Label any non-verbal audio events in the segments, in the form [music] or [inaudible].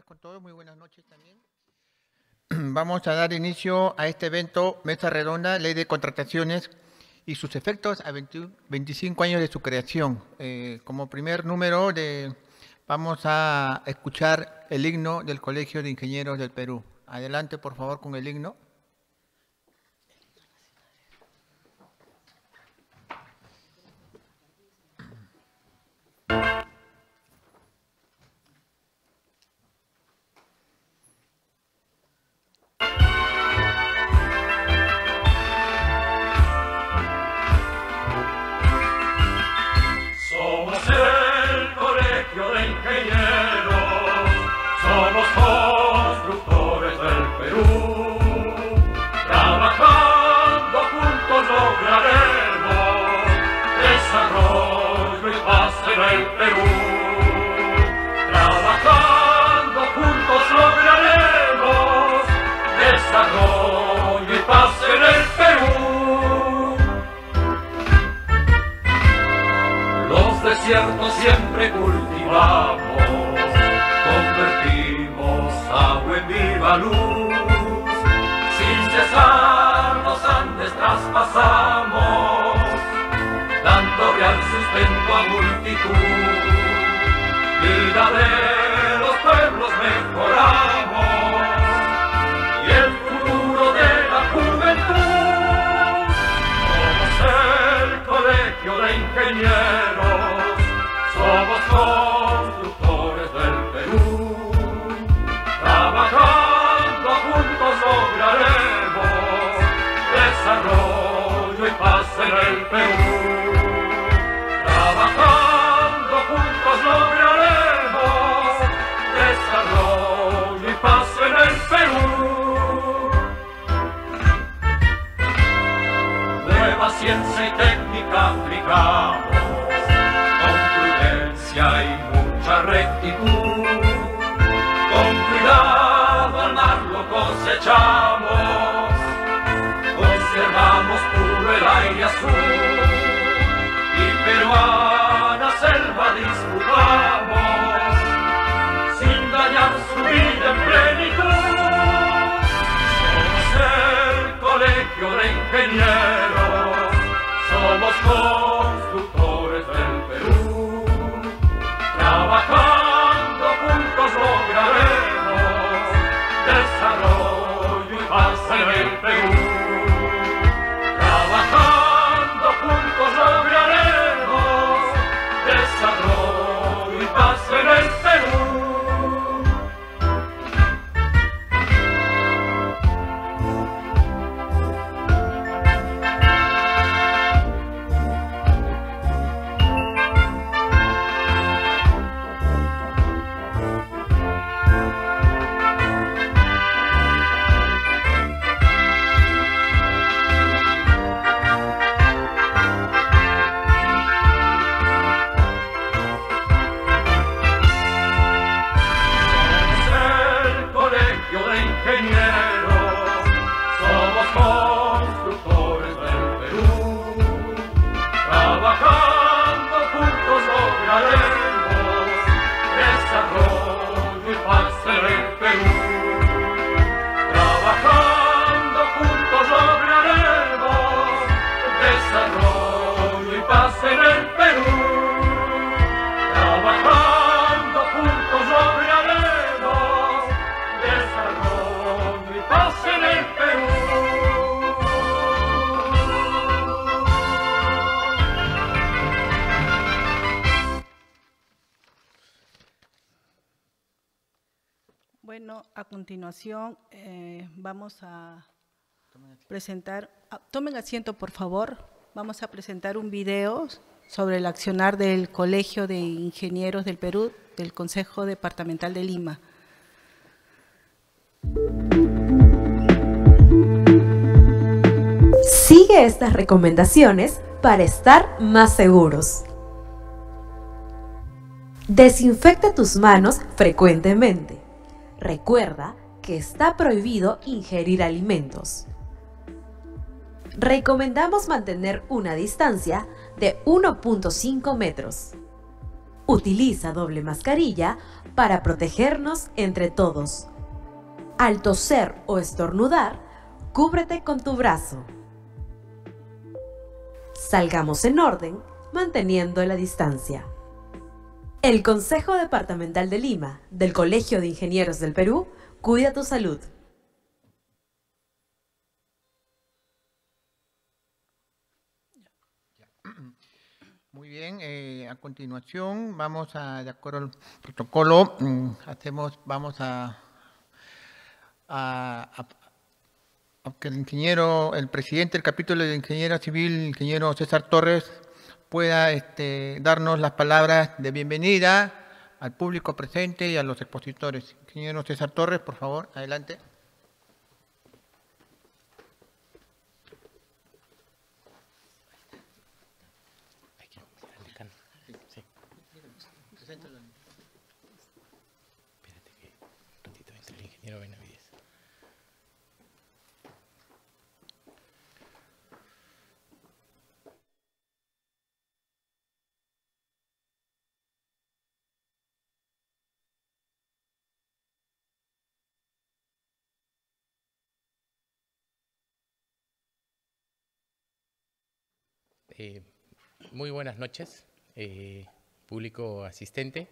con todos, muy buenas noches también. [clears throat] Vamos a dar inicio a este evento Mesa Redonda, Ley de Contrataciones y sus efectos a 25 años de su creación. Eh, como primer número de, vamos a escuchar el himno del Colegio de Ingenieros del Perú. Adelante, por favor, con el himno. multitud. Vida de los pueblos mejoramos y el futuro de la juventud. Somos el colegio de ingenieros, somos constructores del Perú. Trabajando juntos lograremos desarrollo y paz en el Perú. ciencia y técnica aplicamos con prudencia y mucha rectitud. Con cuidado al mar lo cosechamos, conservamos puro el aire azul y peruana selva disputamos sin dañar su vida en plenitud. el colegio de ingenieros. Somos constructores del Perú, trabajando juntos lograremos desarrollo y paz en Perú. desarrollo y paz en el Perú. Trabajando juntos lograremos desarrollo y paz en el Perú. Bueno, a continuación eh, vamos a presentar, ah, tomen asiento por favor, vamos a presentar un video sobre el accionar del Colegio de Ingenieros del Perú del Consejo Departamental de Lima. Sigue estas recomendaciones para estar más seguros. Desinfecta tus manos frecuentemente. Recuerda que está prohibido ingerir alimentos recomendamos mantener una distancia de 1.5 metros. Utiliza doble mascarilla para protegernos entre todos. Al toser o estornudar, cúbrete con tu brazo. Salgamos en orden, manteniendo la distancia. El Consejo Departamental de Lima del Colegio de Ingenieros del Perú cuida tu salud. Bien, eh, a continuación vamos a, de acuerdo al protocolo, mm, hacemos, vamos a, a, que el ingeniero, el presidente del capítulo de Ingeniería Civil, ingeniero César Torres, pueda este, darnos las palabras de bienvenida al público presente y a los expositores. Ingeniero César Torres, por favor, adelante. Eh, muy buenas noches, eh, público asistente.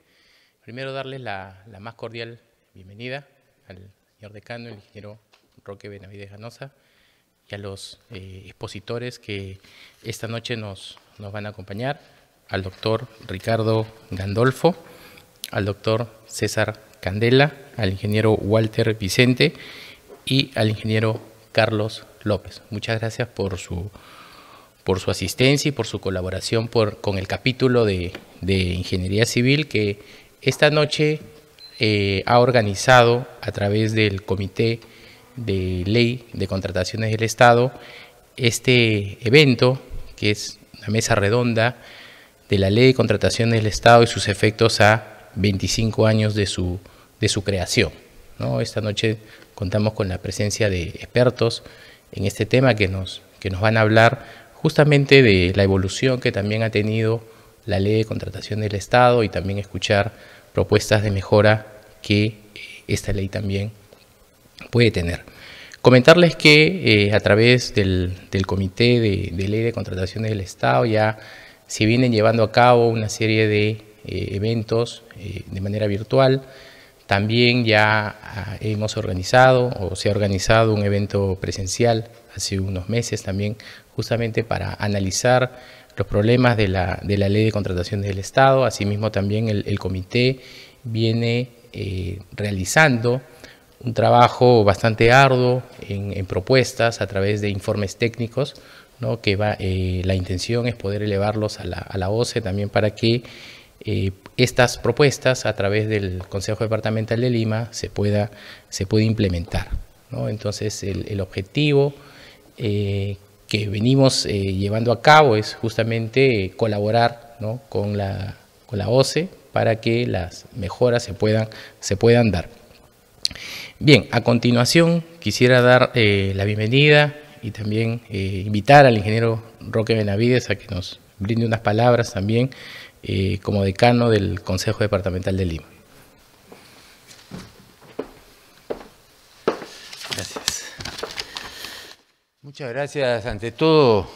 Primero darles la, más cordial bienvenida al señor decano, el ingeniero Roque Benavides Ganosa, y a los eh, expositores que esta noche nos, nos van a acompañar, al doctor Ricardo Gandolfo, al doctor César Candela, al ingeniero Walter Vicente y al ingeniero Carlos López. Muchas gracias por su por su asistencia y por su colaboración con el capítulo de, Ingeniería Civil que esta noche eh, ha organizado a través del Comité de Ley de Contrataciones del Estado este evento que es la mesa redonda de la Ley de Contrataciones del Estado y sus efectos a 25 años de su, de su creación. Esta noche contamos con la presencia de expertos en este tema que nos, que nos van a hablar justamente de la evolución que también ha tenido la ley de contratación del Estado y también escuchar propuestas de mejora que eh, esta ley también puede tener. Comentarles que eh, a través del, Comité de, Ley de Contratación del Estado ya se vienen llevando a cabo una serie de eh, eventos de manera virtual. También ya ah, hemos organizado o se ha organizado un evento presencial hace unos meses también justamente para analizar los problemas de la, de la ley de contratación del Estado. Asimismo, también el, comité viene eh, realizando un trabajo bastante arduo en, propuestas a través de informes técnicos, que va, eh, la intención es poder elevarlos a la, OCE también para que eh, estas propuestas a través del Consejo Departamental de Lima se pueda, se pueda implementar. Entonces el, objetivo que venimos eh, llevando a cabo es justamente eh, colaborar con, la, con la OCE para que las mejoras se puedan, se puedan dar. Bien, a continuación quisiera dar eh, la bienvenida y también invitar al ingeniero Roque Benavides a que nos brinde unas palabras también como decano del Consejo Departamental de Lima. Muchas gracias. Ante todo,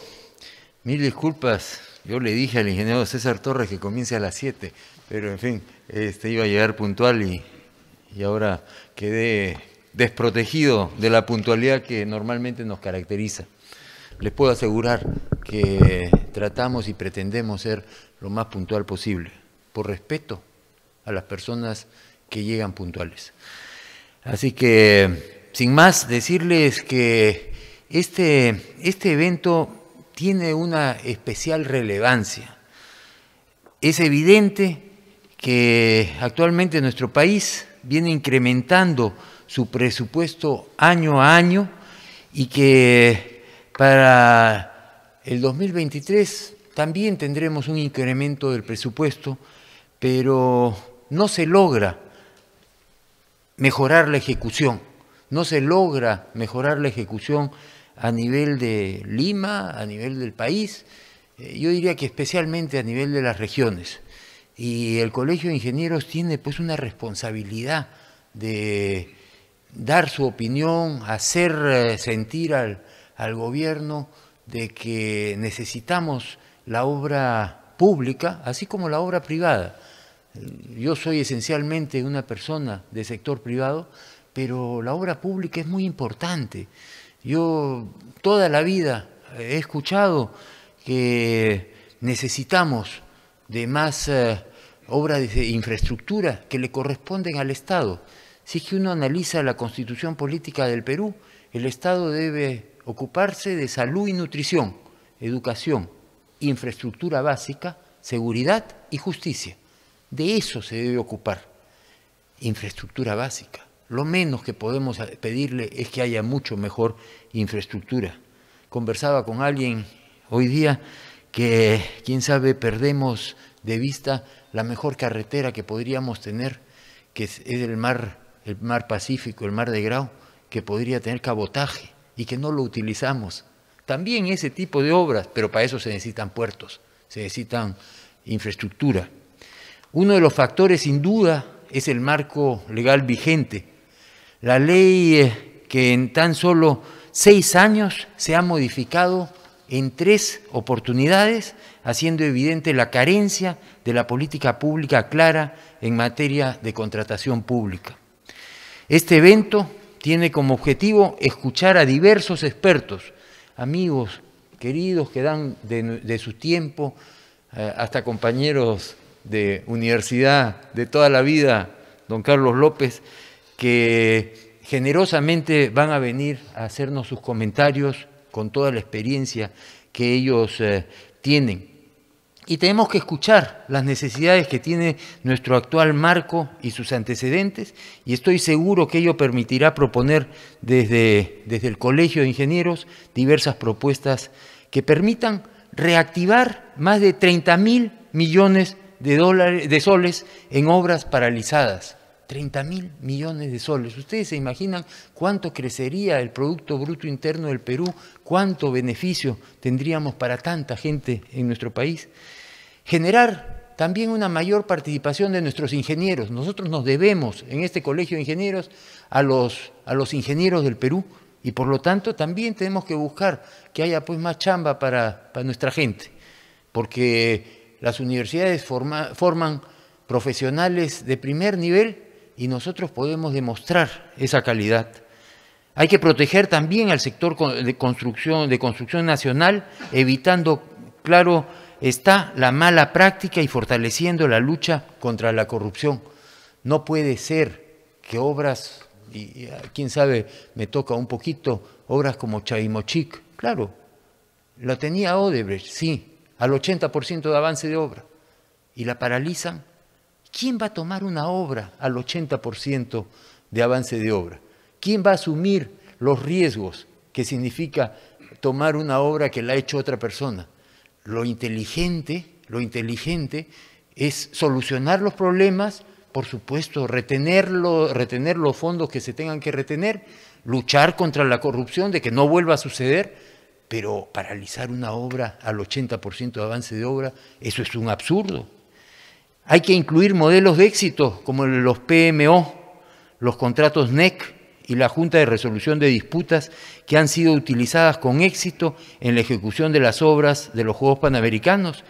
mil disculpas. Yo le dije al ingeniero César Torres que comience a las 7, pero en fin, este, iba a llegar puntual y, y ahora quedé desprotegido de la puntualidad que normalmente nos caracteriza. Les puedo asegurar que tratamos y pretendemos ser lo más puntual posible, por respeto a las personas que llegan puntuales. Así que, sin más, decirles que este, este, evento tiene una especial relevancia. Es evidente que actualmente nuestro país viene incrementando su presupuesto año a año y que para el 2023 también tendremos un incremento del presupuesto, pero no se logra mejorar la ejecución, no se logra mejorar la ejecución a nivel de Lima, a nivel del país, eh, yo diría que especialmente a nivel de las regiones. Y el Colegio de Ingenieros tiene pues una responsabilidad de dar su opinión, hacer eh, sentir al, al gobierno de que necesitamos la obra pública, así como la obra privada. Yo soy esencialmente una persona de sector privado, pero la obra pública es muy importante. Yo toda la vida he escuchado que necesitamos de más eh, obras de infraestructura que le corresponden al Estado. Si es que uno analiza la constitución política del Perú, el Estado debe ocuparse de salud y nutrición, educación, infraestructura básica, seguridad y justicia. De eso se debe ocupar. Infraestructura básica. Lo menos que podemos pedirle es que haya mucho mejor infraestructura. Conversaba con alguien hoy día que, quién sabe, perdemos de vista la mejor carretera que podríamos tener, que es, el mar, el mar Pacífico, el mar de Grau, que podría tener cabotaje y que no lo utilizamos. También ese tipo de obras, pero para eso se necesitan puertos, se necesitan infraestructura. Uno de los factores, sin duda, es el marco legal vigente la ley que en tan solo seis años se ha modificado en tres oportunidades, haciendo evidente la carencia de la política pública clara en materia de contratación pública. Este evento tiene como objetivo escuchar a diversos expertos, amigos, queridos que dan de, su tiempo, eh, hasta compañeros de universidad de toda la vida, don Carlos López, que generosamente van a venir a hacernos sus comentarios con toda la experiencia que ellos eh, tienen. Y tenemos que escuchar las necesidades que tiene nuestro actual marco y sus antecedentes, y estoy seguro que ello permitirá proponer desde, desde el Colegio de Ingenieros diversas propuestas que permitan reactivar más de 30 mil millones de, dólares, de soles en obras paralizadas 30 mil millones de soles. Ustedes se imaginan cuánto crecería el Producto Bruto Interno del Perú, cuánto beneficio tendríamos para tanta gente en nuestro país. Generar también una mayor participación de nuestros ingenieros. Nosotros nos debemos en este Colegio de Ingenieros a los, a los ingenieros del Perú y por lo tanto también tenemos que buscar que haya pues más chamba para, nuestra gente, porque las universidades forman profesionales de primer nivel y nosotros podemos demostrar esa calidad. Hay que proteger también al sector de construcción, de construcción nacional, evitando, claro, está la mala práctica y fortaleciendo la lucha contra la corrupción. No puede ser que obras, y ah, quién sabe, me toca un poquito, obras como Chaimochic, claro, la tenía Odebrecht, sí, al 80% de avance de obra, y la paralizan ¿Quién va a tomar una obra al 80% de avance de obra? ¿Quién va a asumir los riesgos que significa tomar una obra que la ha hecho otra persona? Lo inteligente, lo inteligente es solucionar los problemas, por supuesto, retener los fondos que se tengan que retener, luchar contra la corrupción de que no vuelva a suceder, pero paralizar una obra al 80% de avance de obra, eso es un absurdo. Hay que incluir modelos de éxito como los PMO, los contratos NEC y la Junta de Resolución de Disputas que han sido utilizadas con éxito en la ejecución de las obras de los Juegos Panamericanos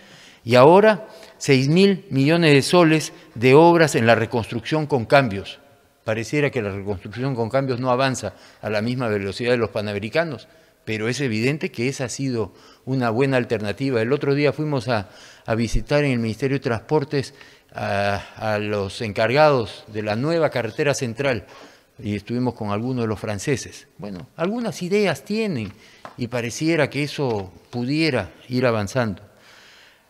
y ahora 6 mil millones de soles de obras en la reconstrucción con cambios. Pareciera que la reconstrucción con cambios no avanza a la misma velocidad de los Panamericanos pero es evidente que esa ha sido una buena alternativa. El otro día fuimos a, visitar en el Ministerio de Transportes a, a, los encargados de la nueva carretera central y estuvimos con algunos de los franceses. Bueno, algunas ideas tienen y pareciera que eso pudiera ir avanzando.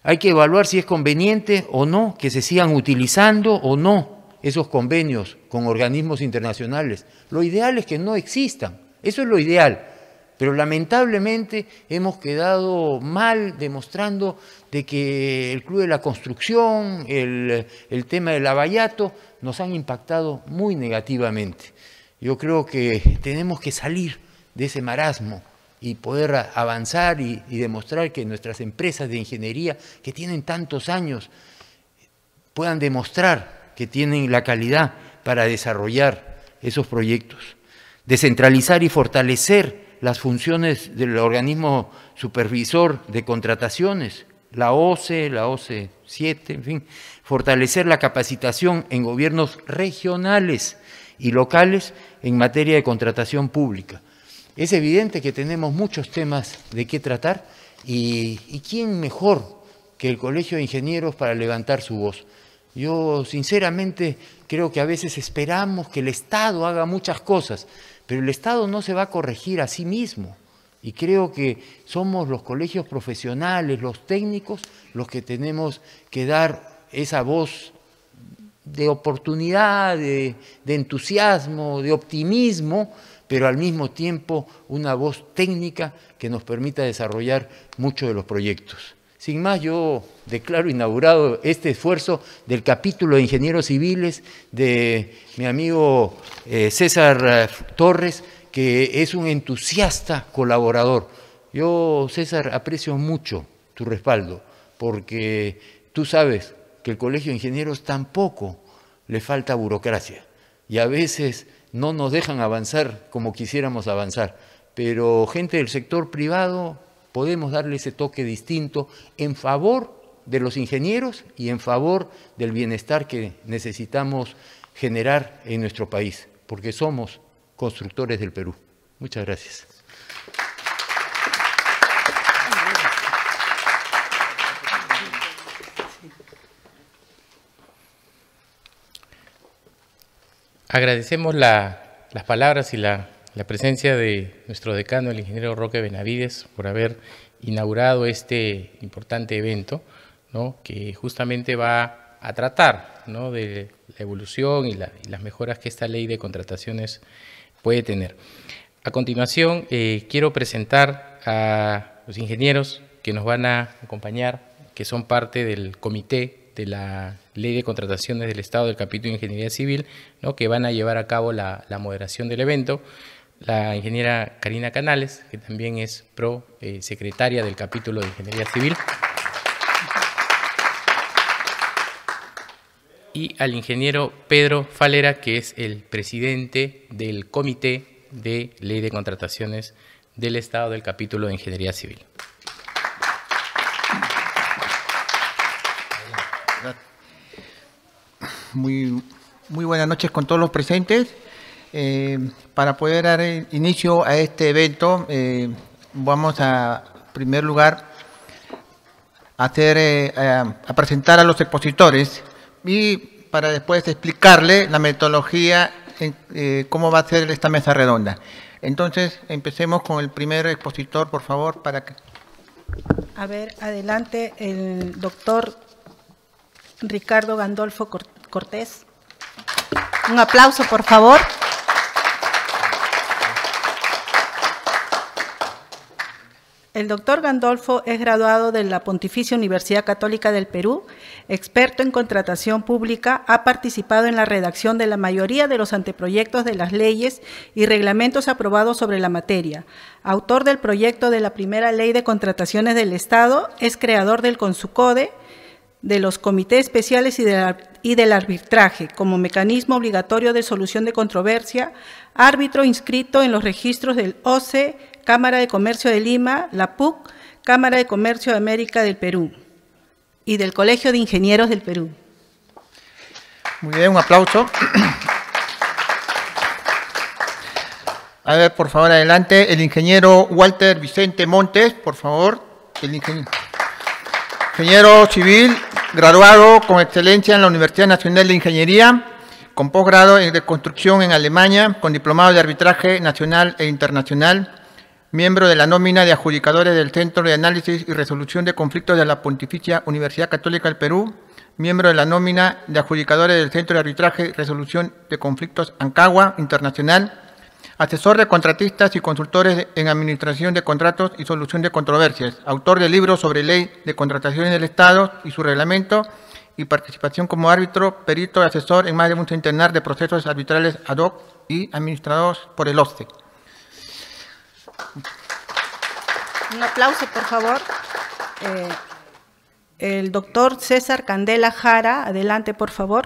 Hay que evaluar si es conveniente o no que se sigan utilizando o no esos convenios con organismos internacionales. Lo ideal es que no existan, eso es lo ideal pero lamentablemente hemos quedado mal demostrando de que el Club de la Construcción, el, tema del abayato, nos han impactado muy negativamente. Yo creo que tenemos que salir de ese marasmo y poder avanzar y demostrar que nuestras empresas de ingeniería, que tienen tantos años, puedan demostrar que tienen la calidad para desarrollar esos proyectos. Descentralizar y fortalecer las funciones del organismo supervisor de contrataciones, la OCE, la OCE 7, en fin, fortalecer la capacitación en gobiernos regionales y locales en materia de contratación pública. Es evidente que tenemos muchos temas de qué tratar y, y quién mejor que el Colegio de Ingenieros para levantar su voz. Yo sinceramente creo que a veces esperamos que el Estado haga muchas cosas pero el Estado no se va a corregir a sí mismo. Y creo que somos los colegios profesionales, los técnicos, los que tenemos que dar esa voz de oportunidad, de, entusiasmo, de optimismo, pero al mismo tiempo una voz técnica que nos permita desarrollar muchos de los proyectos. Sin más, yo declaro inaugurado este esfuerzo del capítulo de ingenieros civiles de mi amigo eh, César eh, Torres, que es un entusiasta colaborador. Yo, César, aprecio mucho tu respaldo, porque tú sabes que el Colegio de Ingenieros tampoco le falta burocracia y a veces no nos dejan avanzar como quisiéramos avanzar, pero gente del sector privado podemos darle ese toque distinto en favor de los ingenieros y en favor del bienestar que necesitamos generar en nuestro país, porque somos constructores del Perú. Muchas gracias. Agradecemos las palabras y la, la, presencia de nuestro decano, el ingeniero Roque Benavides, por haber inaugurado este importante evento que justamente va a tratar de la evolución y, las mejoras que esta ley de contrataciones puede tener. A continuación, eh, quiero presentar a los ingenieros que nos van a acompañar, que son parte del comité de la Ley de Contrataciones del Estado del Capítulo de Ingeniería Civil, que van a llevar a cabo la, moderación del evento. La ingeniera Karina Canales, que también es pro eh, secretaria del Capítulo de Ingeniería Civil. y al ingeniero Pedro Falera, que es el presidente del Comité de Ley de Contrataciones del Estado del capítulo de Ingeniería Civil. Muy, buenas noches con todos los presentes. Eh, para poder dar inicio a este evento, eh, vamos a, primer lugar, hacer, eh, a presentar a los expositores y para después explicarle la metodología, eh, cómo va a ser esta mesa redonda. Entonces, empecemos con el primer expositor, por favor, para A ver, adelante, el doctor Ricardo Gandolfo Cortés. Un aplauso, por favor. El doctor Gandolfo es graduado de la Pontificia Universidad Católica del Perú, experto en contratación pública, ha participado en la redacción de la mayoría de los anteproyectos de las leyes y reglamentos aprobados sobre la materia, autor del proyecto de la primera ley de contrataciones del Estado, es creador del CONSUCODE, de los comités especiales y, y del arbitraje como mecanismo obligatorio de solución de controversia, árbitro inscrito en los registros del OCE, Cámara de Comercio de Lima, la PUC, Cámara de Comercio de América del Perú y del Colegio de Ingenieros del Perú. Muy bien, un aplauso. A ver, por favor, adelante, el ingeniero Walter Vicente Montes, por favor, el ingeniero, ingeniero civil, graduado con excelencia en la Universidad Nacional de Ingeniería, con posgrado en construcción en Alemania, con diplomado de arbitraje nacional e internacional, miembro de la nómina de adjudicadores del Centro de Análisis y Resolución de Conflictos de la Pontificia Universidad Católica del Perú, miembro de la nómina de adjudicadores del Centro de Arbitraje y Resolución de Conflictos Ancagua Internacional, asesor de contratistas y consultores en administración de contratos y solución de controversias, autor de libros sobre ley de contrataciones del Estado y su reglamento, y participación como árbitro, perito y asesor en más de un centenar de procesos arbitrales ad hoc y administrados por el OSCE. Un aplauso, por favor. Eh, el doctor César Candela Jara, adelante, por favor.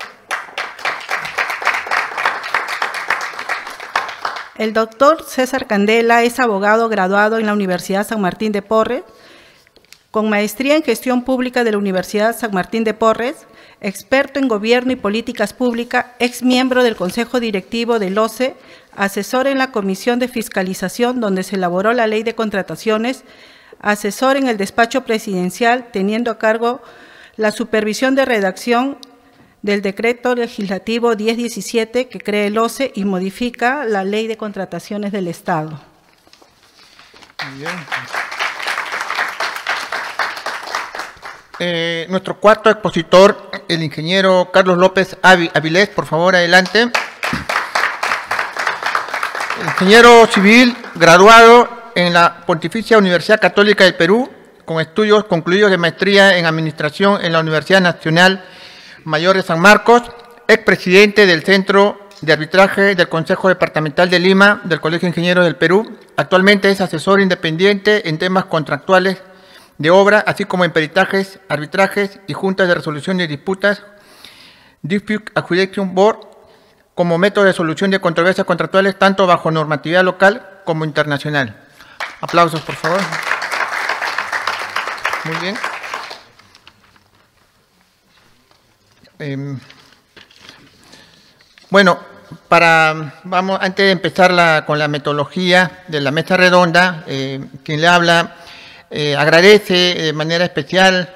El doctor César Candela es abogado graduado en la Universidad San Martín de Porres, con maestría en gestión pública de la Universidad San Martín de Porres, experto en gobierno y políticas públicas, ex miembro del Consejo Directivo del OCE, asesor en la Comisión de Fiscalización donde se elaboró la Ley de Contrataciones, asesor en el despacho presidencial teniendo a cargo la supervisión de redacción del decreto legislativo 1017 que crea el OCE y modifica la Ley de Contrataciones del Estado. Eh, nuestro cuarto expositor, el ingeniero Carlos López Avilés, por favor, adelante. Ingeniero civil, graduado en la Pontificia Universidad Católica del Perú, con estudios concluidos de maestría en Administración en la Universidad Nacional Mayor de San Marcos, expresidente del Centro de Arbitraje del Consejo Departamental de Lima del Colegio de Ingenieros del Perú. Actualmente es asesor independiente en temas contractuales de obra, así como en peritajes, arbitrajes y juntas de resolución de disputas, Dispute Adjudication Board, como método de solución de controversias contractuales, tanto bajo normatividad local como internacional. Aplausos, por favor. Muy bien. Em, bueno, para vamos antes de empezar la, con la metodología de la mesa redonda, eh, quien le habla eh, agradece eh, de manera especial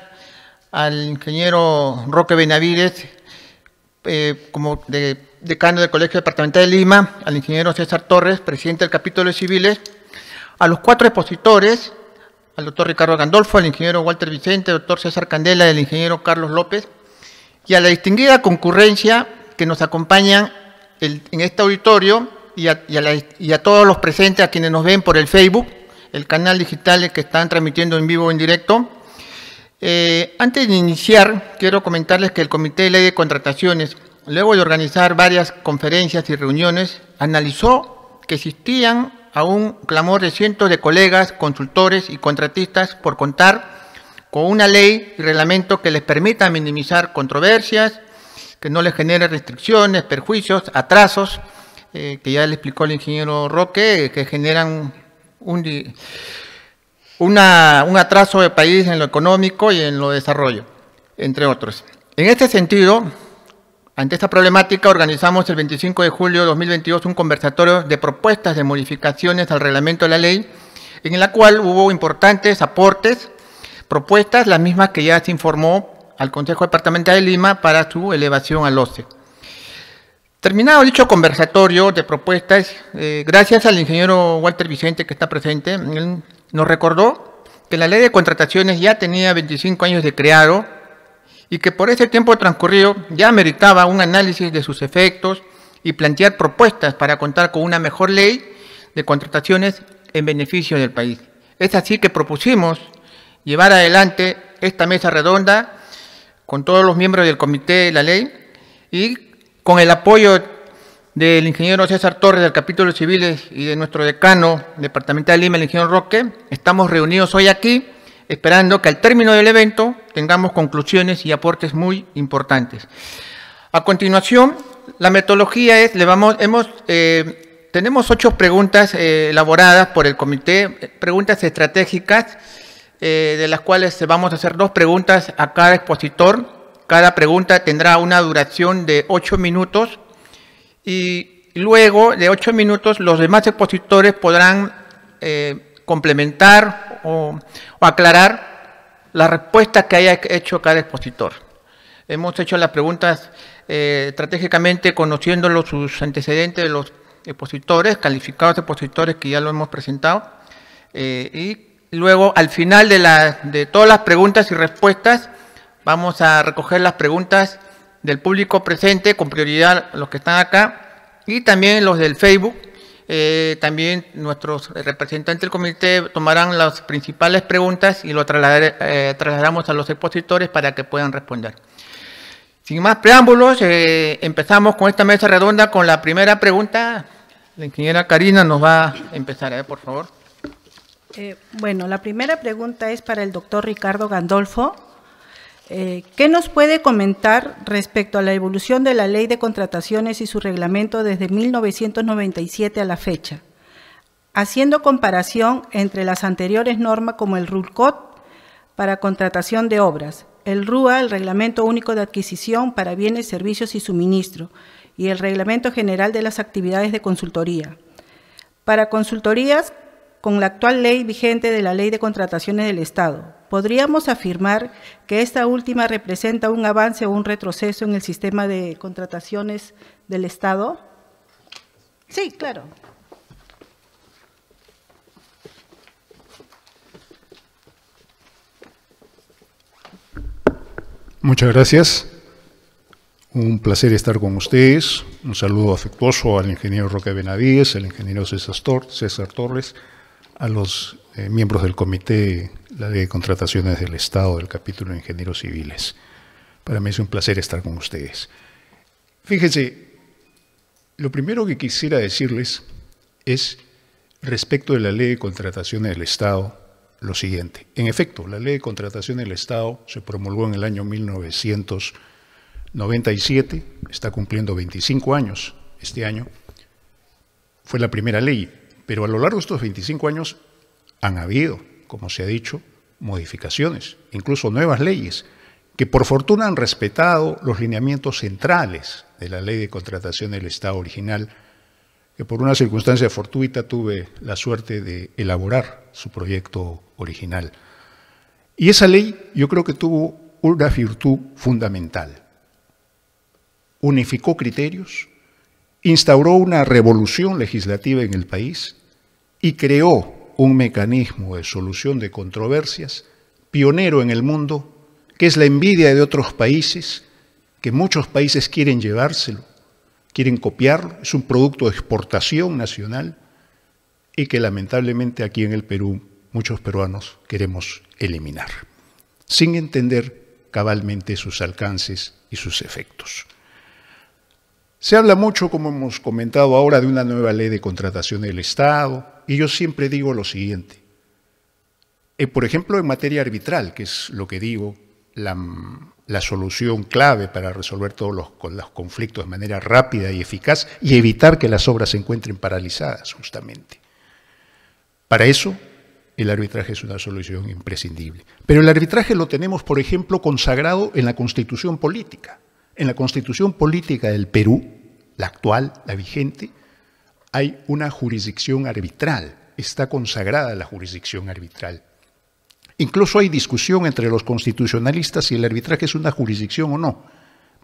al ingeniero Roque Benavides, eh, como decano del Colegio Departamental de Lima, al ingeniero César Torres, presidente del capítulo de civiles, a los cuatro expositores, al doctor Ricardo Gandolfo, al ingeniero Walter Vicente, al doctor César Candela, al ingeniero Carlos López, y a la distinguida concurrencia que nos acompaña en este auditorio y a todos los presentes, a quienes nos ven por el Facebook el canal digital que están transmitiendo en vivo en directo. Eh, antes de iniciar, quiero comentarles que el Comité de Ley de Contrataciones, luego de organizar varias conferencias y reuniones, analizó que existían aún clamor de cientos de colegas, consultores y contratistas por contar con una ley y reglamento que les permita minimizar controversias, que no les genere restricciones, perjuicios, atrasos, eh, que ya le explicó el ingeniero Roque, que generan un, un atraso de país en lo económico y en lo desarrollo, entre otros. En este sentido, ante esta problemática, organizamos el 25 de julio de 2022 un conversatorio de propuestas de modificaciones al reglamento de la ley, en la cual hubo importantes aportes, propuestas, las mismas que ya se informó al Consejo Departamental de Lima para su elevación al OCE. Terminado dicho conversatorio de propuestas, eh, gracias al ingeniero Walter Vicente que está presente, nos recordó que la ley de contrataciones ya tenía 25 años de creado y que por ese tiempo transcurrido ya meritaba un análisis de sus efectos y plantear propuestas para contar con una mejor ley de contrataciones en beneficio del país. Es así que propusimos llevar adelante esta mesa redonda con todos los miembros del comité de la ley y con el apoyo del ingeniero César Torres del capítulo civiles y de nuestro decano departamental de Lima, el ingeniero Roque, estamos reunidos hoy aquí esperando que al término del evento tengamos conclusiones y aportes muy importantes. A continuación, la metodología es, le vamos, eh, tenemos ocho preguntas eh, elaboradas por el comité, preguntas estratégicas, eh, de las cuales vamos a hacer dos preguntas a cada expositor cada pregunta tendrá una duración de ocho minutos y luego de ocho minutos los demás expositores podrán eh, complementar o, aclarar la respuesta que haya hecho cada expositor. Hemos hecho las preguntas eh, estratégicamente conociendo los, sus antecedentes de los expositores, calificados expositores que ya lo hemos presentado. Eh, y luego, al final de, de todas las preguntas y respuestas, Vamos a recoger las preguntas del público presente, con prioridad los que están acá, y también los del Facebook. Eh, también nuestros representantes del comité tomarán las principales preguntas y lo eh, trasladaremos a los expositores para que puedan responder. Sin más preámbulos, eh, empezamos con esta mesa redonda con la primera pregunta. La ingeniera Karina nos va a empezar, por favor. bueno, la primera pregunta es para el doctor Ricardo Gandolfo, eh, ¿Qué nos puede comentar respecto a la evolución de la ley de contrataciones y su reglamento desde 1997 a la fecha? Haciendo comparación entre las anteriores normas como el RULCOT para contratación de obras, el RUA, el Reglamento Único de Adquisición para Bienes, Servicios y Suministro, y el Reglamento General de las Actividades de Consultoría. Para consultorías, con la actual ley vigente de la Ley de Contrataciones del Estado, podríamos afirmar que esta última representa un avance o un retroceso en el sistema de contrataciones del Estado? Sí, claro. Muchas gracias. Un placer estar con ustedes. Un saludo afectuoso al ingeniero Roque Benavides, al ingeniero César, Torres, a los eh, miembros del comité la Ley de contrataciones del Estado del capítulo de ingenieros civiles. Para mí es un placer estar con ustedes. Fíjense, lo primero que quisiera decirles es respecto de la ley de contrataciones del Estado lo siguiente. En efecto, la ley de contrataciones del Estado se promulgó en el año 1997, está cumpliendo 25 años este año. Fue la primera ley, pero a lo largo de estos 25 años han habido como se ha dicho, modificaciones, incluso nuevas leyes, que por fortuna han respetado los lineamientos centrales de la ley de contratación del Estado original, que por una circunstancia fortuita tuve la suerte de elaborar su proyecto original. Y esa ley yo creo que tuvo una virtud fundamental. Unificó criterios, instauró una revolución legislativa en el país y creó un mecanismo de solución de controversias pionero en el mundo, que es la envidia de otros países, que muchos países quieren llevárselo, quieren copiarlo, es un producto de exportación nacional y que lamentablemente aquí en el Perú muchos peruanos queremos eliminar, sin entender cabalmente sus alcances y sus efectos. Se habla mucho, como hemos comentado ahora, de una nueva ley de contratación del Estado, y yo siempre digo lo siguiente. Eh, por ejemplo, en materia arbitral, que es lo que digo, la, mm, solución clave para resolver todos los, los, conflictos de manera rápida y eficaz y evitar que las obras se encuentren paralizadas, justamente. Para eso, el arbitraje es una solución imprescindible. Pero el arbitraje lo tenemos, por ejemplo, consagrado en la Constitución Política. En la Constitución Política del Perú, la actual, la vigente, hay una jurisdicción arbitral, está consagrada la jurisdicción arbitral. Incluso hay discusión entre los constitucionalistas si el arbitraje es una jurisdicción o no,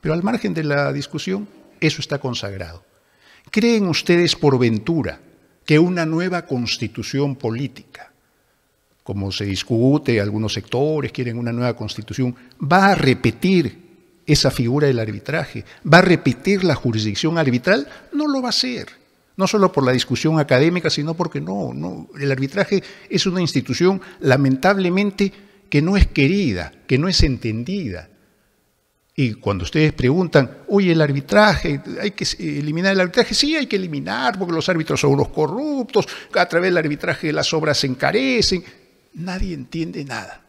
pero al margen de la discusión, eso está consagrado. ¿Creen ustedes por ventura que una nueva constitución política, como se discute, algunos sectores quieren una nueva constitución, va a repetir esa figura del arbitraje, va a repetir la jurisdicción arbitral? No lo va a hacer no solo por la discusión académica, sino porque no, no, el arbitraje es una institución lamentablemente que no es querida, que no es entendida. Y cuando ustedes preguntan, oye, el arbitraje, hay que eliminar el arbitraje, sí hay que eliminar, porque los árbitros son unos corruptos, a través del arbitraje las obras se encarecen, nadie entiende nada.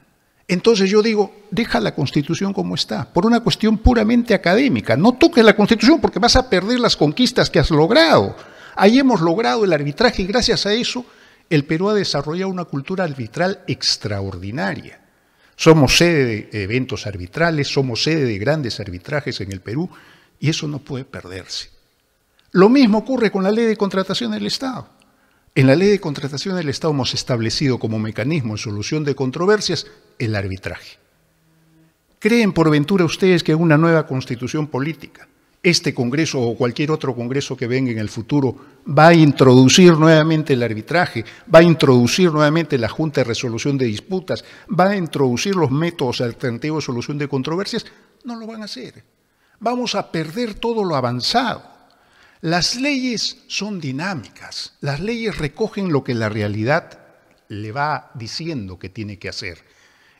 Entonces yo digo, deja la constitución como está, por una cuestión puramente académica, no toques la constitución porque vas a perder las conquistas que has logrado. Ahí hemos logrado el arbitraje y gracias a eso el Perú ha desarrollado una cultura arbitral extraordinaria. Somos sede de eventos arbitrales, somos sede de grandes arbitrajes en el Perú y eso no puede perderse. Lo mismo ocurre con la ley de contratación del Estado. En la ley de contratación del Estado hemos establecido como mecanismo en solución de controversias el arbitraje. ¿Creen por ventura ustedes que una nueva constitución política este Congreso o cualquier otro Congreso que venga en el futuro va a introducir nuevamente el arbitraje, va a introducir nuevamente la Junta de Resolución de Disputas, va a introducir los métodos alternativos de solución de controversias, no lo van a hacer. Vamos a perder todo lo avanzado. Las leyes son dinámicas, las leyes recogen lo que la realidad le va diciendo que tiene que hacer.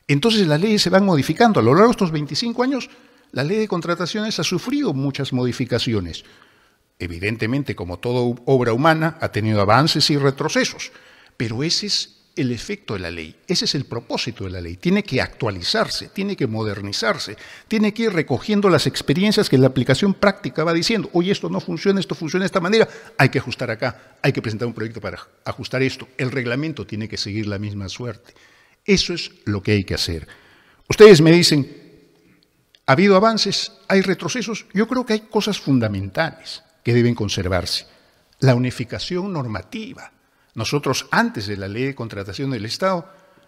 Entonces las leyes se van modificando. A lo largo de estos 25 años la ley de contrataciones ha sufrido muchas modificaciones. Evidentemente, como toda obra humana, ha tenido avances y retrocesos, pero ese es el efecto de la ley, ese es el propósito de la ley. Tiene que actualizarse, tiene que modernizarse, tiene que ir recogiendo las experiencias que la aplicación práctica va diciendo, oye, esto no funciona, esto funciona de esta manera, hay que ajustar acá, hay que presentar un proyecto para ajustar esto, el reglamento tiene que seguir la misma suerte. Eso es lo que hay que hacer. Ustedes me dicen, ha habido avances, hay retrocesos. Yo creo que hay cosas fundamentales que deben conservarse. La unificación normativa. Nosotros antes de la ley de contratación del Estado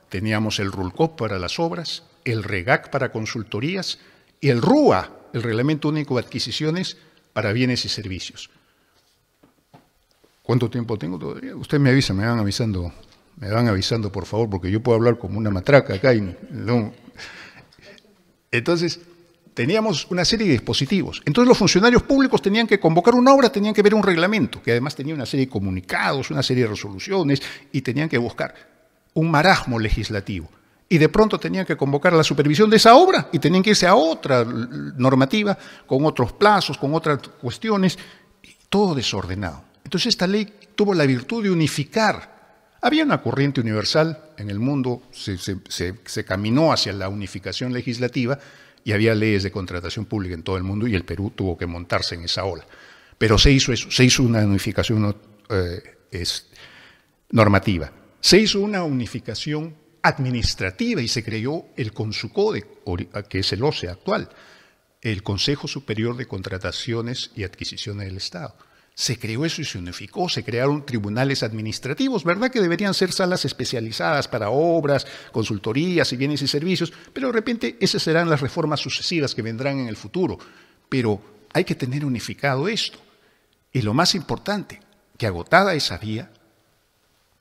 teníamos el RULCOP para las obras, el REGAC para consultorías y el RUA, el Reglamento Único de Adquisiciones para Bienes y Servicios. ¿Cuánto tiempo tengo todavía? Usted me avisa, me van avisando, me van avisando por favor, porque yo puedo hablar como una matraca acá y no. Entonces, teníamos una serie de dispositivos. Entonces los funcionarios públicos tenían que convocar una obra, tenían que ver un reglamento, que además tenía una serie de comunicados, una serie de resoluciones, y tenían que buscar un marasmo legislativo. Y de pronto tenían que convocar la supervisión de esa obra y tenían que irse a otra normativa, con otros plazos, con otras cuestiones, todo desordenado. Entonces esta ley tuvo la virtud de unificar. Había una corriente universal en el mundo, se caminó hacia la unificación legislativa, y había leyes de contratación pública en todo el mundo y el Perú tuvo que montarse en esa ola. Pero se hizo eso, se hizo una unificación eh, normativa, se hizo una unificación administrativa y se creó el CONSUCODE, que es el OCE actual, el Consejo Superior de Contrataciones y Adquisiciones del Estado se creó eso y se unificó, se crearon tribunales administrativos, ¿verdad? Que deberían ser salas especializadas para obras, consultorías y bienes y servicios, pero de repente esas serán las reformas sucesivas que vendrán en el futuro. Pero hay que tener unificado esto. Y lo más importante, que agotada esa vía,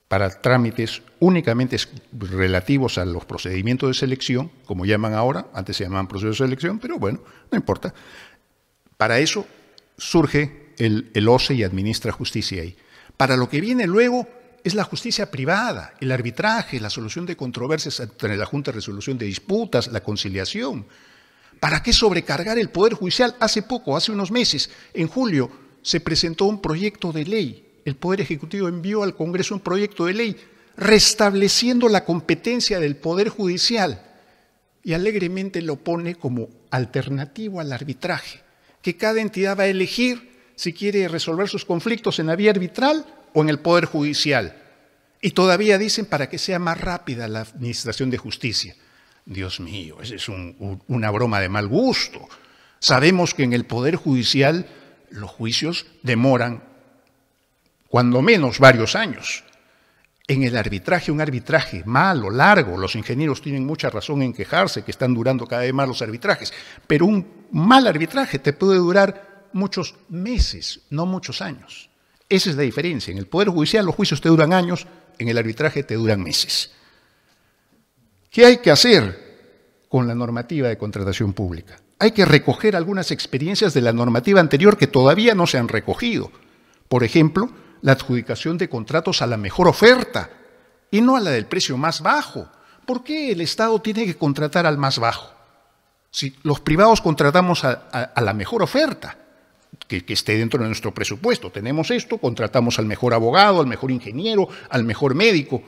para trámites únicamente relativos a los procedimientos de selección, como llaman ahora, antes se llamaban procesos de selección, pero bueno, no importa. Para eso surge el, OCE y administra justicia ahí. Para lo que viene luego es la justicia privada, el arbitraje, la solución de controversias entre la Junta de Resolución de Disputas, la conciliación. ¿Para qué sobrecargar el Poder Judicial? Hace poco, hace unos meses, en julio, se presentó un proyecto de ley. El Poder Ejecutivo envió al Congreso un proyecto de ley restableciendo la competencia del Poder Judicial y alegremente lo pone como alternativo al arbitraje, que cada entidad va a elegir si quiere resolver sus conflictos en la vía arbitral o en el Poder Judicial. Y todavía dicen para que sea más rápida la administración de justicia. Dios mío, esa es una broma de mal gusto. Sabemos que en el Poder Judicial los juicios demoran cuando menos varios años. En el arbitraje, un arbitraje malo, largo, los ingenieros tienen mucha razón en quejarse que están durando cada vez más los arbitrajes, pero un mal arbitraje te puede durar muchos meses, no muchos años. Esa es la diferencia. En el Poder Judicial los juicios te duran años, en el arbitraje te duran meses. ¿Qué hay que hacer con la normativa de contratación pública? Hay que recoger algunas experiencias de la normativa anterior que todavía no se han recogido. Por ejemplo, la adjudicación de contratos a la mejor oferta y no a la del precio más bajo. ¿Por qué el Estado tiene que contratar al más bajo? Si los privados contratamos a, la mejor oferta que, esté dentro de nuestro presupuesto. Tenemos esto, contratamos al mejor abogado, al mejor ingeniero, al mejor médico,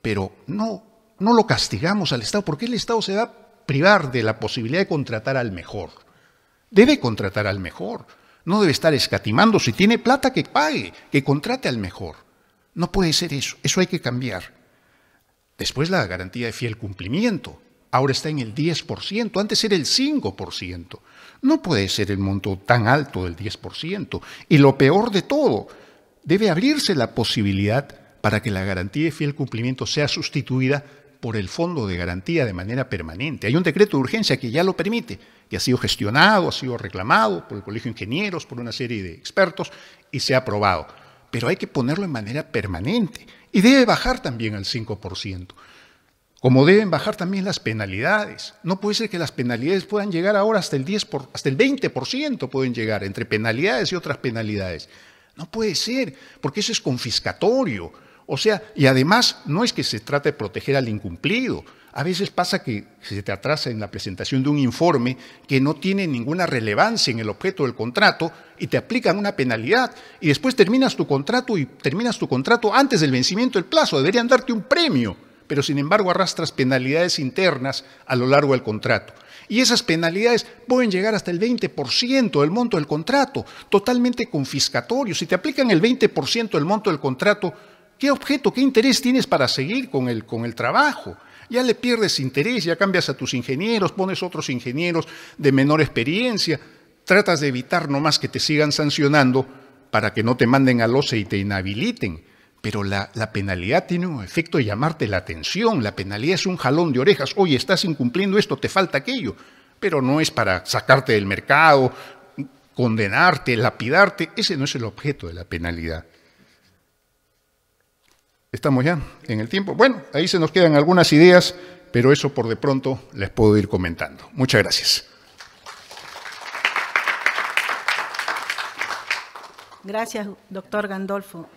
pero no, no lo castigamos al Estado, porque el Estado se va a privar de la posibilidad de contratar al mejor. Debe contratar al mejor, no debe estar escatimando. Si tiene plata, que pague, que contrate al mejor. No puede ser eso, eso hay que cambiar. Después la garantía de fiel cumplimiento. Ahora está en el 10%, antes era el 5%. No puede ser el monto tan alto del 10%. Y lo peor de todo, debe abrirse la posibilidad para que la garantía de fiel cumplimiento sea sustituida por el fondo de garantía de manera permanente. Hay un decreto de urgencia que ya lo permite, que ha sido gestionado, ha sido reclamado por el Colegio de Ingenieros, por una serie de expertos, y se ha aprobado. Pero hay que ponerlo en manera permanente y debe bajar también al 5%. Como deben bajar también las penalidades. No puede ser que las penalidades puedan llegar ahora hasta el 10 por, hasta el 20% pueden llegar entre penalidades y otras penalidades. No puede ser, porque eso es confiscatorio. O sea, y además no es que se trate de proteger al incumplido. A veces pasa que se te atrasa en la presentación de un informe que no tiene ninguna relevancia en el objeto del contrato y te aplican una penalidad y después terminas tu contrato y terminas tu contrato antes del vencimiento del plazo. Deberían darte un premio pero sin embargo arrastras penalidades internas a lo largo del contrato. Y esas penalidades pueden llegar hasta el 20% del monto del contrato, totalmente confiscatorio. Si te aplican el 20% del monto del contrato, ¿qué objeto, qué interés tienes para seguir con el, con el trabajo? Ya le pierdes interés, ya cambias a tus ingenieros, pones otros ingenieros de menor experiencia, tratas de evitar nomás que te sigan sancionando para que no te manden al OCE y te inhabiliten pero la, penalidad tiene un efecto de llamarte la atención, la penalidad es un jalón de orejas, oye, estás incumpliendo esto, te falta aquello, pero no es para sacarte del mercado, condenarte, lapidarte, ese no es el objeto de la penalidad. Estamos ya en el tiempo. Bueno, ahí se nos quedan algunas ideas, pero eso por de pronto les puedo ir comentando. Muchas gracias. Gracias, doctor Gandolfo.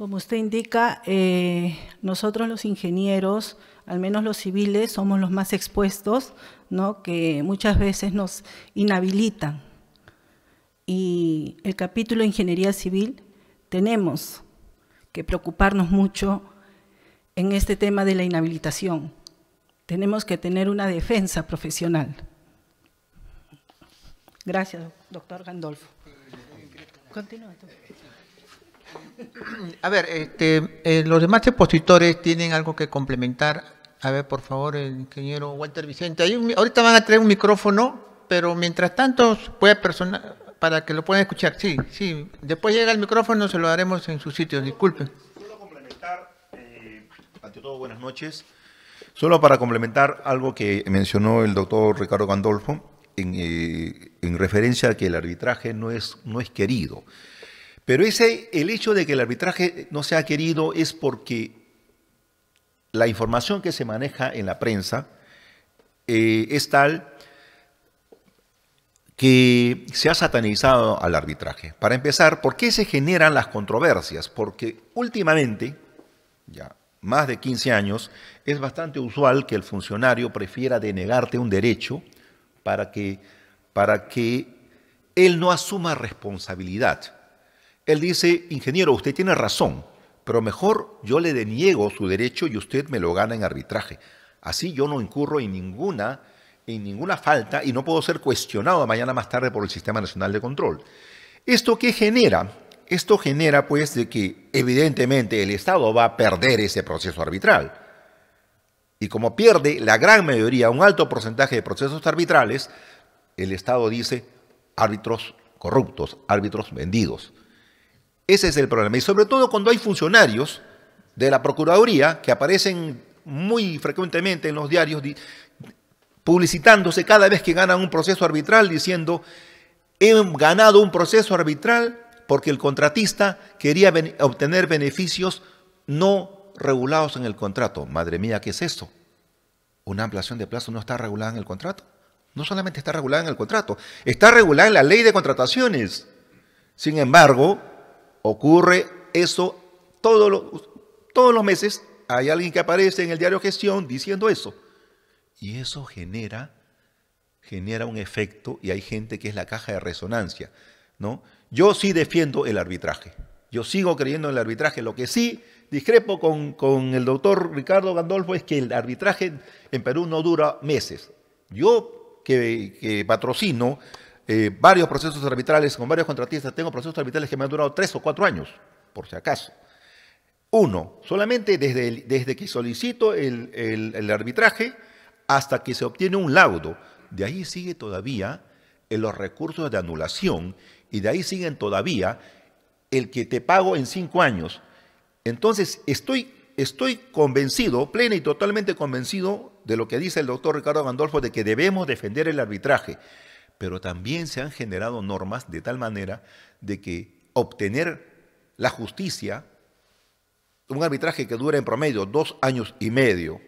Como usted indica, eh, nosotros los ingenieros, al menos los civiles, somos los más expuestos, que muchas veces nos inhabilitan. Y el capítulo de Ingeniería Civil tenemos que preocuparnos mucho en este tema de la inhabilitación. Tenemos que tener una defensa profesional. Gracias, doctor Gandolfo. Continúa doctor. A ver, este, eh, los demás expositores tienen algo que complementar. A ver, por favor, el ingeniero Walter Vicente. Ahí, ahorita van a traer un micrófono, pero mientras tanto, puede para que lo puedan escuchar. Sí, sí. Después llega el micrófono, se lo daremos en su sitio. Disculpen. Solo complementar, eh, ante todo, buenas noches. Solo para complementar algo que mencionó el doctor Ricardo Gandolfo, en, eh, en referencia a que el arbitraje no es, no es querido. Pero ese, el hecho de que el arbitraje no sea querido es porque la información que se maneja en la prensa eh, es tal que se ha satanizado al arbitraje. Para empezar, ¿por qué se generan las controversias? Porque últimamente, ya más de 15 años, es bastante usual que el funcionario prefiera denegarte un derecho para que, para que él no asuma responsabilidad. Él dice, ingeniero, usted tiene razón, pero mejor yo le deniego su derecho y usted me lo gana en arbitraje. Así yo no incurro en ninguna, en ninguna falta y no puedo ser cuestionado mañana más tarde por el Sistema Nacional de Control. ¿Esto qué genera? Esto genera pues de que evidentemente el Estado va a perder ese proceso arbitral. Y como pierde la gran mayoría, un alto porcentaje de procesos arbitrales, el Estado dice árbitros corruptos, árbitros vendidos. Ese es el problema. Y sobre todo cuando hay funcionarios de la Procuraduría que aparecen muy frecuentemente en los diarios publicitándose cada vez que ganan un proceso arbitral diciendo, he ganado un proceso arbitral porque el contratista quería obtener beneficios no regulados en el contrato. Madre mía, ¿qué es esto? Una ampliación de plazo no está regulada en el contrato. No solamente está regulada en el contrato, está regulada en la ley de contrataciones. Sin embargo, Ocurre eso todos los, todos los meses. Hay alguien que aparece en el diario Gestión diciendo eso. Y eso genera, genera un efecto y hay gente que es la caja de resonancia. ¿no? Yo sí defiendo el arbitraje. Yo sigo creyendo en el arbitraje. Lo que sí discrepo con, con el doctor Ricardo Gandolfo es que el arbitraje en Perú no dura meses. Yo que, que patrocino eh, varios procesos arbitrales con varios contratistas. Tengo procesos arbitrales que me han durado tres o cuatro años, por si acaso. Uno, solamente desde, desde que solicito el, arbitraje hasta que se obtiene un laudo. De ahí sigue todavía en los recursos de anulación y de ahí siguen todavía el que te pago en cinco años. Entonces, estoy, estoy convencido, pleno y totalmente convencido de lo que dice el doctor Ricardo Gandolfo, de que debemos defender el arbitraje pero también se han generado normas de tal manera de que obtener la justicia, un arbitraje que dura en promedio dos años y medio,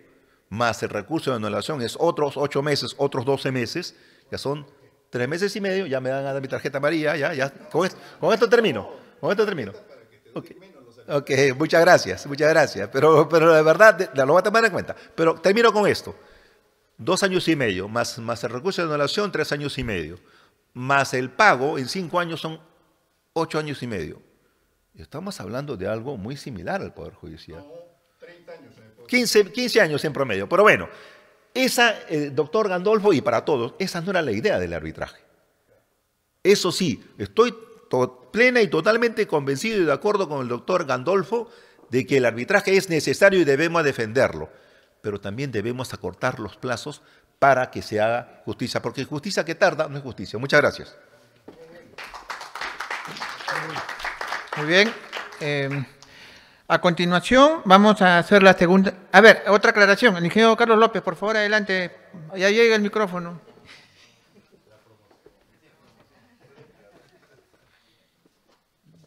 más el recurso de anulación es otros ocho meses, otros doce meses, ya son tres meses y medio, ya me dan a mi tarjeta María ya, ya, con esto, termino, con esto termino. Okay. ok, muchas gracias, muchas gracias, pero, pero de verdad, lo voy a tomar en cuenta, pero termino con esto dos años y medio, más, más el recurso de donación, tres años y medio, más el pago en cinco años son ocho años y medio. Estamos hablando de algo muy similar al Poder Judicial. años. 15, años en promedio. Pero bueno, esa, eh, doctor Gandolfo, y para todos, esa no era la idea del arbitraje. Eso sí, estoy plena y totalmente convencido y de acuerdo con el doctor Gandolfo de que el arbitraje es necesario y debemos defenderlo pero también debemos acortar los plazos para que se haga justicia, porque justicia que tarda no es justicia. Muchas gracias. Muy bien. Em, a continuación vamos a hacer la segunda. A ver, otra aclaración. El ingeniero Carlos López, por favor, adelante. Ya llega el micrófono.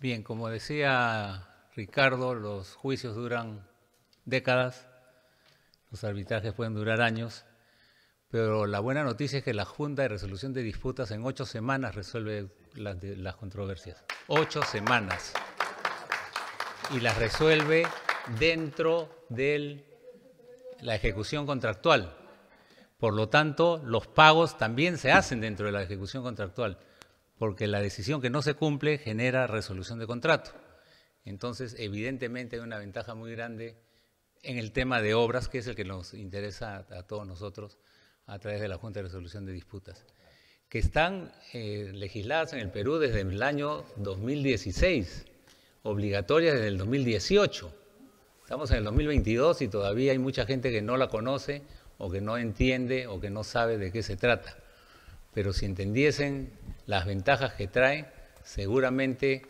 Bien, como decía Ricardo, los juicios duran décadas los arbitrajes pueden durar años, pero la buena noticia es que la Junta de Resolución de Disputas en ocho semanas resuelve las, las controversias. Ocho semanas. Y las resuelve dentro de la ejecución contractual. Por lo tanto, los pagos también se hacen dentro de la ejecución contractual, porque la decisión que no se cumple genera resolución de contrato. Entonces, evidentemente hay una ventaja muy grande en el tema de obras, que es el que nos interesa a, todos nosotros a través de la Junta de Resolución de Disputas, que están eh, legisladas en el Perú desde el año 2016, obligatorias desde el 2018. Estamos en el 2022 y todavía hay mucha gente que no la conoce o que no entiende o que no sabe de qué se trata. Pero si entendiesen las ventajas que trae, seguramente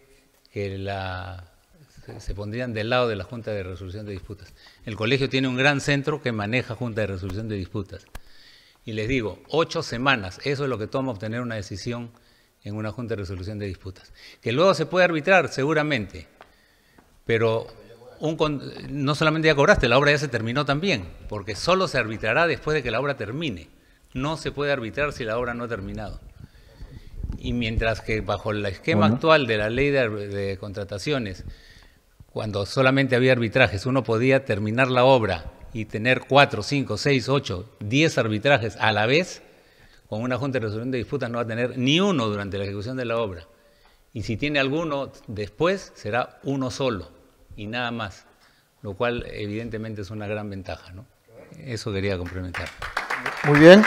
que la se pondrían del lado de la Junta de Resolución de Disputas. El colegio tiene un gran centro que maneja Junta de Resolución de Disputas. Y les digo, ocho semanas, eso es lo que toma obtener una decisión en una Junta de Resolución de Disputas. Que luego se puede arbitrar, seguramente, pero no solamente ya cobraste, la obra ya se terminó también, porque solo se arbitrará después de que la obra termine. No se puede arbitrar si la obra no ha terminado. Y mientras que bajo el esquema actual de la ley de contrataciones, cuando solamente había arbitrajes, uno podía terminar la obra y tener cuatro, cinco, seis, ocho, diez arbitrajes a la vez, con una Junta de Resolución de Disputas no va a tener ni uno durante la ejecución de la obra. Y si tiene alguno después, será uno solo y nada más, lo cual evidentemente es una gran ventaja. Eso quería complementar. Muy bien.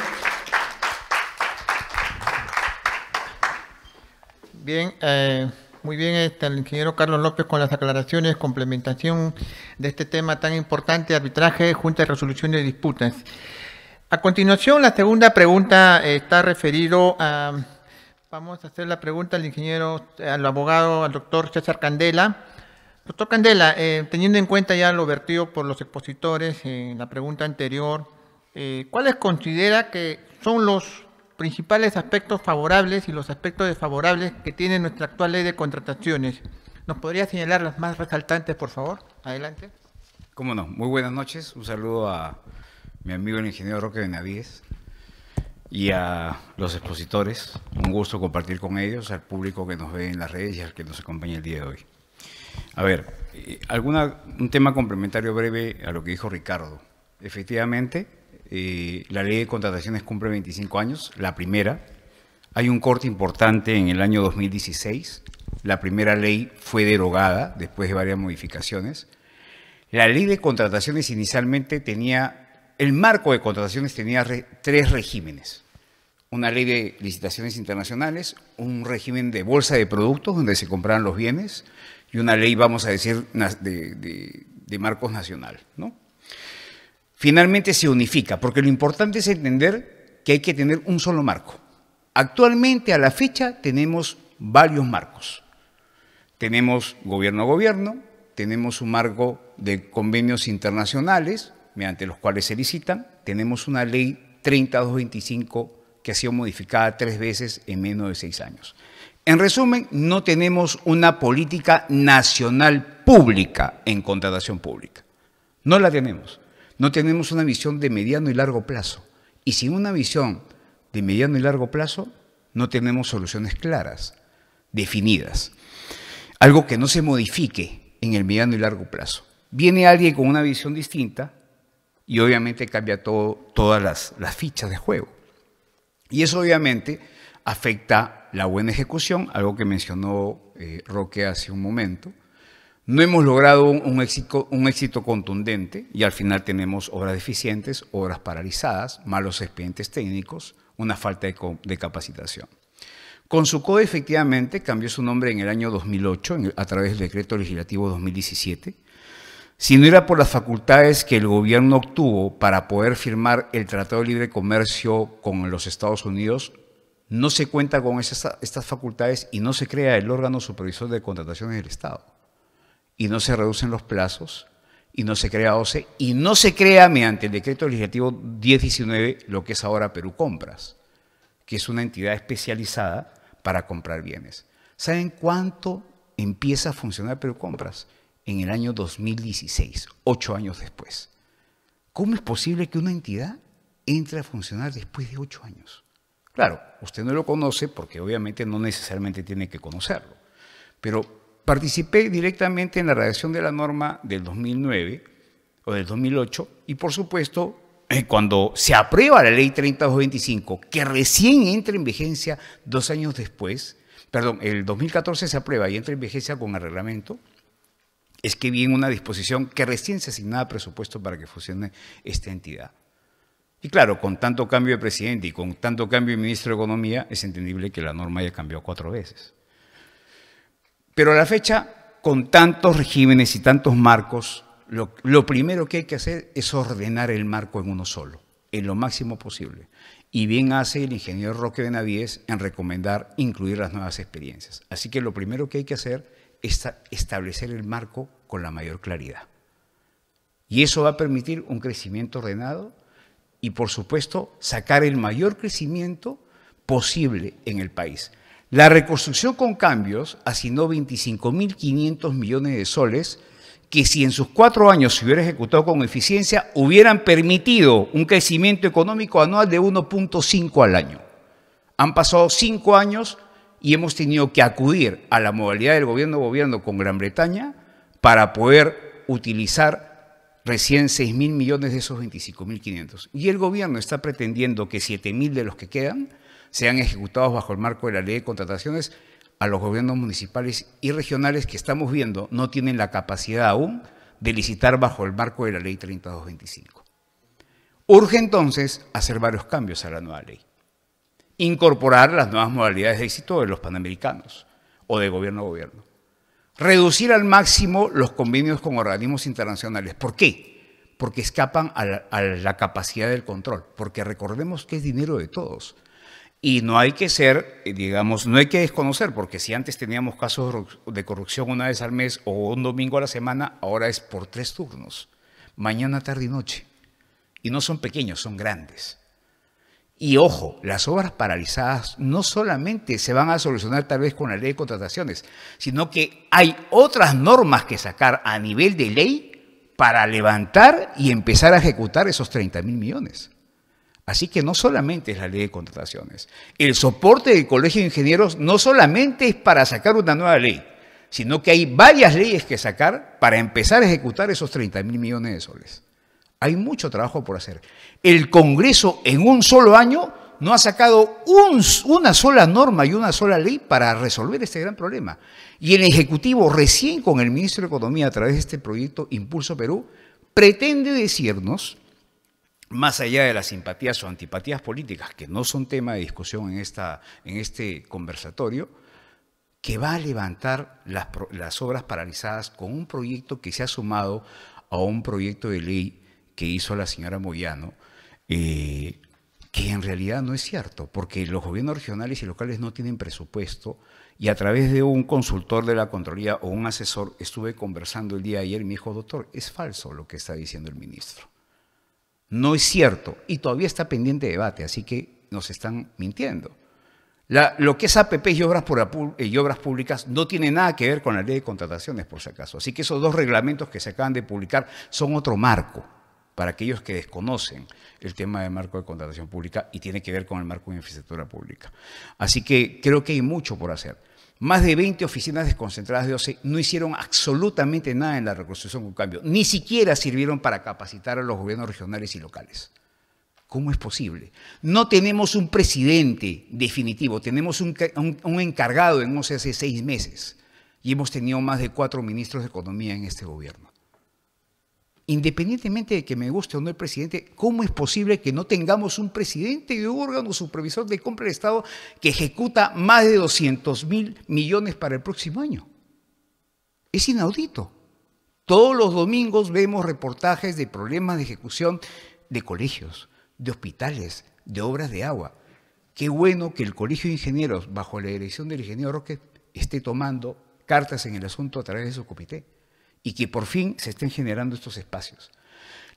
Bien. Eh, muy bien, este, el ingeniero Carlos López con las aclaraciones, complementación de este tema tan importante, arbitraje, junta de resolución de disputas. A continuación, la segunda pregunta eh, está referido a, vamos a hacer la pregunta al ingeniero, eh, al abogado, al doctor César Candela. Doctor Candela, eh, teniendo en cuenta ya lo vertido por los expositores en la pregunta anterior, ¿cuáles considera que son los principales aspectos favorables y los aspectos desfavorables que tiene nuestra actual ley de contrataciones. ¿Nos podría señalar las más resaltantes, por favor? Adelante. Cómo no. Muy buenas noches. Un saludo a mi amigo el ingeniero Roque Benavides y a los expositores. Un gusto compartir con ellos, al público que nos ve en las redes y al que nos acompaña el día de hoy. A ver, eh, alguna, un tema complementario breve a lo que dijo Ricardo. Efectivamente, eh, la ley de contrataciones cumple 25 años, la primera. Hay un corte importante en el año 2016. La primera ley fue derogada después de varias modificaciones. La ley de contrataciones inicialmente tenía, el marco de contrataciones tenía tres regímenes. Una ley de licitaciones internacionales, un régimen de bolsa de productos donde se compraban los bienes y una ley, vamos a decir, de, de marcos nacional. ¿no? finalmente se unifica, porque lo importante es entender que hay que tener un solo marco. Actualmente, a la fecha, tenemos varios marcos. Tenemos gobierno a gobierno, tenemos un marco de convenios internacionales, mediante los cuales se licitan, tenemos una ley 3225 que ha sido modificada tres veces en menos de seis años. En resumen, no tenemos una política nacional pública en contratación pública. No la tenemos. No tenemos una visión de mediano y largo plazo. Y sin una visión de mediano y largo plazo, no tenemos soluciones claras, definidas. Algo que no se modifique en el mediano y largo plazo. Viene alguien con una visión distinta y obviamente cambia todo, todas las, fichas de juego. Y eso obviamente afecta la buena ejecución, algo que mencionó eh, Roque hace un momento, no hemos logrado un éxito, contundente y al final tenemos obras deficientes, obras paralizadas, malos expedientes técnicos, una falta de, capacitación. Con su Consucode efectivamente cambió su nombre en el año 2008 a través del decreto legislativo 2017. Si no era por las facultades que el gobierno obtuvo para poder firmar el Tratado de Libre Comercio con los Estados Unidos, no se cuenta con estas facultades y no se crea el órgano supervisor de contrataciones del Estado y no se reducen los plazos y no se crea OCE y no se crea mediante el decreto legislativo 19 lo que es ahora Perú Compras, que es una entidad especializada para comprar bienes. ¿Saben cuánto empieza a funcionar Perú Compras? En el año 2016, ocho años después. ¿Cómo es posible que una entidad entre a funcionar después de ocho años? Claro, usted no lo conoce porque obviamente no necesariamente tiene que conocerlo, pero Participé directamente en la redacción de la norma del 2009 o del 2008 y por supuesto eh, cuando se aprueba la ley 3225, que recién entra en vigencia dos años después, perdón, el 2014 se aprueba y entra en vigencia con el reglamento, es que viene una disposición que recién se asignaba presupuesto para que funcione esta entidad. Y claro, con tanto cambio de presidente y con tanto cambio de ministro de Economía, es entendible que la norma haya cambiado cuatro veces. Pero a la fecha, con tantos regímenes y tantos marcos, lo, primero que hay que hacer es ordenar el marco en uno solo, en lo máximo posible. Y bien hace el ingeniero Roque Benavides en recomendar incluir las nuevas experiencias. Así que lo primero que hay que hacer es establecer el marco con la mayor claridad. Y eso va a permitir un crecimiento ordenado y, por supuesto, sacar el mayor crecimiento posible en el país. La reconstrucción con cambios asignó 25.500 millones de soles que si en sus cuatro años se hubiera ejecutado con eficiencia, hubieran permitido un crecimiento económico anual de 1.5 al año. Han pasado cinco años y hemos tenido que acudir a la modalidad del gobierno-gobierno con Gran Bretaña para poder utilizar recién 6.000 millones de esos 25.500. Y el gobierno está pretendiendo que 7.000 de los que quedan sean ejecutados bajo el marco de la ley de contrataciones a los gobiernos municipales y regionales que estamos viendo no tienen la capacidad aún de licitar bajo el marco de la ley 3225. Urge entonces hacer varios cambios a la nueva ley. Incorporar las nuevas modalidades de éxito de los panamericanos o de gobierno a gobierno. Reducir al máximo los convenios con organismos internacionales. ¿Por qué? Porque escapan a la, a la capacidad del control. Porque recordemos que es dinero de todos y no hay que ser, eh, digamos, no hay que desconocer, porque si antes teníamos casos de corrupción una vez al mes o un domingo a la semana, ahora es por tres turnos, mañana, tarde y noche. Y no son pequeños, son grandes. Y ojo, las obras paralizadas no solamente se van a solucionar tal vez con la ley de contrataciones, sino que hay otras normas que sacar a nivel de ley para levantar y empezar a ejecutar esos 30 mil millones. Así que no solamente es la ley de contrataciones. El soporte del Colegio de Ingenieros no solamente es para sacar una nueva ley, sino que hay varias leyes que sacar para empezar a ejecutar esos 30 mil millones de soles. Hay mucho trabajo por hacer. El Congreso en un solo año no ha sacado una sola norma y una sola ley para resolver este gran problema. Y el Ejecutivo, recién con el ministro de Economía a través de este proyecto Impulso Perú, pretende decirnos más allá de las simpatías o antipatías políticas, que no son tema de discusión en, esta, en este conversatorio, que va a levantar las, obras paralizadas con un proyecto que se ha sumado a un proyecto de ley que hizo la señora Moyano, eh, que en realidad no es cierto, porque los gobiernos regionales y locales no tienen presupuesto y a través de un consultor de la Contraloría o un asesor estuve conversando el día de ayer y me dijo, doctor, es falso lo que está diciendo el ministro no es cierto y todavía está pendiente de debate, así que nos están mintiendo. lo que es APP y obras, eh, y obras públicas no tiene nada que ver con la ley de contrataciones, por si acaso. Así que esos dos reglamentos que se acaban de publicar son otro marco para aquellos que desconocen el tema del marco de contratación pública y tiene que ver con el marco de infraestructura pública. Así que creo que hay mucho por hacer. Más de 20 oficinas desconcentradas de OCE no hicieron absolutamente nada en la reconstrucción con cambio, ni siquiera sirvieron para capacitar a los gobiernos regionales y locales. ¿Cómo es posible? No tenemos un presidente definitivo, tenemos un, encargado en OCE hace seis meses y hemos tenido más de cuatro ministros de Economía en este gobierno independientemente de que me guste o no el presidente, ¿cómo es posible que no tengamos un presidente de órgano supervisor de compra del Estado que ejecuta más de 200 mil millones para el próximo año? Es inaudito. Todos los domingos vemos reportajes de problemas de ejecución de colegios, de hospitales, de obras de agua. Qué bueno que el Colegio de Ingenieros, bajo la dirección del ingeniero Roque, esté tomando cartas en el asunto a través de su comité y que por fin se estén generando estos espacios.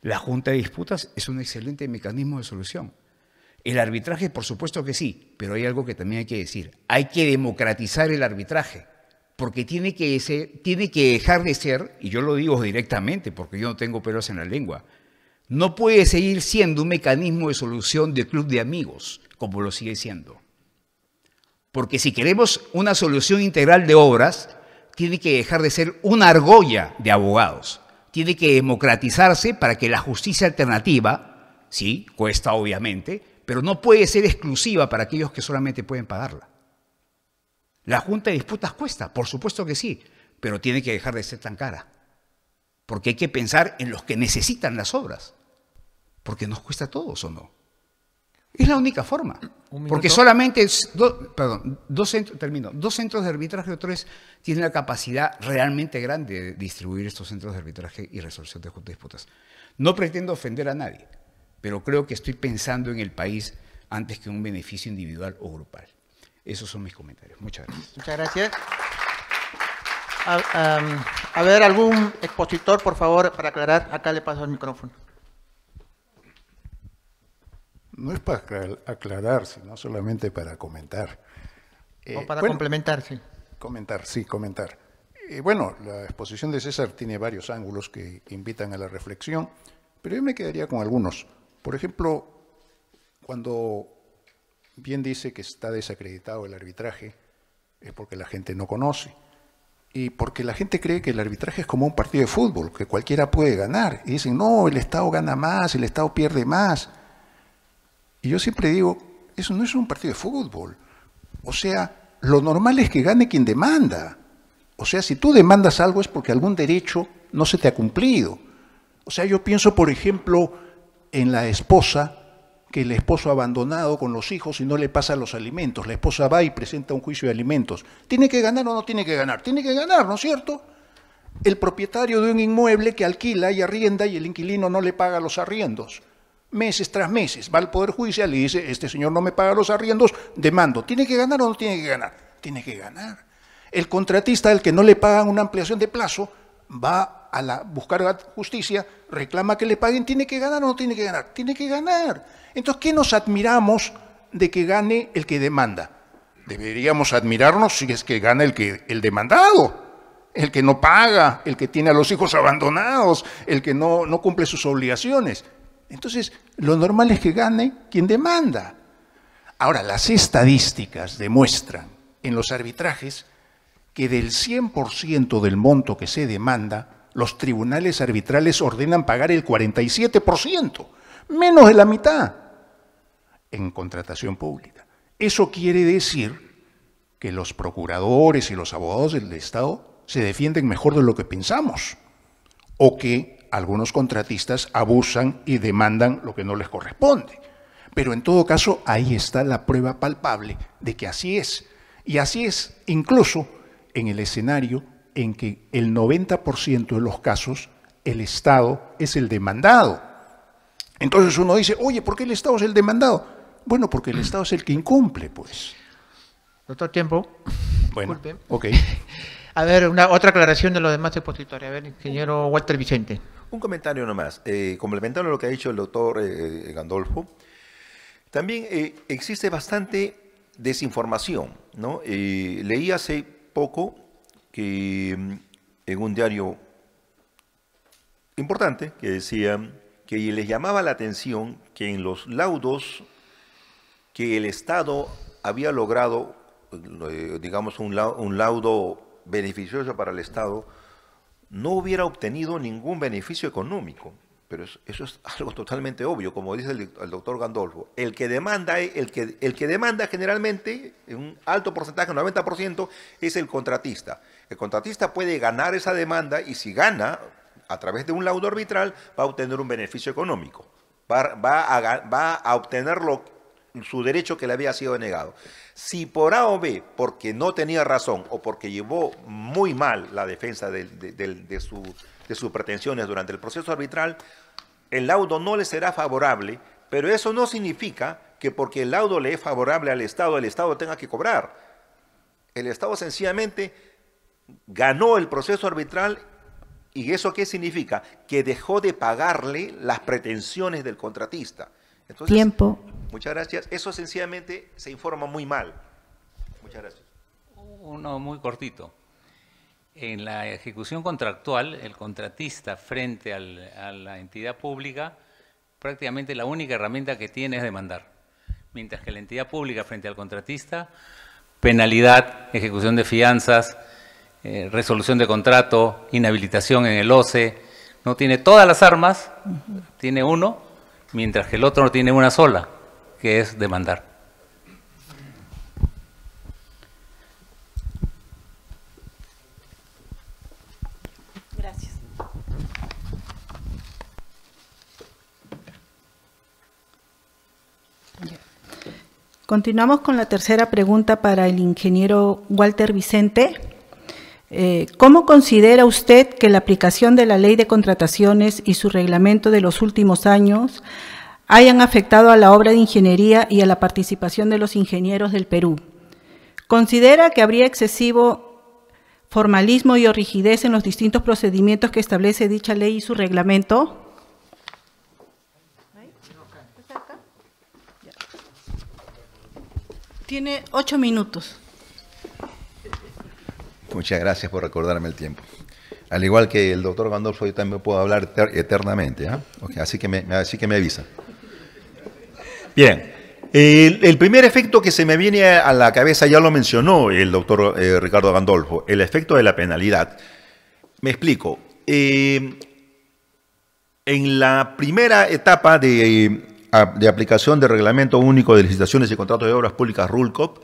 La Junta de Disputas es un excelente mecanismo de solución. El arbitraje, por supuesto que sí, pero hay algo que también hay que decir. Hay que democratizar el arbitraje, porque tiene que, tiene que dejar de ser, y yo lo digo directamente porque yo no tengo pelos en la lengua, no puede seguir siendo un mecanismo de solución de club de amigos, como lo sigue siendo. Porque si queremos una solución integral de obras, tiene que dejar de ser una argolla de abogados, tiene que democratizarse para que la justicia alternativa, sí, cuesta obviamente, pero no puede ser exclusiva para aquellos que solamente pueden pagarla. La Junta de Disputas cuesta, por supuesto que sí, pero tiene que dejar de ser tan cara, porque hay que pensar en los que necesitan las obras, porque nos cuesta a todos o no. Es la única forma. Porque solamente dos, centros, termino, dos centros de arbitraje o tres tienen la capacidad realmente grande de distribuir estos centros de arbitraje y resolución de disputas. No pretendo ofender a nadie, pero creo que estoy pensando en el país antes que un beneficio individual o grupal. Esos son mis comentarios. Muchas gracias. Muchas gracias. a ver, algún expositor, por favor, para aclarar. Acá le paso el micrófono no es para aclarar, sino solamente para comentar. o eh, para complementar, sí. Comentar, sí, comentar. Eh, bueno, la exposición de César tiene varios ángulos que invitan a la reflexión, pero yo me quedaría con algunos. Por ejemplo, cuando bien dice que está desacreditado el arbitraje, es porque la gente no conoce. Y porque la gente cree que el arbitraje es como un partido de fútbol, que cualquiera puede ganar. Y dicen, no, el Estado gana más, el Estado pierde más. Y yo siempre digo, eso no es un partido de fútbol. O sea, lo normal es que gane quien demanda. O sea, si tú demandas algo es porque algún derecho no se te ha cumplido. O sea, yo pienso, por ejemplo, en la esposa, que el esposo ha abandonado con los hijos y no le pasa los alimentos. La esposa va y presenta un juicio de alimentos. ¿Tiene que ganar o no tiene que ganar? Tiene que ganar, ¿no es cierto? El propietario de un inmueble que alquila y arrienda y el inquilino no le paga los arriendos meses tras meses. Va al Poder Judicial y dice, este señor no me paga los arriendos, demando. ¿Tiene que ganar o no tiene que ganar? Tiene que ganar. El contratista el que no le pagan una ampliación de plazo va a la, buscar justicia, reclama que le paguen, ¿tiene que ganar o no tiene que ganar? Tiene que ganar. Entonces, ¿qué nos admiramos de que gane el que demanda? Deberíamos admirarnos si es que gana el, que, el demandado el que no paga, el que tiene a los hijos abandonados, el que no, no, cumple sus obligaciones. Entonces, lo normal es que gane quien demanda. Ahora, las estadísticas demuestran en los arbitrajes que del 100% del monto que se demanda, los tribunales arbitrales ordenan pagar el 47%, menos de la mitad, en contratación pública. Eso quiere decir que los procuradores y los abogados del Estado se defienden mejor de lo que pensamos, o que algunos contratistas abusan y demandan lo que no les corresponde. Pero en todo caso, ahí está la prueba palpable de que así es. Y así es incluso en el escenario en que el 90% de los casos el Estado es el demandado. Entonces uno dice, oye, ¿por qué el Estado es el demandado? Bueno, porque el Estado es el que incumple, pues. Doctor, tiempo. Bueno, ok. [laughs] A ver, una, otra aclaración de los demás expositores. A ver, ingeniero Walter Vicente. Un comentario nomás, eh, complementando lo que ha dicho el doctor eh, eh, eh, Gandolfo, también existe bastante desinformación. ¿no? leí hace poco que mm, en un diario importante que decía que les llamaba la atención que en los laudos que el Estado había logrado, digamos, un laudo beneficioso para el Estado, no hubiera obtenido ningún beneficio económico. Pero eso, es [laughs] algo totalmente obvio, como dice el, doctor Gandolfo. El que demanda, el que, el que demanda generalmente, en un alto porcentaje, 90%, es el contratista. El contratista puede ganar esa demanda y si gana, a través de un laudo arbitral, va a obtener un beneficio económico. Va, va, a, va a obtener su derecho que le había sido negado. Si por A o B, porque no tenía razón o porque llevó muy mal la defensa de, sus pretensiones durante el proceso arbitral, el laudo no le será favorable, pero eso no significa que porque el laudo le es favorable al Estado, el Estado tenga que cobrar. El Estado sencillamente ganó el proceso arbitral y eso qué significa? Que dejó de pagarle las pretensiones del contratista tiempo. Muchas gracias. Eso sencillamente se informa muy mal. Muchas gracias. Uno muy cortito. En la ejecución contractual, el contratista frente a la entidad pública, prácticamente la única herramienta que tiene es demandar. Mientras que la entidad pública frente al contratista, penalidad, ejecución de fianzas, eh, resolución de contrato, inhabilitación en el OCE, no tiene todas las armas, tiene uno, mientras que el otro no tiene una sola, que es demandar. Gracias. Continuamos con la tercera pregunta para el ingeniero Walter Vicente. Eh, ¿Cómo considera usted que la aplicación de la ley de contrataciones y su reglamento de los últimos años hayan afectado a la obra de ingeniería y a la participación de los ingenieros del Perú? ¿Considera que habría excesivo formalismo y o rigidez en los distintos procedimientos que establece dicha ley y su reglamento? Tiene ocho minutos. Muchas gracias por recordarme el tiempo. Al igual que el doctor Gandolfo, yo también puedo hablar eternamente. ¿ah? así, que me, así que me avisa. Bien. El, primer efecto que se me viene a la cabeza, ya lo mencionó el doctor eh, Ricardo Gandolfo, el efecto de la penalidad. Me explico. Eh, en la primera etapa eh, de, aplicación del Reglamento Único de Licitaciones y Contratos de Obras Públicas, RULCOP,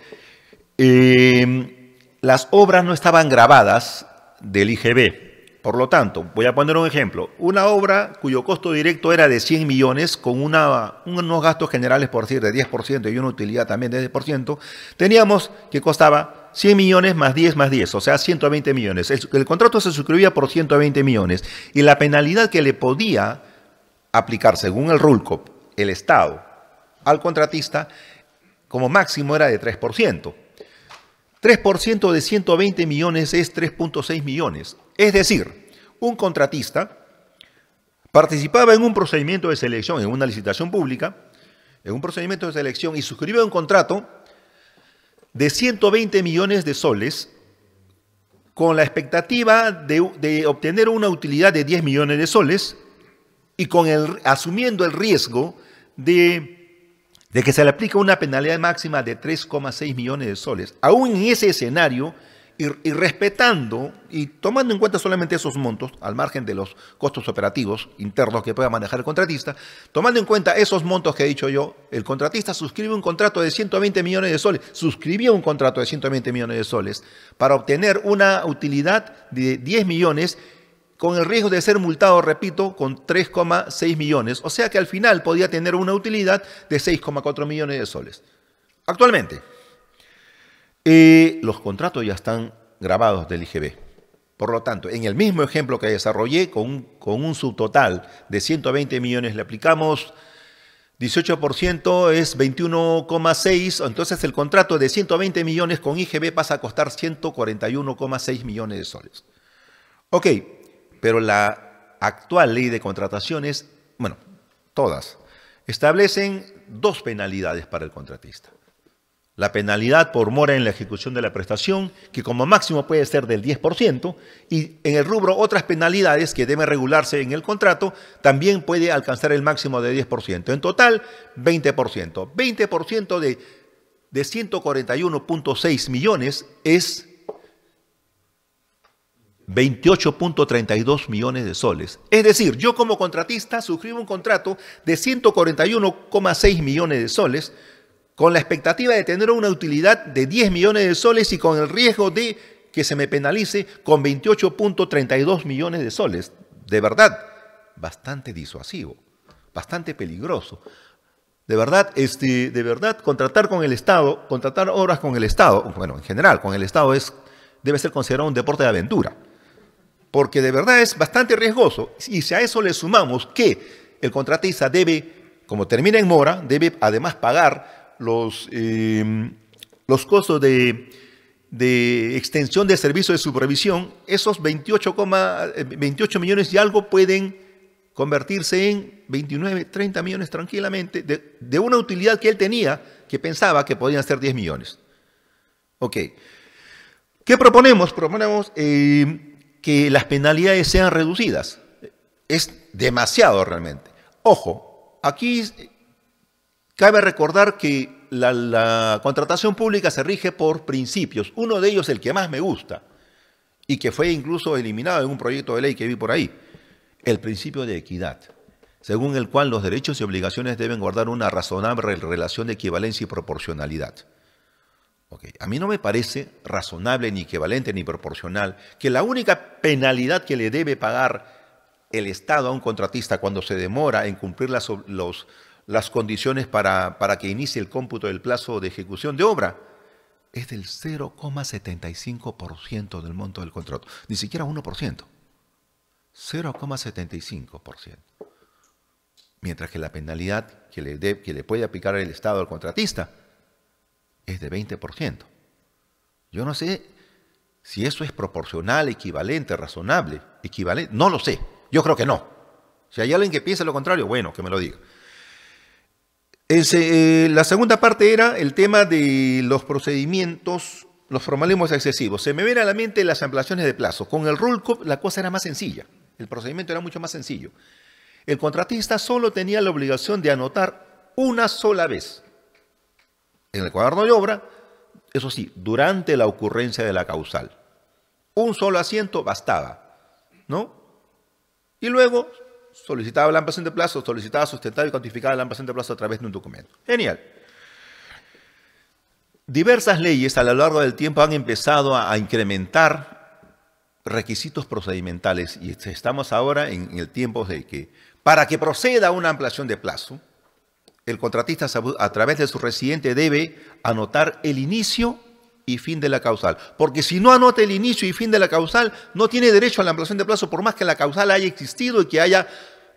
las obras no estaban grabadas del IGB. Por lo tanto, voy a poner un ejemplo. Una obra cuyo costo directo era de 100 millones, con una, unos gastos generales, por decir, de 10% y una utilidad también de 10%, teníamos que costaba 100 millones más 10 más 10, o sea, 120 millones. El, el contrato se suscribía por 120 millones y la penalidad que le podía aplicar, según el RULCOP, el Estado al contratista, como máximo era de 3%. 3% de 120 millones es 3.6 millones. Es decir, un contratista participaba en un procedimiento de selección, en una licitación pública, en un procedimiento de selección y suscribió un contrato de 120 millones de soles con la expectativa de, obtener una utilidad de 10 millones de soles y con el, asumiendo el riesgo de de que se le aplica una penalidad máxima de 3,6 millones de soles. Aún en ese escenario, y, respetando y tomando en cuenta solamente esos montos, al margen de los costos operativos internos que pueda manejar el contratista, tomando en cuenta esos montos que he dicho yo, el contratista suscribe un contrato de 120 millones de soles, suscribió un contrato de 120 millones de soles para obtener una utilidad de 10 millones con el riesgo de ser multado, repito, con 3,6 millones. O sea que al final podía tener una utilidad de 6,4 millones de soles. Actualmente, eh, los contratos ya están grabados del IGB. Por lo tanto, en el mismo ejemplo que desarrollé, con con un subtotal de 120 millones le aplicamos 18% es 21,6, entonces el contrato de 120 millones con IGB pasa a costar 141,6 millones de soles. Ok, pero la actual ley de contrataciones, bueno, todas, establecen dos penalidades para el contratista. La penalidad por mora en la ejecución de la prestación, que como máximo puede ser del 10%, y en el rubro otras penalidades que deben regularse en el contrato, también puede alcanzar el máximo de 10%. En total, 20%. 20% de, de 141.6 millones es 28.32 millones de soles. Es decir, yo como contratista suscribo un contrato de 141,6 millones de soles con la expectativa de tener una utilidad de 10 millones de soles y con el riesgo de que se me penalice con 28.32 millones de soles. De verdad, bastante disuasivo, bastante peligroso. De verdad, este, de verdad, contratar con el Estado, contratar obras con el Estado, bueno, en general, con el Estado es debe ser considerado un deporte de aventura porque de verdad es bastante riesgoso. Y si a eso le sumamos que el contratista debe, como termina en mora, debe además pagar los, em, los costos de, extensión de servicio de supervisión, esos 28, 28 eh, millones y algo pueden convertirse en 29, 30 millones tranquilamente de, una utilidad que él tenía que pensaba que podían ser 10 millones. Ok. ¿Qué proponemos? Proponemos em, que las penalidades sean reducidas. Es demasiado realmente. Ojo, aquí cabe recordar que la, la, contratación pública se rige por principios. Uno de ellos, el que más me gusta, y que fue incluso eliminado en un proyecto de ley que vi por ahí, el principio de equidad, según el cual los derechos y obligaciones deben guardar una razonable relación de equivalencia y proporcionalidad. A mí no me parece razonable, ni equivalente, ni proporcional que la única penalidad que le debe pagar el Estado a un contratista cuando se demora en cumplir las, condiciones para, que inicie el cómputo del plazo de ejecución de obra es del 0,75% del monto del contrato, ni siquiera 1%. 0,75%. Mientras que la penalidad que que le puede aplicar el Estado al contratista es de 20%. Yo no sé si eso es proporcional, equivalente, razonable, equivalente. No lo sé. Yo creo que no. Si hay alguien que piensa lo contrario, bueno, que me lo diga. Eh, la segunda parte era el tema de los procedimientos, los formalismos excesivos. Se me ven a la mente las ampliaciones de plazo. Con el RULCOP la cosa era más sencilla. El procedimiento era mucho más sencillo. El contratista solo tenía la obligación de anotar una sola vez en el cuaderno de obra, eso sí, durante la ocurrencia de la causal. Un solo asiento bastaba, ¿no? Y luego solicitaba la ampliación de plazo, solicitaba sustentar y cuantificar la ampliación de plazo a través de un documento. Genial. Diversas leyes a lo largo del tiempo han empezado a, incrementar requisitos procedimentales y estamos ahora en el tiempo de que para que proceda una ampliación de plazo, el contratista a través de su residente debe anotar el inicio y fin de la causal. Porque si no anota el inicio y fin de la causal, no tiene derecho a la ampliación de plazo por más que la causal haya existido y que haya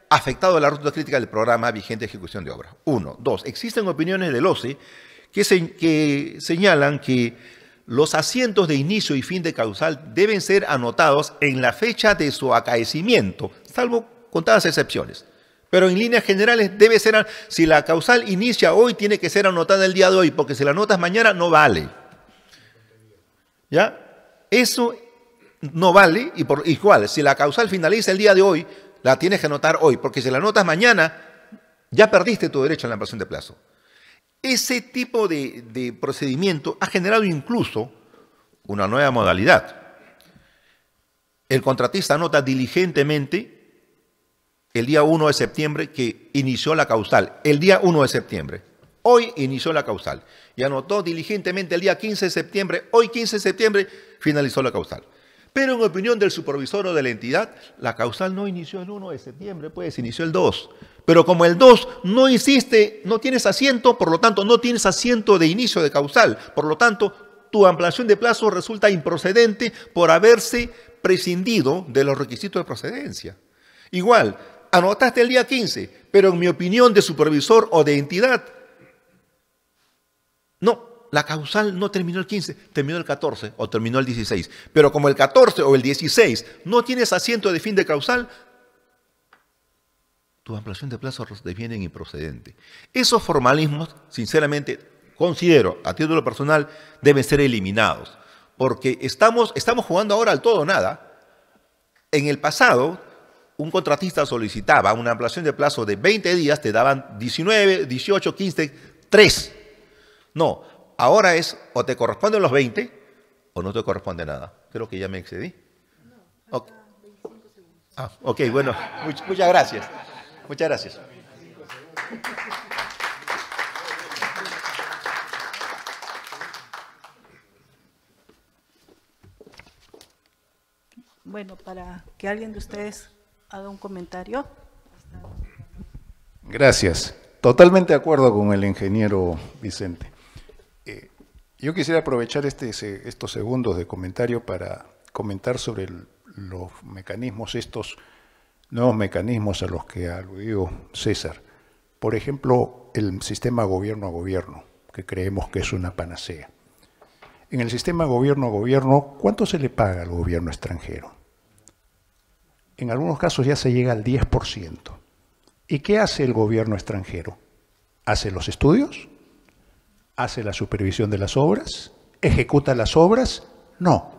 afectado la ruta crítica del programa vigente de ejecución de obra. Uno. Dos. Existen opiniones del OCE que, que señalan que los asientos de inicio y fin de causal deben ser anotados en la fecha de su acaecimiento, salvo contadas excepciones. Pero en líneas generales debe ser, si la causal inicia hoy, tiene que ser anotada el día de hoy, porque si la anotas mañana no vale. ¿Ya? Eso no vale y por igual, si la causal finaliza el día de hoy, la tienes que anotar hoy, porque si la anotas mañana, ya perdiste tu derecho a la ampliación de plazo. Ese tipo de procedimiento ha generado incluso una nueva modalidad. El contratista anota diligentemente el día 1 de septiembre que inició la causal, el día 1 de septiembre. Hoy inició la causal y anotó diligentemente el día 15 de septiembre, hoy 15 de septiembre finalizó la causal. Pero en opinión del supervisor o de la entidad, la causal no inició el 1 de septiembre, pues inició el 2. Pero como el 2 no existe, no tienes asiento, por lo tanto no tienes asiento de inicio de causal, por lo tanto tu ampliación de plazo resulta improcedente por haberse prescindido de los requisitos de procedencia. Igual, anotaste el día 15, pero en mi opinión de supervisor o de entidad, no, la causal no terminó el 15, terminó el 14 o terminó el 16. Pero como el 14 o el 16 no tienes asiento de fin de causal, tu ampliación de plazo deviene improcedente. Esos formalismos, sinceramente, considero, a título personal, deben ser eliminados. Porque estamos, estamos jugando ahora al todo nada. En el pasado un contratista solicitaba una ampliación de plazo de 20 días, te daban 19, 18, 15, 3. No, ahora es o te corresponden los 20 o no te corresponde nada. Creo que ya me excedí. No, 25 segundos. Ah, ok, bueno, muchas gracias. Muchas gracias. Bueno, para que alguien de ustedes hago un comentario. Gracias. Totalmente de acuerdo con el ingeniero Vicente. Eh, yo quisiera aprovechar este, estos segundos de comentario para comentar sobre los mecanismos, estos nuevos mecanismos a los que ha aludido César. Por ejemplo, el sistema gobierno a gobierno, que creemos que es una panacea. En el sistema gobierno a gobierno, ¿cuánto se le paga al gobierno extranjero? en algunos casos ya se llega al 10%. ¿Y qué hace el gobierno extranjero? Hace los estudios, hace la supervisión de las obras, ejecuta las obras. No.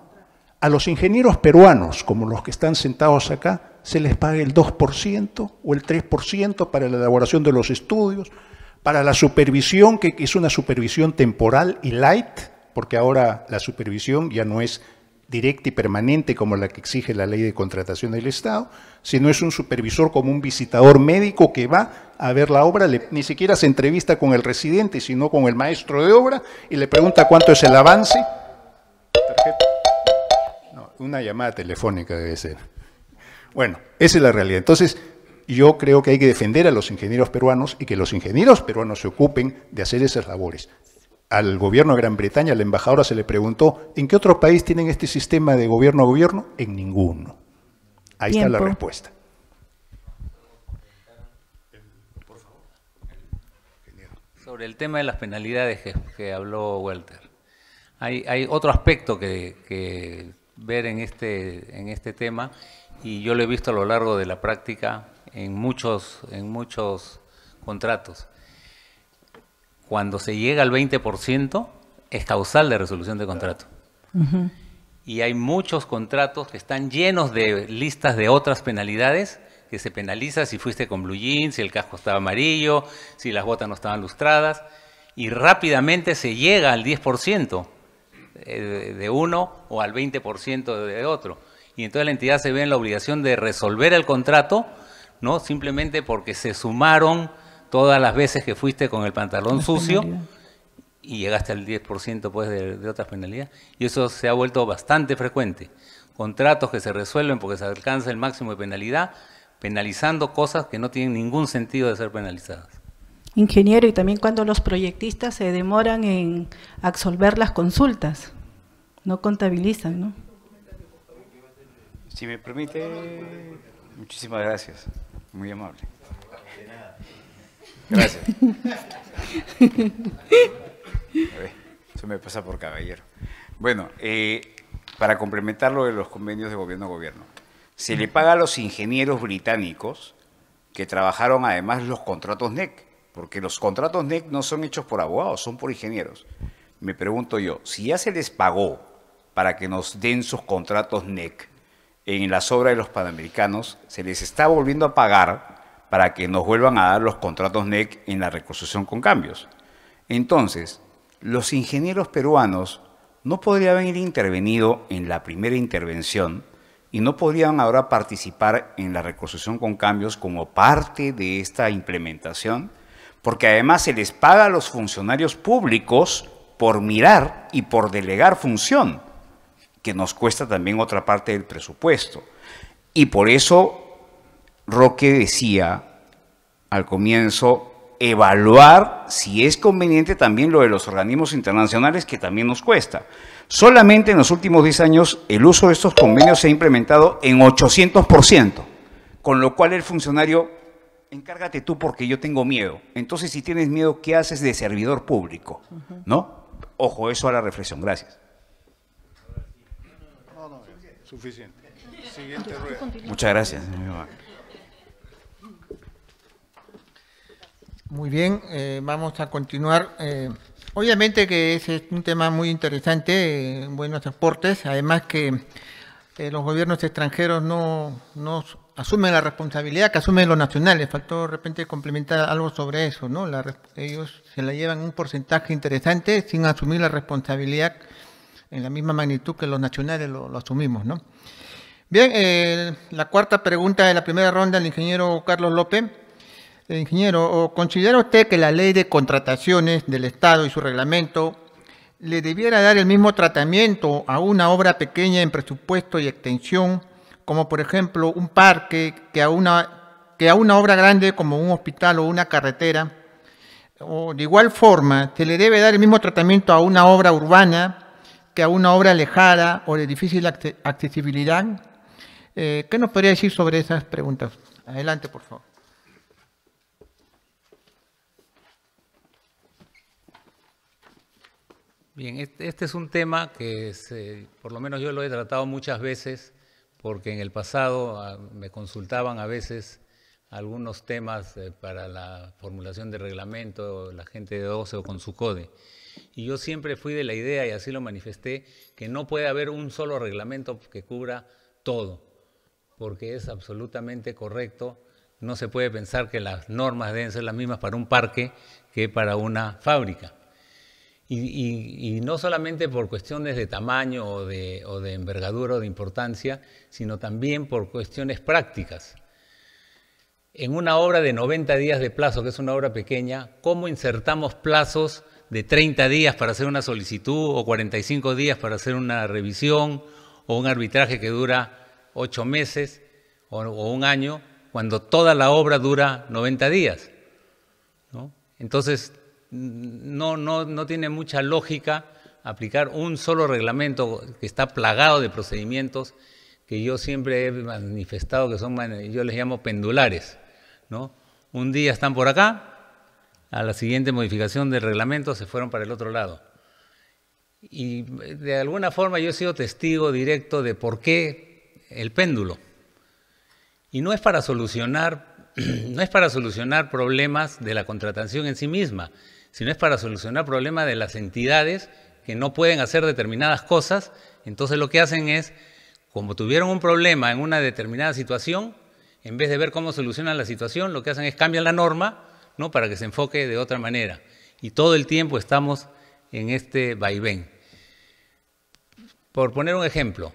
A los ingenieros peruanos, como los que están sentados acá, se les paga el 2% o el 3% para la elaboración de los estudios, para la supervisión, que es una supervisión temporal y light, porque ahora la supervisión ya no es directa y permanente como la que exige la ley de contratación del Estado, si no es un supervisor como un visitador médico que va a ver la obra, ni siquiera se entrevista con el residente, sino con el maestro de obra y le pregunta cuánto es el avance. una llamada telefónica debe ser. Bueno, esa es la realidad. Entonces, yo creo que hay que defender a los ingenieros peruanos y que los ingenieros peruanos se ocupen de hacer esas labores al gobierno de Gran Bretaña, la embajadora, se le preguntó, ¿en qué otro país tienen este sistema de gobierno a gobierno? En ninguno. Ahí está la respuesta. Sobre el tema de las penalidades que, habló Walter. Hay, otro aspecto que, que, ver en este, en este tema y yo lo he visto a lo largo de la práctica en muchos, en muchos contratos cuando se llega al 20% es causal de resolución de contrato. Y hay muchos contratos que están llenos de listas de otras penalidades que se penaliza si fuiste con blue jeans, si el casco estaba amarillo, si las botas no estaban lustradas. Y rápidamente se llega al 10% eh, de uno o al 20% de otro. Y entonces la entidad se ve en la obligación de resolver el contrato, ¿no? Simplemente porque se sumaron todas las veces que fuiste con el pantalón sucio y llegaste al 10% pues de, de otras penalidades. Y eso se ha vuelto bastante frecuente. Contratos que se resuelven porque se alcanza el máximo de penalidad, penalizando cosas que no tienen ningún sentido de ser penalizadas. Ingeniero, y también cuando los proyectistas se demoran en absolver las consultas, no contabilizan, ¿no? Si me permite, muchísimas gracias, muy amable. Gracias. A ver, eso me pasa por caballero. Bueno, eh, para complementar lo de los convenios de gobierno a gobierno, se le paga a los ingenieros británicos que trabajaron además los contratos NEC, porque los contratos NEC no son hechos por abogados, son por ingenieros. Me pregunto yo, si ya se les pagó para que nos den sus contratos NEC en las obras de los panamericanos, se les está volviendo a pagar para que nos vuelvan a dar los contratos NEC en la reconstrucción con cambios. Entonces, los ingenieros peruanos no podrían haber intervenido en la primera intervención y no podrían ahora participar en la reconstrucción con cambios como parte de esta implementación, porque además se les paga a los funcionarios públicos por mirar y por delegar función, que nos cuesta también otra parte del presupuesto. Y por eso Roque decía al comienzo, evaluar si es conveniente también lo de los organismos internacionales, que también nos cuesta. Solamente en los últimos 10 años el uso de estos convenios se ha implementado en 800%, con lo cual el funcionario, encárgate tú porque yo tengo miedo. Entonces, si tienes miedo, ¿qué haces de servidor público? ¿No? Ojo, eso a la reflexión. Gracias. suficiente. Siguiente rueda. Muchas gracias. Señora. Muy bien, eh, vamos a continuar. Eh, obviamente que ese es un tema muy interesante, eh, buenos aportes, además que los gobiernos extranjeros no, asumen la responsabilidad que asumen los nacionales. Faltó de repente complementar algo sobre eso, ¿no? ellos se la llevan un porcentaje interesante sin asumir la responsabilidad en la misma magnitud que los nacionales lo, asumimos, ¿no? Bien, la cuarta pregunta de la primera ronda, el ingeniero Carlos López eh, ingeniero, ¿considera usted que la ley de contrataciones del Estado y su reglamento le debiera dar el mismo tratamiento a una obra pequeña en presupuesto y extensión, como por ejemplo un parque, que a una, que a una obra grande como un hospital o una carretera? ¿O de igual forma, se le debe dar el mismo tratamiento a una obra urbana que a una obra alejada o de difícil accesibilidad? Eh, ¿Qué nos podría decir sobre esas preguntas? Adelante, por favor. Bien, este, este es un tema que por lo menos yo lo he tratado muchas veces porque en el pasado ah, me consultaban a veces algunos temas eh, para la formulación de reglamento, la gente de 12 o con su CODE. Y yo siempre fui de la idea, y así lo manifesté, que no puede haber un solo reglamento que cubra todo, porque es absolutamente correcto. No se puede pensar que las normas deben ser las mismas para un parque que para una fábrica. Y, no solamente por cuestiones de tamaño o de, o de envergadura o de importancia, sino también por cuestiones prácticas. En una obra de 90 días de plazo, que es una obra pequeña, ¿cómo insertamos plazos de 30 días para hacer una solicitud o 45 días para hacer una revisión o un arbitraje que dura 8 meses o, un año cuando toda la obra dura 90 días. ¿no? Entonces, no, no, tiene mucha lógica aplicar un solo reglamento que está plagado de procedimientos que yo siempre he manifestado que son, yo les llamo pendulares. Un día están por acá, a la siguiente modificación del reglamento se fueron para el otro lado. Y de alguna forma yo he sido testigo directo de por qué el péndulo. Y no es para solucionar, [clears throat] no es para solucionar problemas de la contratación en sí misma, no es para solucionar problemas de las entidades que no pueden hacer determinadas cosas. Entonces lo que hacen es, como tuvieron un problema en una determinada situación, en vez de ver cómo solucionan la situación, lo que hacen es cambiar la norma ¿no? para que se enfoque de otra manera. Y todo el tiempo estamos en este vaivén. Por poner un ejemplo,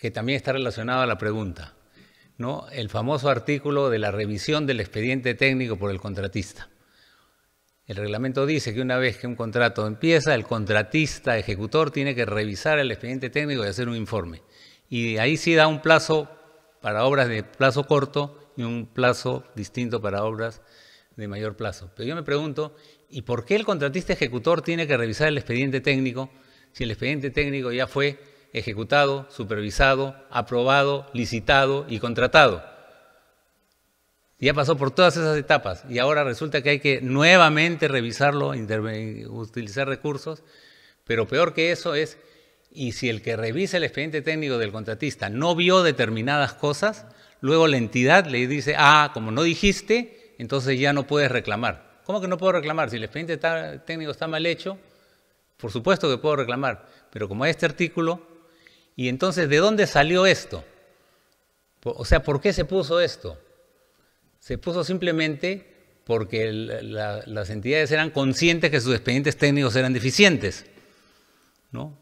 que también está relacionado a la pregunta, ¿no? el famoso artículo de la revisión del expediente técnico por el contratista. El reglamento dice que una vez que un contrato empieza, el contratista ejecutor tiene que revisar el expediente técnico y hacer un informe. Y ahí sí da un plazo para obras de plazo corto y un plazo distinto para obras de mayor plazo. Pero yo me pregunto, ¿y por qué el contratista ejecutor tiene que revisar el expediente técnico si el expediente técnico ya fue ejecutado, supervisado, aprobado, licitado y contratado? Ya pasó por todas esas etapas y ahora resulta que hay que nuevamente revisarlo, utilizar recursos, pero peor que eso es, y si el que revisa el expediente técnico del contratista no vio determinadas cosas, luego la entidad le dice, ah, como no dijiste, entonces ya no puedes reclamar. ¿Cómo que no puedo reclamar? Si el expediente técnico está mal hecho, por supuesto que puedo reclamar, pero como este artículo, y entonces, ¿de dónde salió esto? O sea, ¿por qué se puso esto? Se puso simplemente porque las entidades eran conscientes que sus expedientes técnicos eran deficientes,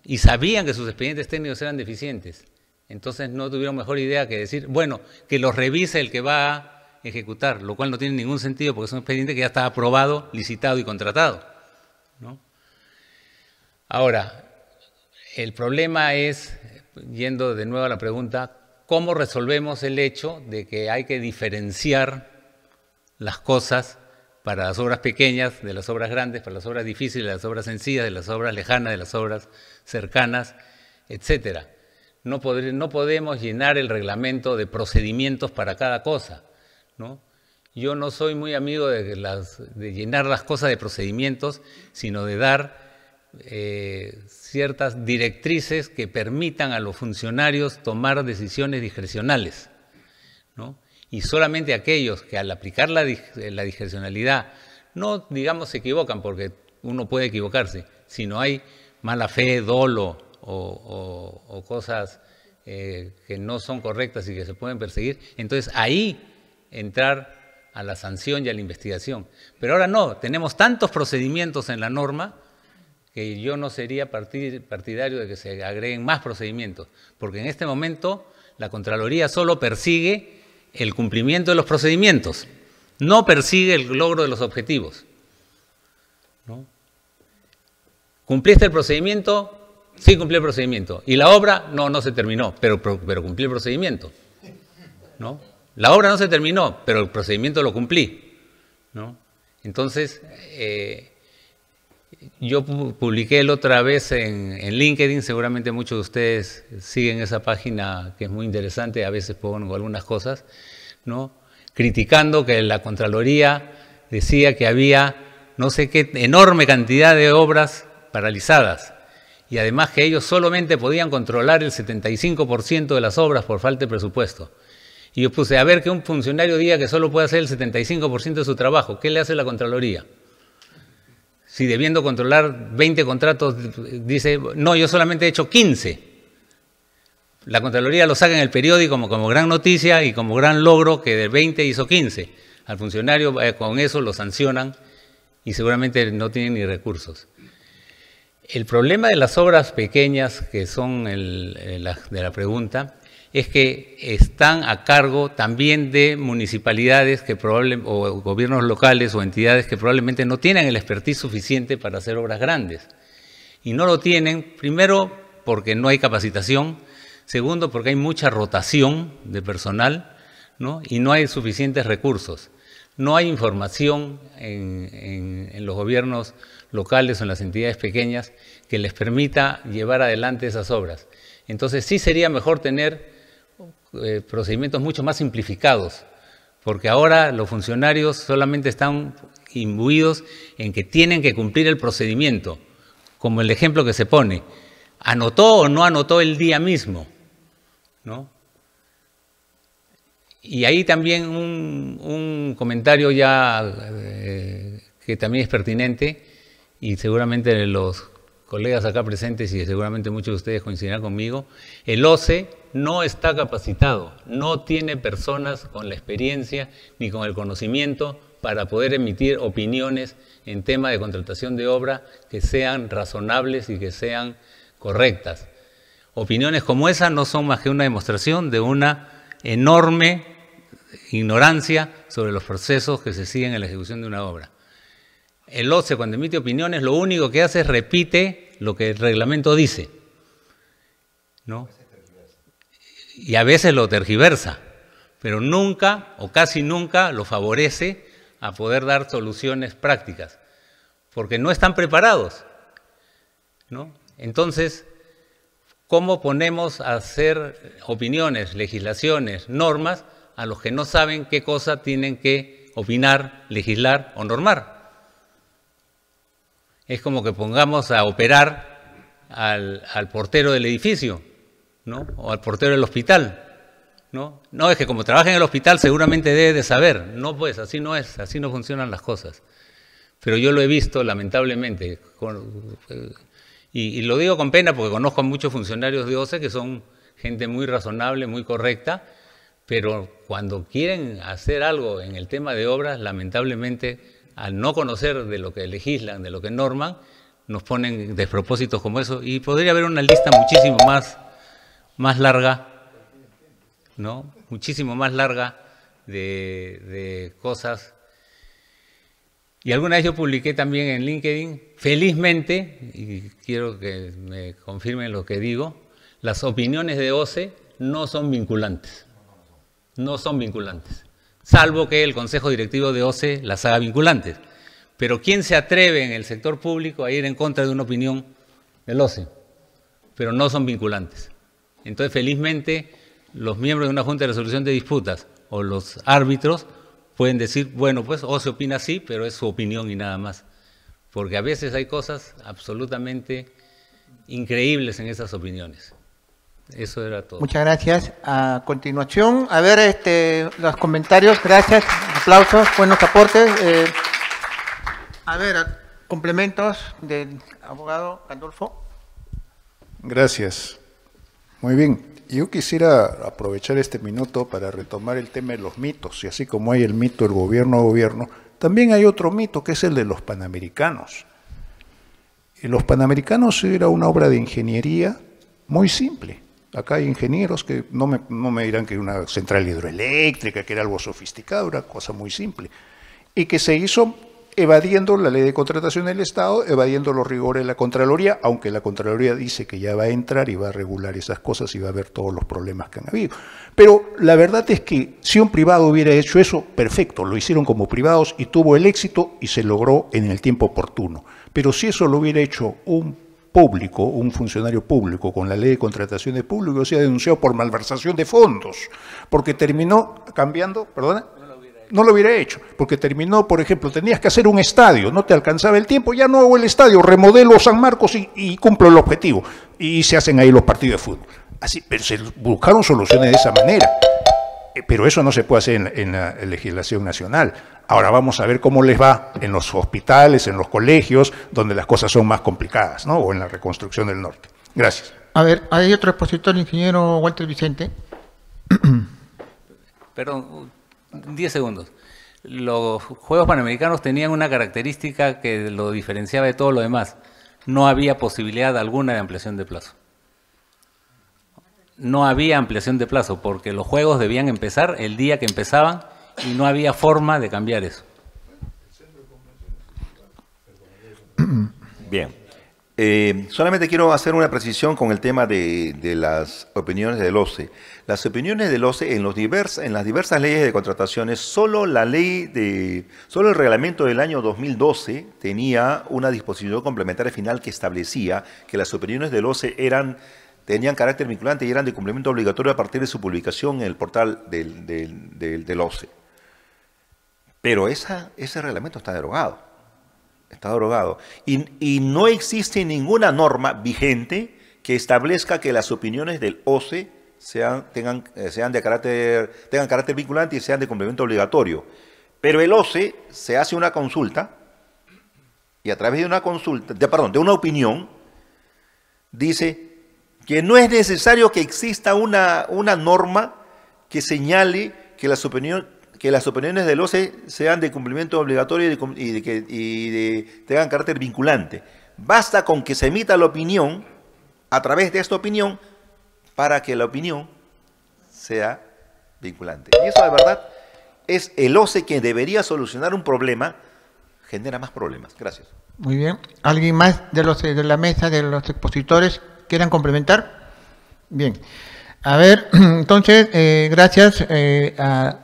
Y sabían que sus expedientes técnicos eran deficientes. Entonces no tuvieron mejor idea que decir, bueno, que los revise el que va a ejecutar, lo cual no tiene ningún sentido porque es un expediente que ya está aprobado, licitado y contratado. Ahora, el problema es, yendo de nuevo a la pregunta, cómo resolvemos el hecho de que hay que diferenciar las cosas para las obras pequeñas, de las obras grandes, para las obras difíciles, de las obras sencillas, de las obras lejanas, de las obras cercanas, etcétera? No, podemos llenar el reglamento de procedimientos para cada cosa. ¿no? Yo no soy muy amigo de, de llenar las cosas de procedimientos, sino de dar eh, ciertas directrices que permitan a los funcionarios tomar decisiones discrecionales. Y solamente aquellos que al aplicar eh, la, discrecionalidad no, digamos, se equivocan, porque uno puede equivocarse, si no hay mala fe, dolo o, cosas eh, que no son correctas y que se pueden perseguir, entonces ahí entrar a la sanción y a la investigación. Pero ahora no, tenemos tantos procedimientos en la norma yo no sería partidario de que se agreguen más procedimientos, porque en este momento la Contraloría solo persigue el cumplimiento de los procedimientos, no persigue el logro de los objetivos. ¿No? ¿Cumpliste el procedimiento? Sí, cumplí el procedimiento. ¿Y la obra? No, no se terminó, pero, pero cumplí el procedimiento. ¿No? La obra no se terminó, pero el procedimiento lo cumplí. Entonces, eh, yo publiqué el otra vez en, LinkedIn, seguramente muchos de ustedes siguen esa página que es muy interesante, a veces pongo algunas cosas, ¿no? criticando que la Contraloría decía que había no sé qué enorme cantidad de obras paralizadas y además que ellos solamente podían controlar el 75% de las obras por falta de presupuesto. Y yo puse, a ver que un funcionario diga que solo puede hacer el 75% de su trabajo, ¿qué le hace la Contraloría? si debiendo controlar 20 contratos dice, no, yo solamente he hecho 15. La Contraloría lo saca en el periódico como, gran noticia y como gran logro que de 20 hizo 15. Al funcionario eh, con eso lo sancionan y seguramente no tienen ni recursos. El problema de las obras pequeñas, que son eh, de la pregunta, es que están a cargo también de municipalidades que o gobiernos locales o entidades que probablemente no tienen el expertise suficiente para hacer obras grandes. Y no lo tienen, primero, porque no hay capacitación, segundo, porque hay mucha rotación de personal y no hay suficientes recursos. No hay información en, en los gobiernos locales o en las entidades pequeñas que les permita llevar adelante esas obras. Entonces sí sería mejor tener eh, procedimientos mucho más simplificados, porque ahora los funcionarios solamente están imbuidos en que tienen que cumplir el procedimiento, como el ejemplo que se pone, anotó o no anotó el día mismo, ¿no? Y ahí también un, comentario ya eh, que también es pertinente y seguramente los colegas acá presentes y seguramente muchos de ustedes coincidirán conmigo, el OCE no está capacitado, no tiene personas con la experiencia ni con el conocimiento para poder emitir opiniones en tema de contratación de obra que sean razonables y que sean correctas. Opiniones como esa no son más que una demostración de una enorme ignorancia sobre los procesos que se siguen en la ejecución de una obra. El OCE cuando emite opiniones lo único que hace es repite lo que el reglamento dice. ¿no? y a veces lo tergiversa, pero nunca o casi nunca lo favorece a poder dar soluciones prácticas, porque no están preparados. Entonces, ¿cómo ponemos a hacer opiniones, legislaciones, normas a los que no saben qué cosa tienen que opinar, legislar o normar? Es como que pongamos a operar al, al portero del edificio ¿no? O al portero del hospital, ¿no? No, es que como trabaja en el hospital seguramente debe de saber. No, pues, así no es, así no funcionan las cosas. Pero yo lo he visto, lamentablemente, eh, y, y, lo digo con pena porque conozco a muchos funcionarios de OCE que son gente muy razonable, muy correcta, pero cuando quieren hacer algo en el tema de obras, lamentablemente, al no conocer de lo que legislan, de lo que norman, nos ponen despropósitos como eso. Y podría haber una lista muchísimo más más larga, ¿no? Muchísimo más larga de, de cosas. Y alguna vez yo publiqué también en LinkedIn, felizmente, y quiero que me confirmen lo que digo, las opiniones de OCE no son vinculantes. No son vinculantes. Salvo que el Consejo Directivo de OCE las haga vinculantes. Pero ¿quién se atreve en el sector público a ir en contra de una opinión del OCE? Pero no son vinculantes. Entonces, felizmente, los miembros de una Junta de Resolución de Disputas o los árbitros pueden decir, bueno, pues o se opina así, pero es su opinión y nada más. Porque a veces hay cosas absolutamente increíbles en esas opiniones. Eso era todo. Muchas gracias. A continuación, a ver este, los comentarios. Gracias, aplausos, buenos aportes. Eh, a ver, complementos del abogado Gandolfo. Gracias. Muy bien. Yo quisiera aprovechar este minuto para retomar el tema de los mitos. Y así como hay el mito del gobierno a gobierno, también hay otro mito que es el de los panamericanos. los panamericanos era una obra de ingeniería muy simple. Acá hay ingenieros que no me, no me dirán que era una central hidroeléctrica, que era algo sofisticado, era una cosa muy simple. Y que se hizo evadiendo la ley de contratación del Estado, evadiendo los rigores de la Contraloría, aunque la Contraloría dice que ya va a entrar y va a regular esas cosas y va a ver todos los problemas que han habido. Pero la verdad es que si un privado hubiera hecho eso, perfecto, lo hicieron como privados y tuvo el éxito y se logró en el tiempo oportuno. Pero si eso lo hubiera hecho un público, un funcionario público, con la ley de contratación de público, se ha denunciado por malversación de fondos, porque terminó cambiando, perdona, no lo hubiera hecho, porque terminó, por ejemplo, tenías que hacer un estadio, no te alcanzaba el tiempo, ya no hago el estadio, remodelo San Marcos y, cumplo el objetivo. Y se hacen ahí los partidos de fútbol. Así, pero se buscaron soluciones de esa manera. Eh, pero eso no se puede hacer en, en la legislación nacional. Ahora vamos a ver cómo les va en los hospitales, en los colegios, donde las cosas son más complicadas, ¿no? O en la reconstrucción del norte. Gracias. A ver, hay otro expositor, el ingeniero Walter Vicente. Perdón, 10 segundos. Los Juegos Panamericanos tenían una característica que lo diferenciaba de todo lo demás. No había posibilidad alguna de ampliación de plazo. No había ampliación de plazo porque los Juegos debían empezar el día que empezaban y no había forma de cambiar eso. Bien. Eh, solamente quiero hacer una precisión con el tema de, las opiniones del OCE. Las opiniones del OCE en, las diversas leyes de contrataciones, solo la ley de, solo el reglamento del año 2012 tenía una disposición complementaria final que establecía que las opiniones del OCE tenían carácter vinculante y eran de cumplimiento obligatorio a partir de su publicación en el portal del, del, OCE. Pero ese reglamento está derogado está drogado. Y, no existe ninguna norma vigente que establezca que las opiniones del OCE sean, tengan, eh, sean de carácter, tengan carácter vinculante y sean de cumplimiento obligatorio. Pero el OCE se hace una consulta y a través de una consulta, de, perdón, de una opinión, dice que no es necesario que exista una, una norma que señale que las opiniones que las opiniones del OCE sean de cumplimiento obligatorio y, que, tengan carácter vinculante. Basta con que se emita la opinión a través de esta opinión para que la opinión sea vinculante. Y eso de verdad es el OCE que debería solucionar un problema, genera más problemas. Gracias. Muy bien. ¿Alguien más de, los, de la mesa, de los expositores, quieran complementar? Bien. A ver, [clears throat] entonces, eh, gracias eh, a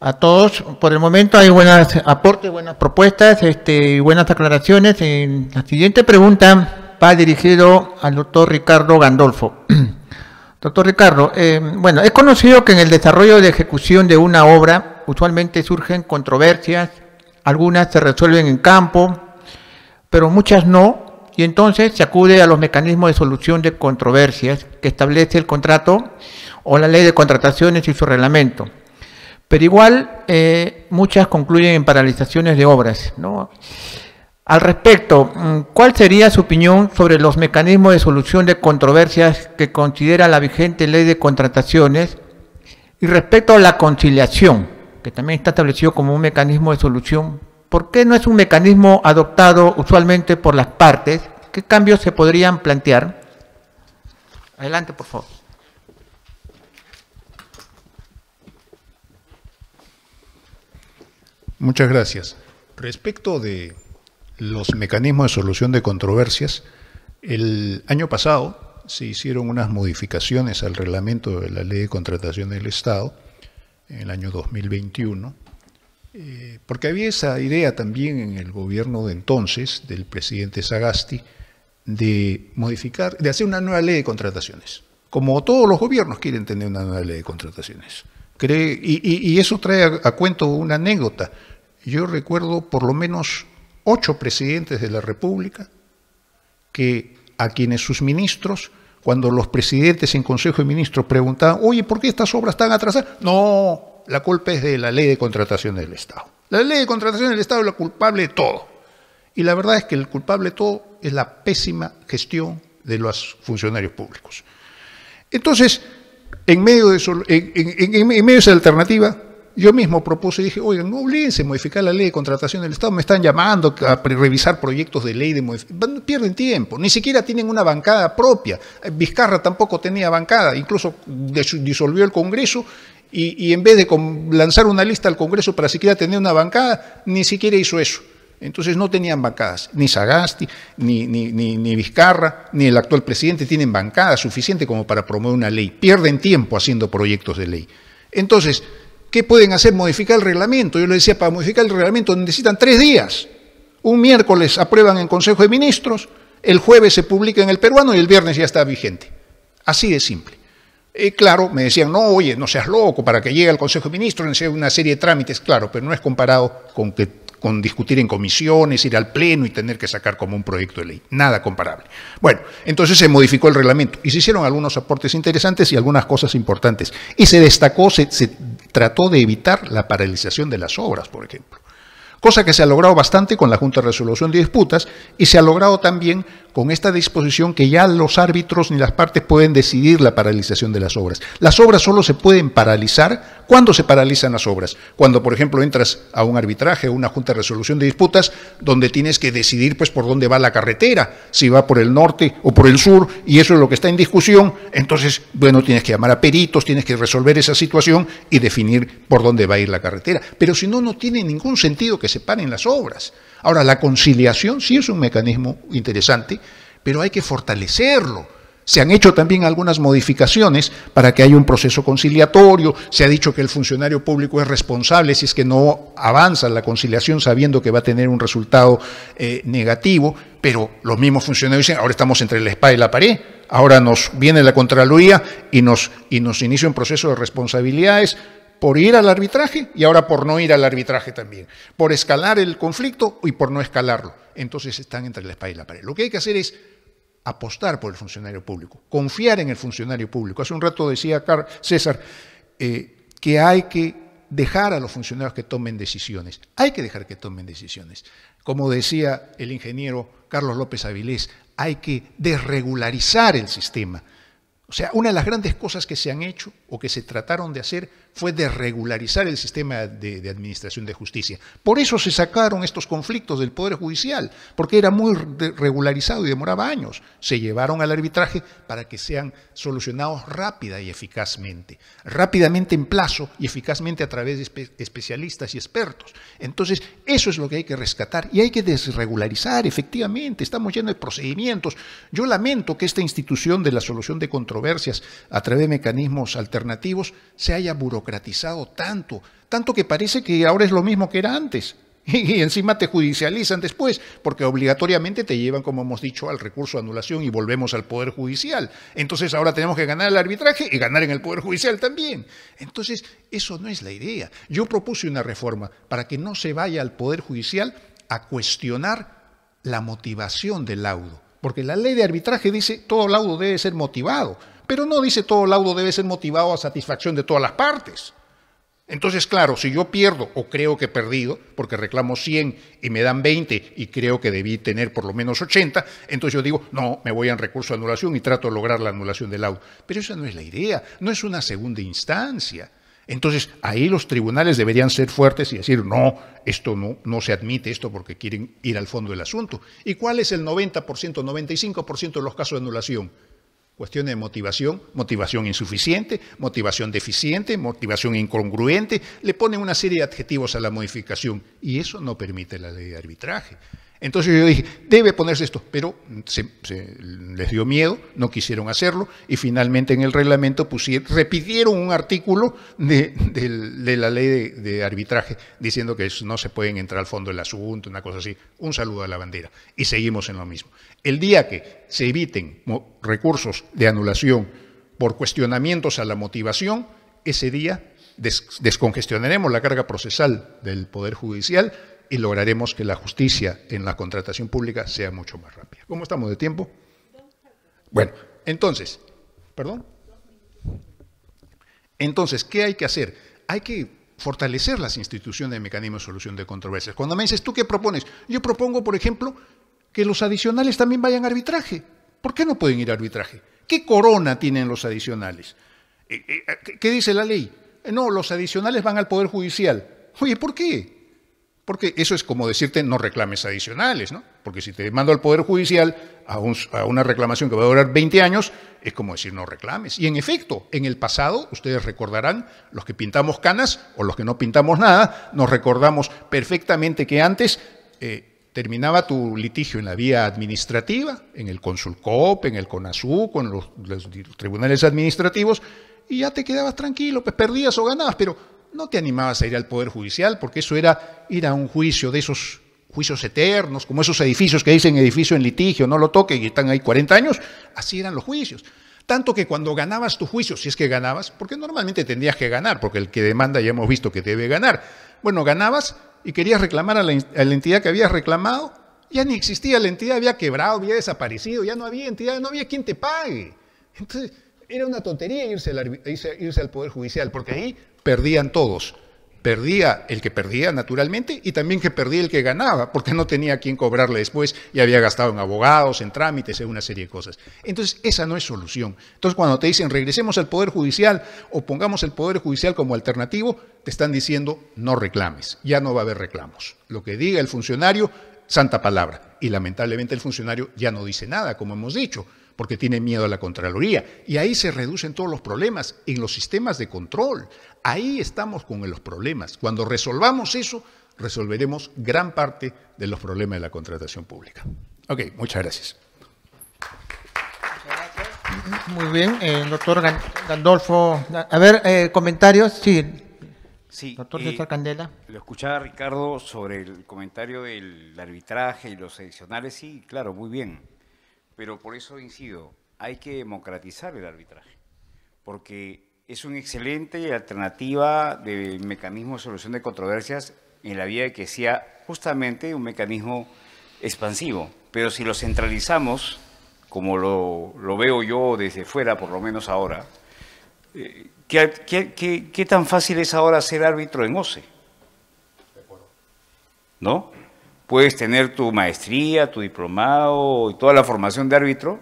a todos. Por el momento hay buenos aportes, buenas propuestas este, y buenas aclaraciones. la siguiente pregunta va dirigido al doctor Ricardo Gandolfo. [clears throat] Doctor Ricardo, eh, bueno, es conocido que en el desarrollo de ejecución de una obra usualmente surgen controversias, algunas se resuelven en campo, pero muchas no, y entonces se acude a los mecanismos de solución de controversias que establece el contrato o la ley de contrataciones y su reglamento. Pero igual eh, muchas concluyen en paralizaciones de obras. ¿no? Al respecto, mm, ¿cuál sería su opinión sobre los mecanismos de solución de controversias que considera la vigente ley de contrataciones? Y respecto a la conciliación, que también está establecido como un mecanismo de solución, ¿por qué no es un mecanismo adoptado usualmente por las partes? ¿Qué cambios se podrían plantear? Adelante, por favor. Muchas gracias. Respecto de los mecanismos de solución de controversias, el año pasado se hicieron unas modificaciones al reglamento de la Ley de Contratación del Estado en el año 2021, eh, porque había esa idea también en el gobierno de entonces del presidente Sagasti de modificar, de hacer una nueva ley de contrataciones. Como todos los gobiernos quieren tener una nueva ley de contrataciones y, eso trae a, cuento una anécdota. Yo recuerdo por lo menos ocho presidentes de la República que a quienes sus ministros, cuando los presidentes en Consejo de Ministros preguntaban, oye, ¿por qué estas obras están atrasadas? No, la culpa es de la ley de contratación del Estado. La ley de contratación del Estado es la culpable de todo. Y la verdad es que el culpable de todo es la pésima gestión de los funcionarios públicos. Entonces, en medio de, eso, en, en, medio esa alternativa, yo mismo propuse, y dije, oigan, no olvídense a modificar la ley de contratación del Estado, me están llamando a revisar proyectos de ley, de pierden tiempo, ni siquiera tienen una bancada propia. Eh, Vizcarra tampoco tenía bancada, incluso disolvió el Congreso y en vez de lanzar una lista al Congreso para siquiera tener una bancada, ni siquiera hizo eso. Entonces no tenían bancadas, ni Sagasti, ni, Vizcarra, ni el actual presidente tienen bancada suficiente como para promover una ley. Pierden tiempo haciendo proyectos de ley. Entonces, ¿qué pueden hacer? Modificar el reglamento. Yo les decía, para modificar el reglamento necesitan tres días. Un miércoles aprueban en Consejo de Ministros, el jueves se publica en el peruano y el viernes ya está vigente. Así de simple. Eh, claro, me decían, no, oye, no seas loco, para que llegue al Consejo de Ministros, necesitan una serie de trámites, claro, pero no es comparado con que con discutir en comisiones, ir al pleno y tener que sacar como un proyecto de ley. Nada comparable. Bueno, entonces se modificó el reglamento y se hicieron algunos aportes interesantes y algunas cosas importantes. Y se destacó, se, se trató de evitar la paralización de las obras, por ejemplo. Cosa que se ha logrado bastante con la Junta de Resolución de Disputas y se ha logrado también con esta disposición que ya los árbitros ni las partes pueden decidir la paralización de las obras. Las obras solo se pueden paralizar cuando se paralizan las obras. Cuando, por ejemplo, entras a un arbitraje o una junta de resolución de disputas donde tienes que decidir pues por dónde va la carretera, si va por el norte o por el sur y eso es lo que está en discusión, entonces, bueno, tienes que llamar a peritos, tienes que resolver esa situación y definir por dónde va a ir la carretera. Pero si no, no tiene ningún sentido que se paren las obras. Ahora, la conciliación sí es un mecanismo interesante, pero hay que fortalecerlo. Se han hecho también algunas modificaciones para que haya un proceso conciliatorio, se ha dicho que el funcionario público es responsable si es que no avanza la conciliación sabiendo que va a tener un resultado eh, negativo, pero los mismos funcionarios dicen, ahora estamos entre la espada y la pared, ahora nos viene la Contraloría y nos, y nos inicia un proceso de responsabilidades, por ir al arbitraje y ahora por no ir al arbitraje también, por escalar el conflicto y por no escalarlo. Entonces están entre la espalda y la pared. Lo que hay que hacer es apostar por el funcionario público, confiar en el funcionario público. Hace un rato decía César eh, que hay que dejar a los funcionarios que tomen decisiones. Hay que dejar que tomen decisiones. Como decía el ingeniero Carlos López Avilés, hay que desregularizar el sistema. O sea, una de las grandes cosas que se han hecho o que se trataron de hacer fue desregularizar el sistema de, administración de justicia. Por eso se sacaron estos conflictos del Poder Judicial, porque era muy regularizado y demoraba años. Se llevaron al arbitraje para que sean solucionados rápida y eficazmente. Rápidamente en plazo y eficazmente a través de especialistas y expertos. Entonces, eso es lo que hay que rescatar y hay que desregularizar, efectivamente. Estamos llenos de procedimientos. Yo lamento que esta institución de la solución de controversias a través de mecanismos alternativos se haya burocratizado tanto, tanto que parece que ahora es lo mismo que era antes. [laughs] Y encima te judicializan después, porque obligatoriamente te llevan, como hemos dicho, al recurso de anulación y volvemos al Poder Judicial. Entonces ahora tenemos que ganar el arbitraje y ganar en el Poder Judicial también. Entonces, eso no es la idea. Yo propuse una reforma para que no se vaya al Poder Judicial a cuestionar la motivación del laudo, porque la ley de arbitraje dice todo laudo debe ser motivado pero no dice todo el laudo debe ser motivado a satisfacción de todas las partes. Entonces, claro, si yo pierdo o creo que he perdido, porque reclamo 100 y me dan 20 y creo que debí tener por lo menos 80, entonces yo digo, no, me voy en recurso de anulación y trato de lograr la anulación del laudo. Pero esa no es la idea, no es una segunda instancia. Entonces, ahí los tribunales deberían ser fuertes y decir, no, esto no, no se admite, esto porque quieren ir al fondo del asunto. ¿Y cuál es el 90%, 95% de los casos de anulación? Cuestiones de motivación, motivación insuficiente, motivación deficiente, motivación incongruente. Le ponen una serie de adjetivos a la modificación y eso no permite la ley de arbitraje. Entonces yo dije, debe ponerse esto, pero les dio miedo, no quisieron hacerlo y finalmente en el reglamento repitieron un artículo de, la ley de, arbitraje diciendo que no se pueden entrar al fondo del asunto, una cosa así. Un saludo a la bandera y seguimos en lo mismo. El día que se eviten recursos de anulación por cuestionamientos a la motivación, ese día descongestionaremos la carga procesal del Poder Judicial y lograremos que la justicia en la contratación pública sea mucho más rápida. ¿Cómo estamos de tiempo? Bueno, entonces, perdón. Entonces, ¿qué hay que hacer? Hay que fortalecer las instituciones de mecanismo de solución de controversias. Cuando me dices, ¿tú qué propones? Yo propongo, por ejemplo, que los adicionales también vayan a arbitraje. ¿Por qué no pueden ir a arbitraje? ¿Qué corona tienen los adicionales? Eh, eh, ¿Qué dice la ley? Eh, no, los adicionales van al Poder Judicial. Oye, ¿por qué? Porque eso es como decirte no reclames adicionales, ¿no? Porque si te mando al Poder Judicial a, una reclamación que va a durar 20 años, es como decir no reclames. Y en efecto, en el pasado, ustedes recordarán, los que pintamos canas o los que no pintamos nada, nos recordamos perfectamente que antes eh, terminaba tu litigio en la vía administrativa, en el Consulcop, en el conazú con los, los tribunales administrativos, y ya te quedabas tranquilo, pues perdías o ganabas, pero no te animabas a ir al Poder Judicial porque eso era ir a un juicio de esos juicios eternos, como esos edificios que dicen edificio en litigio, no lo toquen y están ahí 40 años, así eran los juicios. Tanto que cuando ganabas tu juicio, si es que ganabas, porque normalmente tendrías que ganar, porque el que demanda ya hemos visto que debe ganar. Bueno, ganabas y querías reclamar a la, entidad que habías reclamado, ya ni existía, la entidad había quebrado, había desaparecido, ya no había entidad, no había quien te pague. Entonces, era una tontería irse al Poder Judicial, porque ahí perdían todos. Perdía el que perdía, naturalmente, y también que perdía el que ganaba, porque no tenía quien cobrarle después y había gastado en abogados, en trámites, en una serie de cosas. Entonces, esa no es solución. Entonces, cuando te dicen regresemos al Poder Judicial o pongamos el Poder Judicial como alternativo, te están diciendo no reclames, ya no va a haber reclamos. Lo que diga el funcionario, santa palabra. Y lamentablemente el funcionario ya no dice nada, como hemos dicho porque tiene miedo a la Contraloría. Y ahí se reducen todos los problemas, en los sistemas de control. Ahí estamos con los problemas. Cuando resolvamos eso, resolveremos gran parte de los problemas de la contratación pública. Ok, muchas gracias. Muy bien, eh, doctor Gandolfo. A ver, eh, comentarios. Sí. Sí, doctor eh, Candela. Lo escuchaba Ricardo sobre el comentario del arbitraje y los adicionales. Sí, claro, muy bien pero por eso incido, hay que democratizar el arbitraje, porque es una excelente alternativa de mecanismo de solución de controversias en la vía de que sea justamente un mecanismo expansivo. Pero si lo centralizamos, como lo, veo yo desde fuera, por lo menos ahora, eh, ¿qué, tan fácil es ahora ser árbitro en OCE? ¿No? puedes tener tu maestría, tu diplomado y toda la formación de árbitro,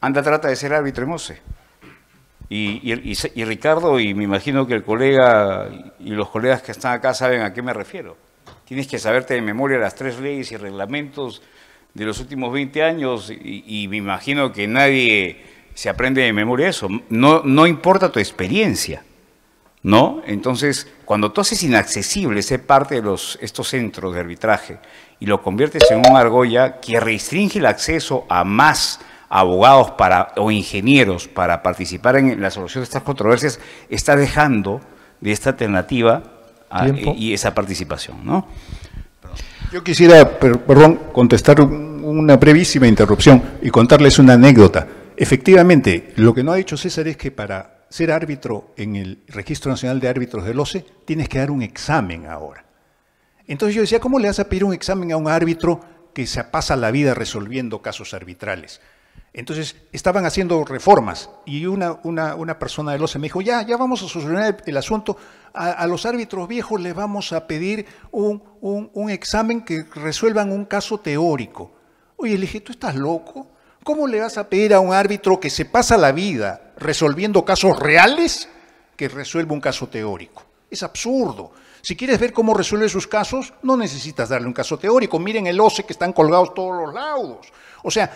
anda, trata de ser árbitro en Y, y, y, Ricardo, y me imagino que el colega y los colegas que están acá saben a qué me refiero. Tienes que saberte de memoria las tres leyes y reglamentos de los últimos 20 años y, y me imagino que nadie se aprende de memoria eso. No, no importa tu experiencia. ¿no? Entonces, cuando tú haces inaccesible ser parte de los, estos centros de arbitraje y lo conviertes en una argolla que restringe el acceso a más abogados para, o ingenieros para participar en la solución de estas controversias, está dejando de esta alternativa eh, y esa participación, ¿no? Yo quisiera, perdón, contestar una brevísima interrupción y contarles una anécdota. Efectivamente, lo que no ha dicho César es que para ser árbitro en el Registro Nacional de Árbitros del OCE, tienes que dar un examen ahora. Entonces yo decía, ¿cómo le vas a pedir un examen a un árbitro que se pasa la vida resolviendo casos arbitrales? Entonces estaban haciendo reformas y una, una, persona del OCE me dijo, ya, ya vamos a solucionar el, asunto, a, los árbitros viejos les vamos a pedir un, un examen que resuelvan un caso teórico. Oye, le dije, ¿tú estás loco? ¿Cómo le vas a pedir a un árbitro que se pasa la vida resolviendo casos reales que resuelva un caso teórico? Es absurdo. Si quieres ver cómo resuelve sus casos, no necesitas darle un caso teórico. Miren el OCE que están colgados todos los laudos. O sea,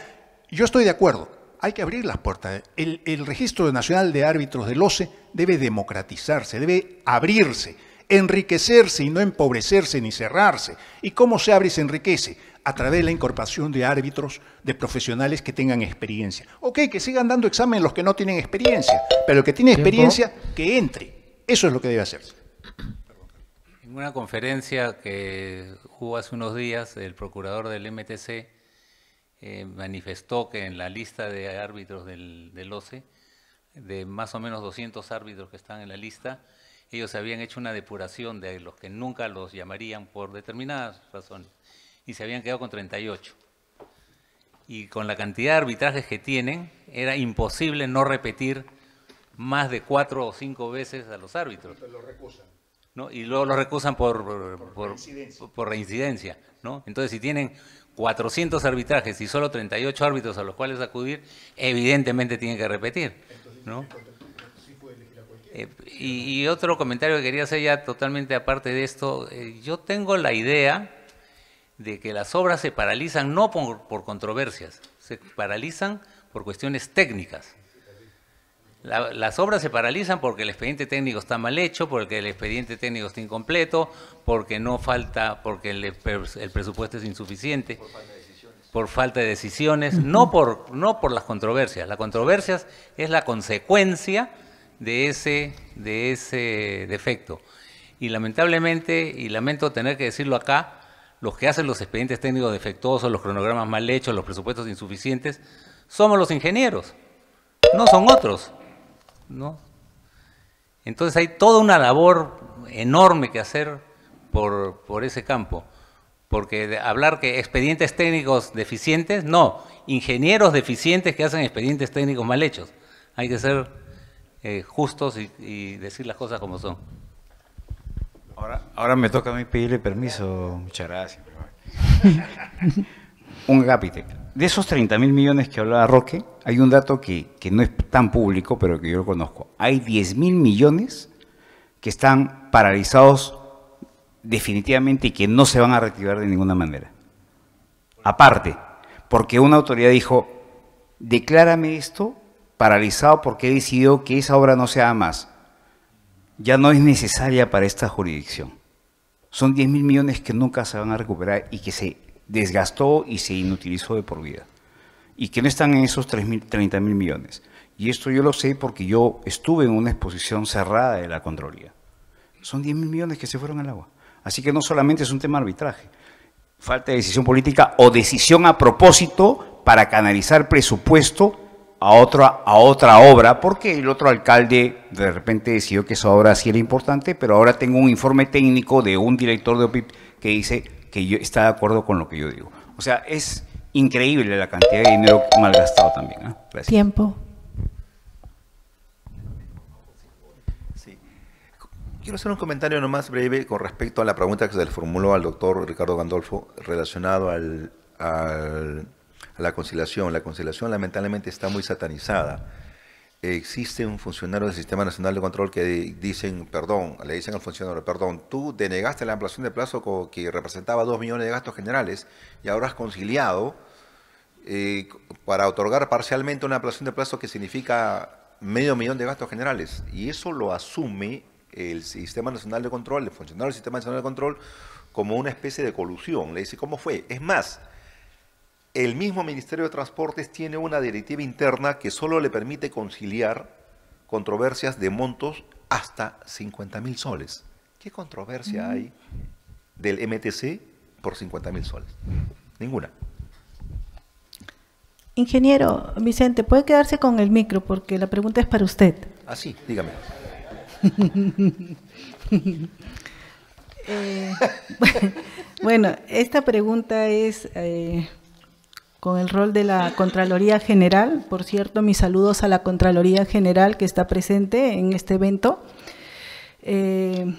yo estoy de acuerdo. Hay que abrir las puertas. El, Registro Nacional de Árbitros del OCE debe democratizarse, debe abrirse, enriquecerse y no empobrecerse ni cerrarse. ¿Y cómo se abre y se enriquece? a través de la incorporación de árbitros, de profesionales que tengan experiencia. Ok, que sigan dando examen los que no tienen experiencia, pero el que tiene experiencia, que entre. Eso es lo que debe hacerse. En una conferencia que hubo hace unos días, el procurador del MTC eh, manifestó que en la lista de árbitros del, del OCE, de más o menos 200 árbitros que están en la lista, ellos habían hecho una depuración de los que nunca los llamarían por determinadas razones y se habían quedado con 38. Y con la cantidad de arbitrajes que tienen, era imposible no repetir más de cuatro o cinco veces a los árbitros. ¿no? Y luego lo recusan por, por, reincidencia. ¿no? Entonces, si tienen 400 arbitrajes y solo 38 árbitros a los cuales acudir, evidentemente tienen que repetir. ¿no? Pues, eh, y, y, otro comentario que quería hacer ya totalmente aparte de esto, eh, yo tengo la idea, de que las obras se paralizan no por, por controversias, se paralizan por cuestiones técnicas. las obras se paralizan porque el expediente técnico está mal hecho, porque el expediente técnico está incompleto, porque no falta, porque el, presupuesto es insuficiente, por falta de decisiones, no, por, no por las controversias. Las controversias es la consecuencia de ese, de ese defecto. Y lamentablemente, y lamento tener que decirlo acá, los que hacen los expedientes técnicos defectuosos, los cronogramas mal hechos, los presupuestos insuficientes, somos los ingenieros, no son otros. ¿no? Entonces hay toda una labor enorme que hacer por, ese campo, porque hablar que expedientes técnicos deficientes, no, ingenieros deficientes que hacen expedientes técnicos mal hechos. Hay que ser eh, justos y decir las cosas como son. Ahora, me toca a mí pedirle permiso, muchas gracias. [laughs] un Gapitec. De esos 30 mil millones que hablaba Roque, hay un dato que, que, no es tan público, pero que yo lo conozco. Hay 10 mil millones que están paralizados definitivamente y que no se van a reactivar de ninguna manera. Aparte, porque una autoridad dijo, declárame esto paralizado porque he decidido que esa obra no se haga más ya no es necesaria para esta jurisdicción. Son 10 mil millones que nunca se van a recuperar y que se desgastó y se inutilizó de por vida. Y que no están en esos mil, 30 mil millones. Y esto yo lo sé porque yo estuve en una exposición cerrada de la Contraloría. Son 10 mil millones que se fueron al agua. Así que no solamente es un tema de arbitraje, falta de decisión política o decisión a propósito para canalizar presupuesto a otra, a otra obra, porque el otro alcalde de repente decidió que esa obra sí era importante, pero ahora tengo un informe técnico de un director de OPIP que dice que yo, está de acuerdo con lo que yo digo. O sea, es increíble la cantidad de dinero malgastado también. Tiempo. Sí. Quiero hacer un comentario nomás breve con respecto a la pregunta que se le formuló al doctor Ricardo Gandolfo relacionado al, al la conciliación. La conciliación lamentablemente está muy satanizada. Existe un funcionario del Sistema Nacional de Control que dicen, perdón, le dicen al funcionario, perdón, tú denegaste la ampliación de plazo que representaba 2 millones de gastos generales y ahora has conciliado eh, para otorgar parcialmente una ampliación de plazo que significa medio millón de gastos generales. Y eso lo asume el Sistema Nacional de Control, el funcionario del Sistema Nacional de Control, como una especie de colusión. Le dice, ¿cómo fue? Es más, el mismo Ministerio de Transportes tiene una directiva interna que solo le permite conciliar controversias de montos hasta 50 mil soles. ¿Qué controversia hay del MTC por 50 mil soles? Ninguna. Ingeniero Vicente, puede quedarse con el micro porque la pregunta es para usted. Ah, sí, dígame. [laughs] Eh, [laughs] bueno, esta pregunta es eh, con el rol de la Contraloría General. Por cierto, mis saludos a la Contraloría General que está presente en este evento. Eh,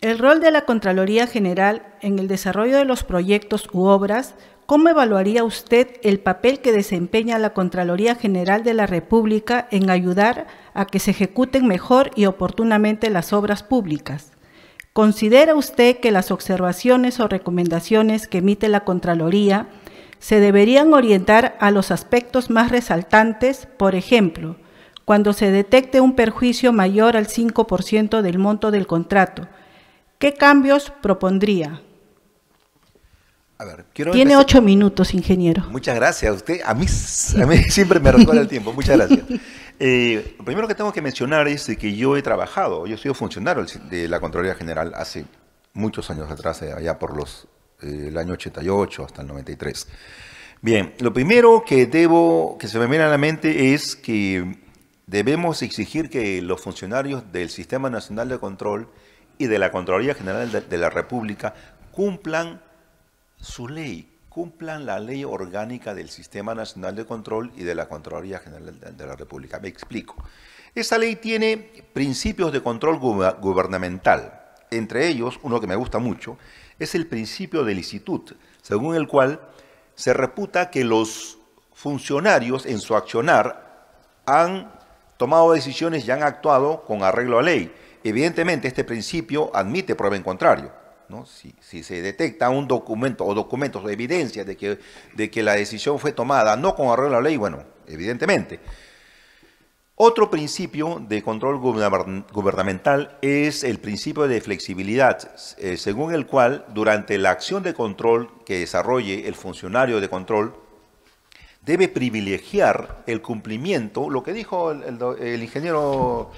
el rol de la Contraloría General en el desarrollo de los proyectos u obras, ¿cómo evaluaría usted el papel que desempeña la Contraloría General de la República en ayudar a que se ejecuten mejor y oportunamente las obras públicas? ¿Considera usted que las observaciones o recomendaciones que emite la Contraloría se deberían orientar a los aspectos más resaltantes, por ejemplo, cuando se detecte un perjuicio mayor al 5% del monto del contrato. ¿Qué cambios propondría? Tiene ocho minutos, ingeniero. Muchas gracias. Usted, a mí, a mí siempre me recuerda el tiempo. Muchas gracias. [laughs] Eh, lo primero que tengo que mencionar es que yo he trabajado, yo he sido funcionario de la Contraloría General hace muchos años atrás, eh, allá por los eh, el año 88 hasta el 93. Bien, lo primero que debo, que se me viene a la mente es que debemos exigir que los funcionarios del Sistema Nacional de Control y de la Contraloría General de la República cumplan su ley, cumplan la ley orgánica del Sistema Nacional de Control y de la Contraloría General de la República. Me explico. Esa ley tiene principios de control gubernamental. Entre ellos, uno que me gusta mucho, es el principio de licitud, según el cual se reputa que los funcionarios en su accionar han tomado decisiones y han actuado con arreglo a ley. Evidentemente, este principio admite prueba en contrario. Si, se detecta un documento o documentos o evidencia de que, de que la decisión fue tomada no con arreglo a la ley, bueno, evidentemente. Otro principio de control gubernamental es el principio de flexibilidad, eh, según el cual durante la acción de control que desarrolle el funcionario de control, debe privilegiar el cumplimiento, lo que dijo el ingeniero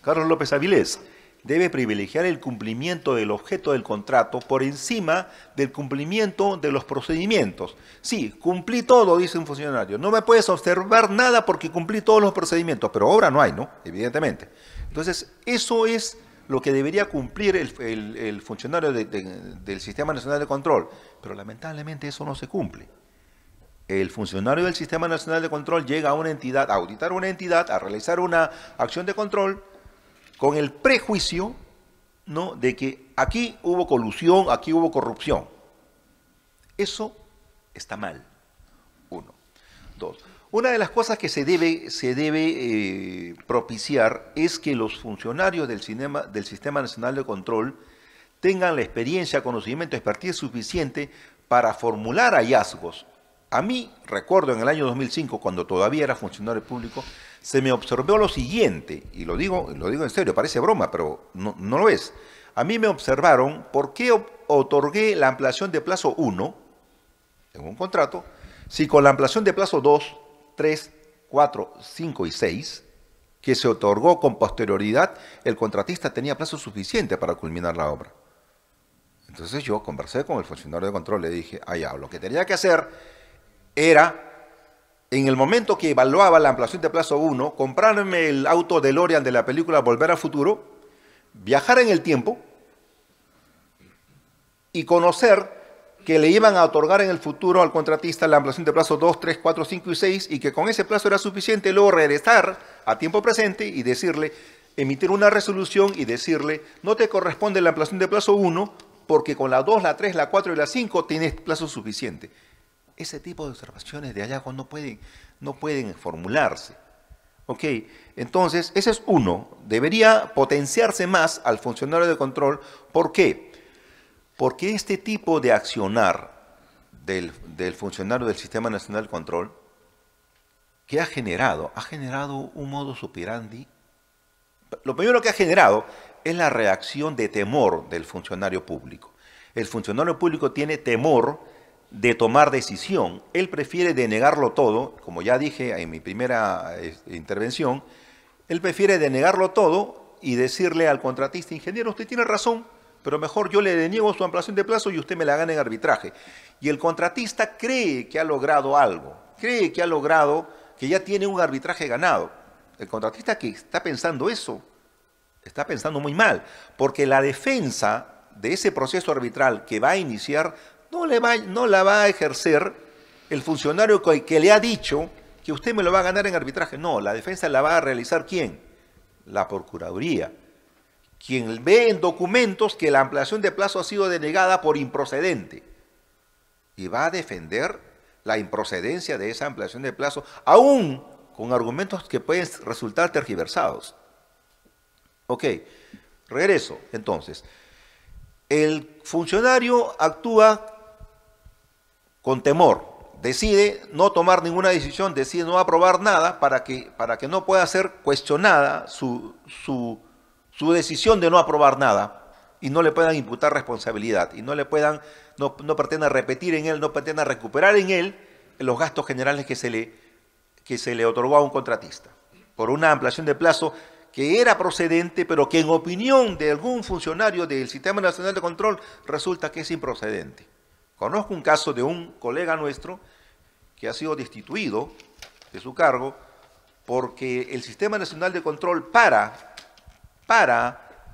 Carlos López Avilés, debe privilegiar el cumplimiento del objeto del contrato por encima del cumplimiento de los procedimientos. Sí, cumplí todo, dice un funcionario. No me puedes observar nada porque cumplí todos los procedimientos, pero ahora no hay, ¿no? Evidentemente. Entonces, eso es lo que debería cumplir el, funcionario del Sistema Nacional de Control, pero lamentablemente eso no se cumple. El funcionario del Sistema Nacional de Control llega a una entidad, a auditar una entidad, a realizar una acción de control, con el prejuicio ¿no? de que aquí hubo colusión, aquí hubo corrupción. Eso está mal. Uno. Dos. Una de las cosas que se debe, se debe eh, propiciar es que los funcionarios del, del Sistema Nacional de Control tengan la experiencia, conocimiento, expertise suficiente para formular hallazgos. A mí, recuerdo en el año 2005, cuando todavía era funcionario público, se me observó lo siguiente, y lo digo, lo digo en serio, parece broma, pero no, no lo es. A mí me observaron por qué otorgué la ampliación de plazo 1 en un contrato, si con la ampliación de plazo 2, 3, 4, 5 y 6, que se otorgó con posterioridad, el contratista tenía plazo suficiente para culminar la obra. Entonces yo conversé con el funcionario de control, le dije, allá, lo que tenía que hacer era en el momento que evaluaba la ampliación de plazo 1, comprarme el auto de Lorian de la película Volver al Futuro, viajar en el tiempo y conocer que le iban a otorgar en el futuro al contratista la ampliación de plazo 2, 3, 4, 5 y 6 y que con ese plazo era suficiente luego regresar a tiempo presente y decirle, emitir una resolución y decirle, no te corresponde la ampliación de plazo 1 porque con la 2, la 3, la 4 y la 5 tienes plazo suficiente. Ese tipo de observaciones de hallazgos no pueden, no pueden formularse. Ok, entonces ese es uno. Debería potenciarse más al funcionario de control. ¿Por qué? Porque este tipo de accionar del, funcionario del Sistema Nacional de Control, ¿qué ha generado? Ha generado un modo Supirandi. Lo primero que ha generado es la reacción de temor del funcionario público. El funcionario público tiene temor de tomar decisión. Él prefiere denegarlo todo, como ya dije en mi primera eh, intervención, él prefiere denegarlo todo y decirle al contratista, ingeniero, usted tiene razón, pero mejor yo le deniego su ampliación de plazo y usted me la gana en arbitraje. Y el contratista cree que ha logrado algo, cree que ha logrado, que ya tiene un arbitraje ganado. El contratista que está pensando eso, está pensando muy mal, porque la defensa de ese proceso arbitral que va a iniciar no, le va, no la va a ejercer el funcionario que le ha dicho que usted me lo va a ganar en arbitraje. No, la defensa la va a realizar quién? La Procuraduría, quien ve en documentos que la ampliación de plazo ha sido denegada por improcedente y va a defender la improcedencia de esa ampliación de plazo, aún con argumentos que pueden resultar tergiversados. Ok, regreso entonces. El funcionario actúa con temor, decide no tomar ninguna decisión, decide no aprobar nada para que, para que no pueda ser cuestionada su, su, decisión de no aprobar nada y no le puedan imputar responsabilidad y no le puedan, no, pretenda repetir en él, no pretenda recuperar en él los gastos generales que se le, que se le otorgó a un contratista por una ampliación de plazo que era procedente, pero que en opinión de algún funcionario del Sistema Nacional de Control resulta que es improcedente. Conozco un caso de un colega nuestro que ha sido destituido de su cargo porque el Sistema Nacional de Control para, para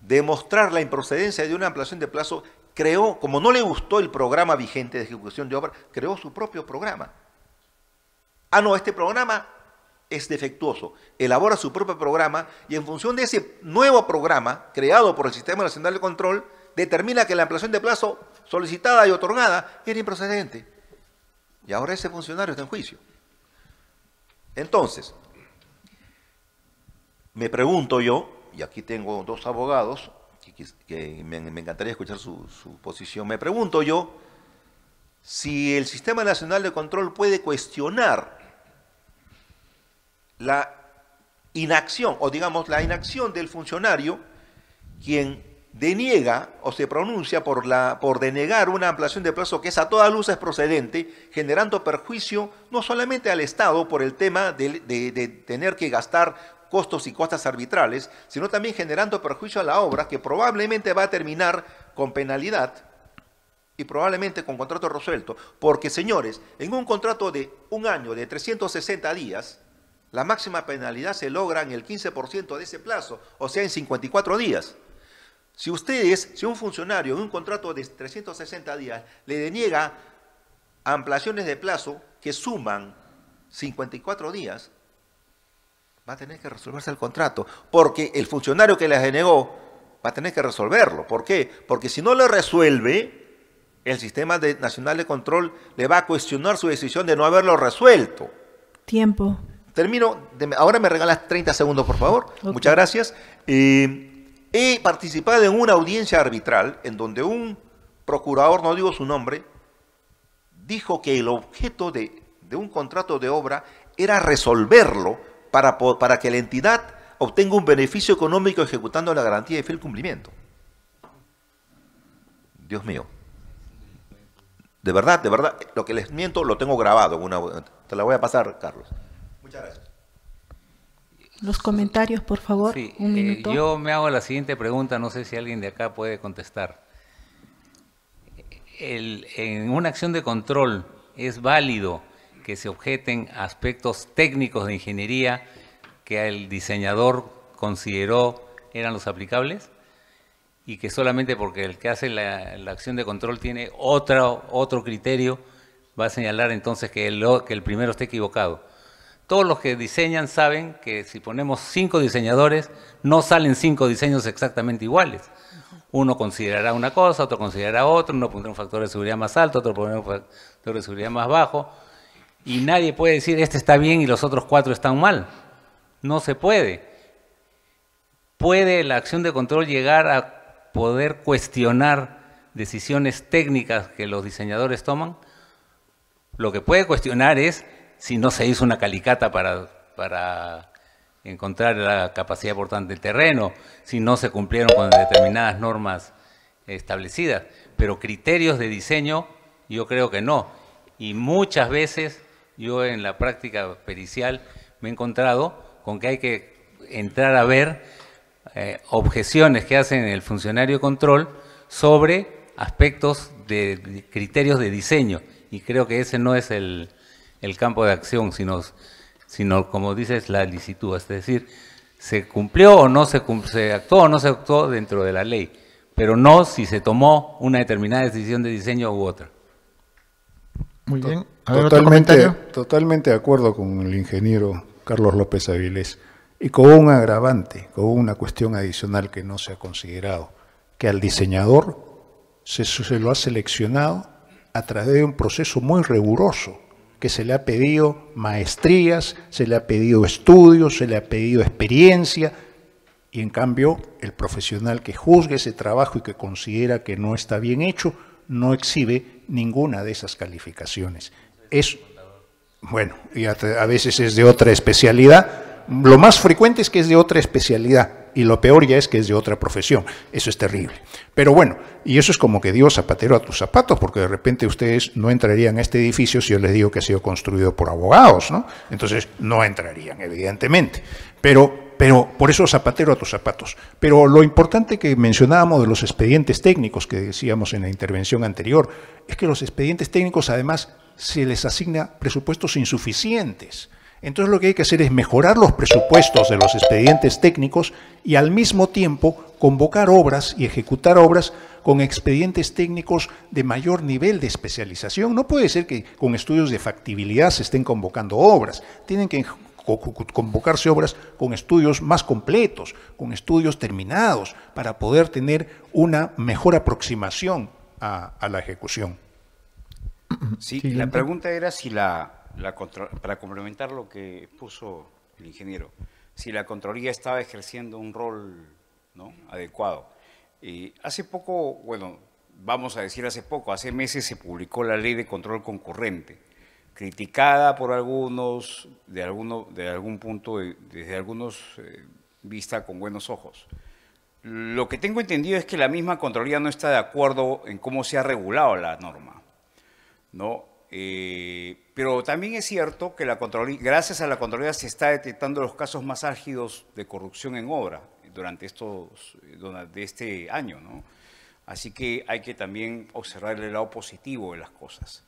demostrar la improcedencia de una ampliación de plazo, creó, como no le gustó el programa vigente de ejecución de obra, creó su propio programa. Ah, no, este programa es defectuoso. Elabora su propio programa y en función de ese nuevo programa creado por el Sistema Nacional de Control, determina que la ampliación de plazo solicitada y otorgada era improcedente. Y ahora ese funcionario está en juicio. Entonces, me pregunto yo, y aquí tengo dos abogados, que, me, encantaría escuchar su, su posición, me pregunto yo si el Sistema Nacional de Control puede cuestionar la inacción, o digamos la inacción del funcionario, quien deniega o se pronuncia por, la, por denegar una ampliación de plazo que es a toda luz es procedente, generando perjuicio no solamente al Estado por el tema de, de tener que gastar costos y costas arbitrales, sino también generando perjuicio a la obra que probablemente va a terminar con penalidad y probablemente con contrato resuelto. Porque, señores, en un contrato de un año de 360 días, la máxima penalidad se logra en el 15% de ese plazo, o sea, en 54 días. Si ustedes, si un funcionario en un contrato de 360 días le deniega ampliaciones de plazo que suman 54 días, va a tener que resolverse el contrato, porque el funcionario que le denegó va a tener que resolverlo. ¿Por qué? Porque si no lo resuelve, el Sistema Nacional de Control le va a cuestionar su decisión de no haberlo resuelto. Tiempo. Termino, ahora me regalas 30 segundos, por favor. Muchas gracias. Eh, He participado en una audiencia arbitral en donde un procurador, no digo su nombre, dijo que el objeto de, un contrato de obra era resolverlo para, para que la entidad obtenga un beneficio económico ejecutando la garantía de fiel cumplimiento. Dios mío. De verdad, de verdad, lo que les miento lo tengo grabado. una, te la voy a pasar, Carlos. Muchas gracias los comentarios, por favor. Eh, yo me hago la siguiente pregunta, no sé si alguien de acá puede contestar. en una acción de control es válido que se objeten aspectos técnicos de ingeniería que el diseñador consideró eran los aplicables y que solamente porque el que hace la, acción de control tiene otro, otro criterio, va a señalar entonces que el, que el primero está equivocado. Todos los que diseñan saben que si ponemos cinco diseñadores, no salen cinco diseños exactamente iguales. Uno considerará una cosa, otro considerará otra, uno pondrá un factor de seguridad más alto, otro pondrá un factor de seguridad más bajo. Y nadie puede decir, este está bien y los otros cuatro están mal. No se puede. Puede la acción de control llegar a poder cuestionar decisiones técnicas que los diseñadores toman. Lo que puede cuestionar es si no se hizo una calicata para, para encontrar la capacidad portante del terreno, si no se cumplieron con determinadas normas establecidas. Pero criterios de diseño yo creo que no. Y muchas veces yo en la práctica pericial me he encontrado con que hay que entrar a ver eh, objeciones que hacen el funcionario de control sobre aspectos de criterios de diseño. Y creo que ese no es el, el campo de acción, sino, sino como dices, la licitud, es decir, se cumplió o no se, se actuó o no se actuó dentro de la ley, pero no si se tomó una determinada decisión de diseño u otra. Muy bien. totalmente, totalmente de acuerdo con el ingeniero Carlos López Avilés y con un agravante, con una cuestión adicional que no se ha considerado, que al diseñador se, se lo ha seleccionado a través de un proceso muy riguroso que se le ha pedido maestrías, se le ha pedido estudios, se le ha pedido experiencia, y en cambio el profesional que juzgue ese trabajo y que considera que no está bien hecho, no exhibe ninguna de esas calificaciones. Es, bueno, y a, a veces es de otra especialidad, lo más frecuente es que es de otra especialidad, y lo peor ya es que es de otra profesión. Eso es terrible. Pero bueno, y eso es como que Dios zapatero a tus zapatos, porque de repente ustedes no entrarían a este edificio si yo les digo que ha sido construido por abogados, ¿no? Entonces no entrarían, evidentemente. Pero pero por eso zapatero a tus zapatos. Pero lo importante que mencionábamos de los expedientes técnicos que decíamos en la intervención anterior es que los expedientes técnicos además se les asigna presupuestos insuficientes. Entonces lo que hay que hacer es mejorar los presupuestos de los expedientes técnicos y al mismo tiempo convocar obras y ejecutar obras con expedientes técnicos de mayor nivel de especialización. No puede ser que con estudios de factibilidad se estén convocando obras. Tienen que convocarse obras con estudios más completos, con estudios terminados, para poder tener una mejor aproximación a, la ejecución. Sí, la pregunta era si la para complementar lo que puso el ingeniero, si la Contraloría estaba ejerciendo un rol ¿no? adecuado. hace poco, bueno, vamos a decir hace poco, hace meses se publicó la ley de control concurrente, criticada por algunos, de, de algún punto, desde algunos eh, vista con buenos ojos. Lo que tengo entendido es que la misma controlía no está de acuerdo en cómo se ha regulado la norma. ¿no? Eh, pero también es cierto que la gracias a la Contraloría se está detectando los casos más álgidos de corrupción en obra durante, eh, este año. Así que hay que también observar el lado positivo de las cosas.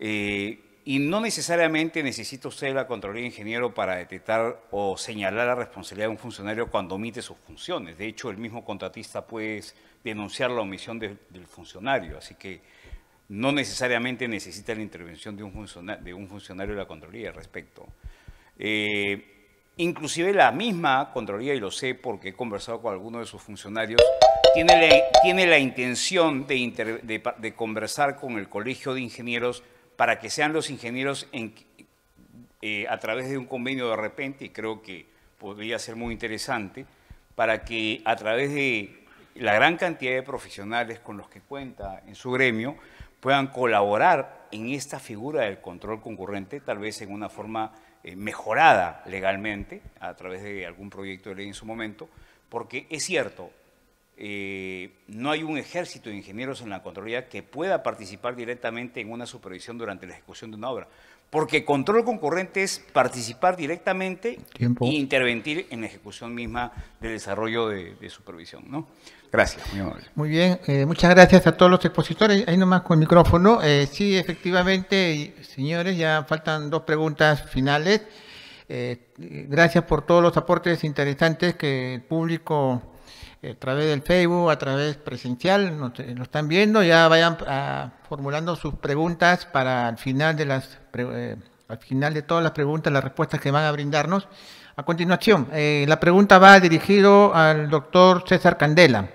Eh, y no necesariamente necesita usted la Contraloría de Ingeniero para detectar o señalar la responsabilidad de un funcionario cuando omite sus funciones. De hecho, el mismo contratista puede denunciar la omisión del funcionario. Así que no necesariamente necesita la intervención de un funcionario de, la Contraloría al respecto. Eh, inclusive la misma Contraloría, y lo sé porque he conversado con algunos de sus funcionarios, tiene la, intención de, conversar con el Colegio de Ingenieros para que sean los ingenieros eh, a través de un convenio de repente, y creo que podría ser muy interesante, para que a través de la gran cantidad de profesionales con los que cuenta en su gremio, puedan colaborar en esta figura del control concurrente, tal vez en una forma eh, mejorada legalmente a través de algún proyecto de ley en su momento, porque es cierto, eh, no hay un ejército de ingenieros en la Contraloría que pueda participar directamente en una supervisión durante la ejecución de una obra. Porque control concurrente es participar directamente e intervenir en la ejecución misma del desarrollo de, de supervisión. ¿no? Gracias, muy Muy bien, eh, muchas gracias a todos los expositores. Ahí nomás con el micrófono. Eh, sí, efectivamente, señores, ya faltan dos preguntas finales. Eh, gracias por todos los aportes interesantes que el público eh, a través del Facebook, a través presencial, nos, están viendo. Ya vayan ah, formulando sus preguntas para al final de las al final de todas las preguntas, las respuestas que van a brindarnos. A continuación, eh, la pregunta va dirigido al doctor César Candela.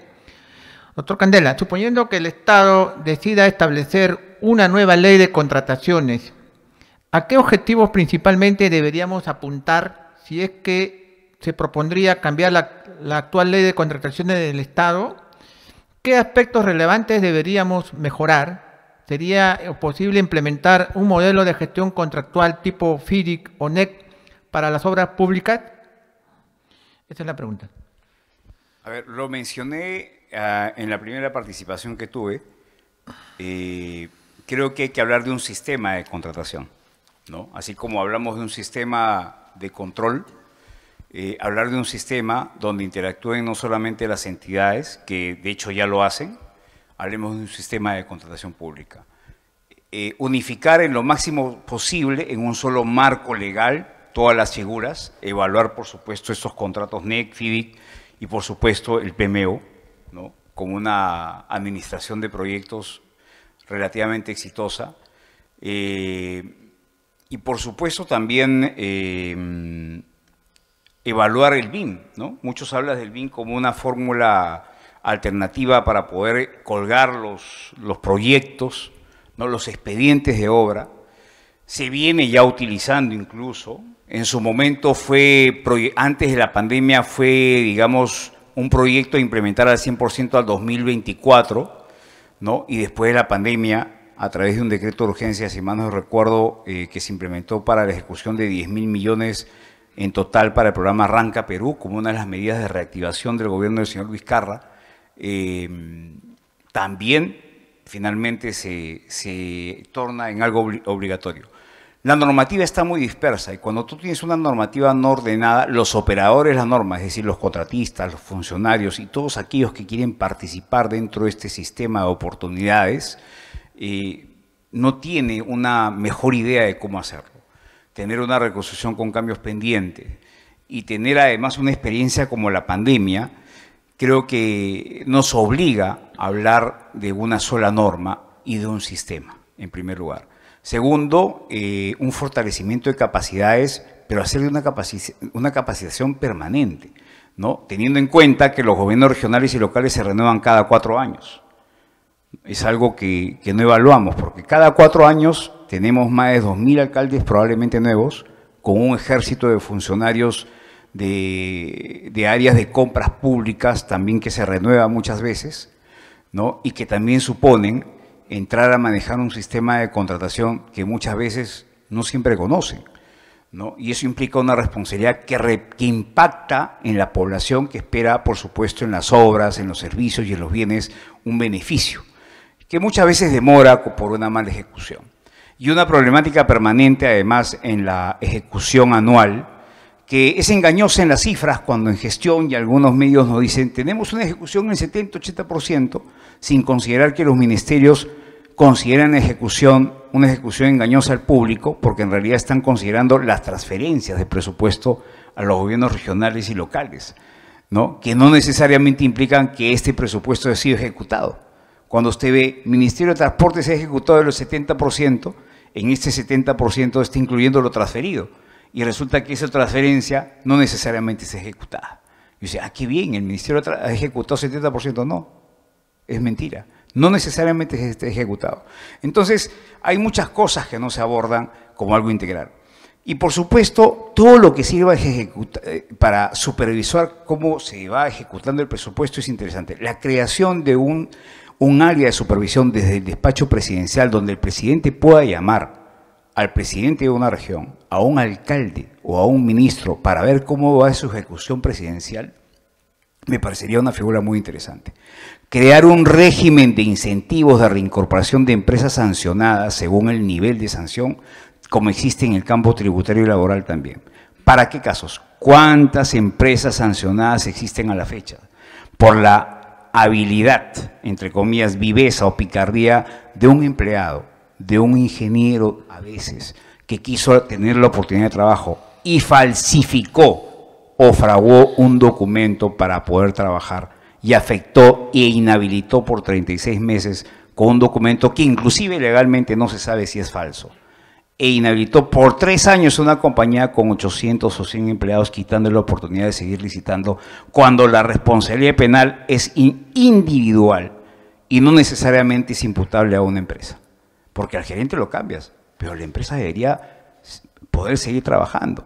Doctor Candela, suponiendo que el Estado decida establecer una nueva ley de contrataciones, ¿a qué objetivos principalmente deberíamos apuntar si es que se propondría cambiar la, la actual ley de contrataciones del Estado? ¿Qué aspectos relevantes deberíamos mejorar ¿Sería posible implementar un modelo de gestión contractual tipo FIDIC o NEC para las obras públicas? Esa es la pregunta. A ver, lo mencioné ah, en la primera participación que tuve. Eh, creo que hay que hablar de un sistema de contratación, ¿no? Así como hablamos de un sistema de control, eh, hablar de un sistema donde interactúen no solamente las entidades, que de hecho ya lo hacen, hablemos de un sistema de contratación pública. Eh, unificar en lo máximo posible en un solo marco legal todas las figuras, evaluar por supuesto estos contratos NEC, FIDIC y por supuesto el PMO, ¿no? como una administración de proyectos relativamente exitosa. Eh, y por supuesto también eh, evaluar el BIM. ¿no? Muchos hablan del BIM como una fórmula alternativa para poder colgar los, los proyectos, ¿no? los expedientes de obra. Se viene ya utilizando incluso, en su momento fue, antes de la pandemia, fue, digamos, un proyecto de implementar al 100% al 2024, ¿no? Y después de la pandemia, a través de un decreto de urgencia, si manos recuerdo, eh, que se implementó para la ejecución de 10 mil millones en total para el programa Arranca Perú, como una de las medidas de reactivación del gobierno del señor Luis Carra, em, también finalmente se torna en algo obligatorio. La normativa está muy dispersa y cuando tú tienes una normativa no ordenada, los operadores la norma, es decir, los contratistas, los funcionarios y todos aquellos que quieren participar dentro de este sistema de oportunidades, eh, no tiene una mejor idea de cómo hacerlo. Tener una reconstrucción con cambios pendientes y tener además una experiencia como la pandemia, creo que nos obliga a hablar de una sola norma y de un sistema, en primer lugar. Segundo, eh, un fortalecimiento de capacidades, pero hacerle una, una capacitación permanente, ¿no? teniendo en cuenta que los gobiernos regionales y locales se renuevan cada cuatro años. Es algo que, no evaluamos, porque cada cuatro años tenemos más de 2.000 alcaldes probablemente nuevos, con un ejército de funcionarios de, áreas de compras públicas también que se renueva muchas veces, ¿no? y que también suponen entrar a manejar un sistema de contratación que muchas veces no siempre conocen. ¿no? Y eso implica una responsabilidad que, impacta en la población que espera, por supuesto, en las obras, en los servicios y en los bienes un beneficio, que muchas veces demora por una mala ejecución. Y una problemática permanente, además, en la ejecución anual, que es engañosa en las cifras cuando en gestión y algunos medios nos dicen tenemos una ejecución en 70-80% sin considerar que los ministerios consideran ejecución una ejecución engañosa al público, porque en realidad están considerando las transferencias de presupuesto a los gobiernos regionales y locales, ¿no? que no necesariamente implican que este presupuesto haya sido ejecutado. Cuando usted ve, Ministerio de Transportes ha ejecutado el 70%, en este 70% está incluyendo lo transferido, y resulta que esa transferencia no necesariamente se ejecutada. Y dice, ah, qué bien, el Ministerio ha ejecutado 70%, no, es mentira no necesariamente es este, ejecutado. Entonces, hay muchas cosas que no se abordan como algo integral. Y por supuesto, todo lo que sirva eh, para supervisar cómo se va ejecutando el presupuesto es interesante. La creación de un, un área de supervisión desde el despacho presidencial donde el presidente pueda llamar al presidente de una región, a un alcalde o a un ministro para ver cómo va su ejecución presidencial, me parecería una figura muy interesante crear un régimen de incentivos de reincorporación de empresas sancionadas según el nivel de sanción, como existe en el campo tributario y laboral también. ¿Para qué casos? ¿Cuántas empresas sancionadas existen a la fecha? Por la habilidad, entre comillas, viveza o picardía de un empleado, de un ingeniero a veces, que quiso tener la oportunidad de trabajo y falsificó o fraguó un documento para poder trabajar y afectó e inhabilitó por 36 meses con un documento que inclusive legalmente no se sabe si es falso. E inhabilitó por tres años una compañía con 800 o 100 empleados, quitándole la oportunidad de seguir licitando cuando la responsabilidad penal es individual y no necesariamente es imputable a una empresa. Porque al gerente lo cambias, pero la empresa debería poder seguir trabajando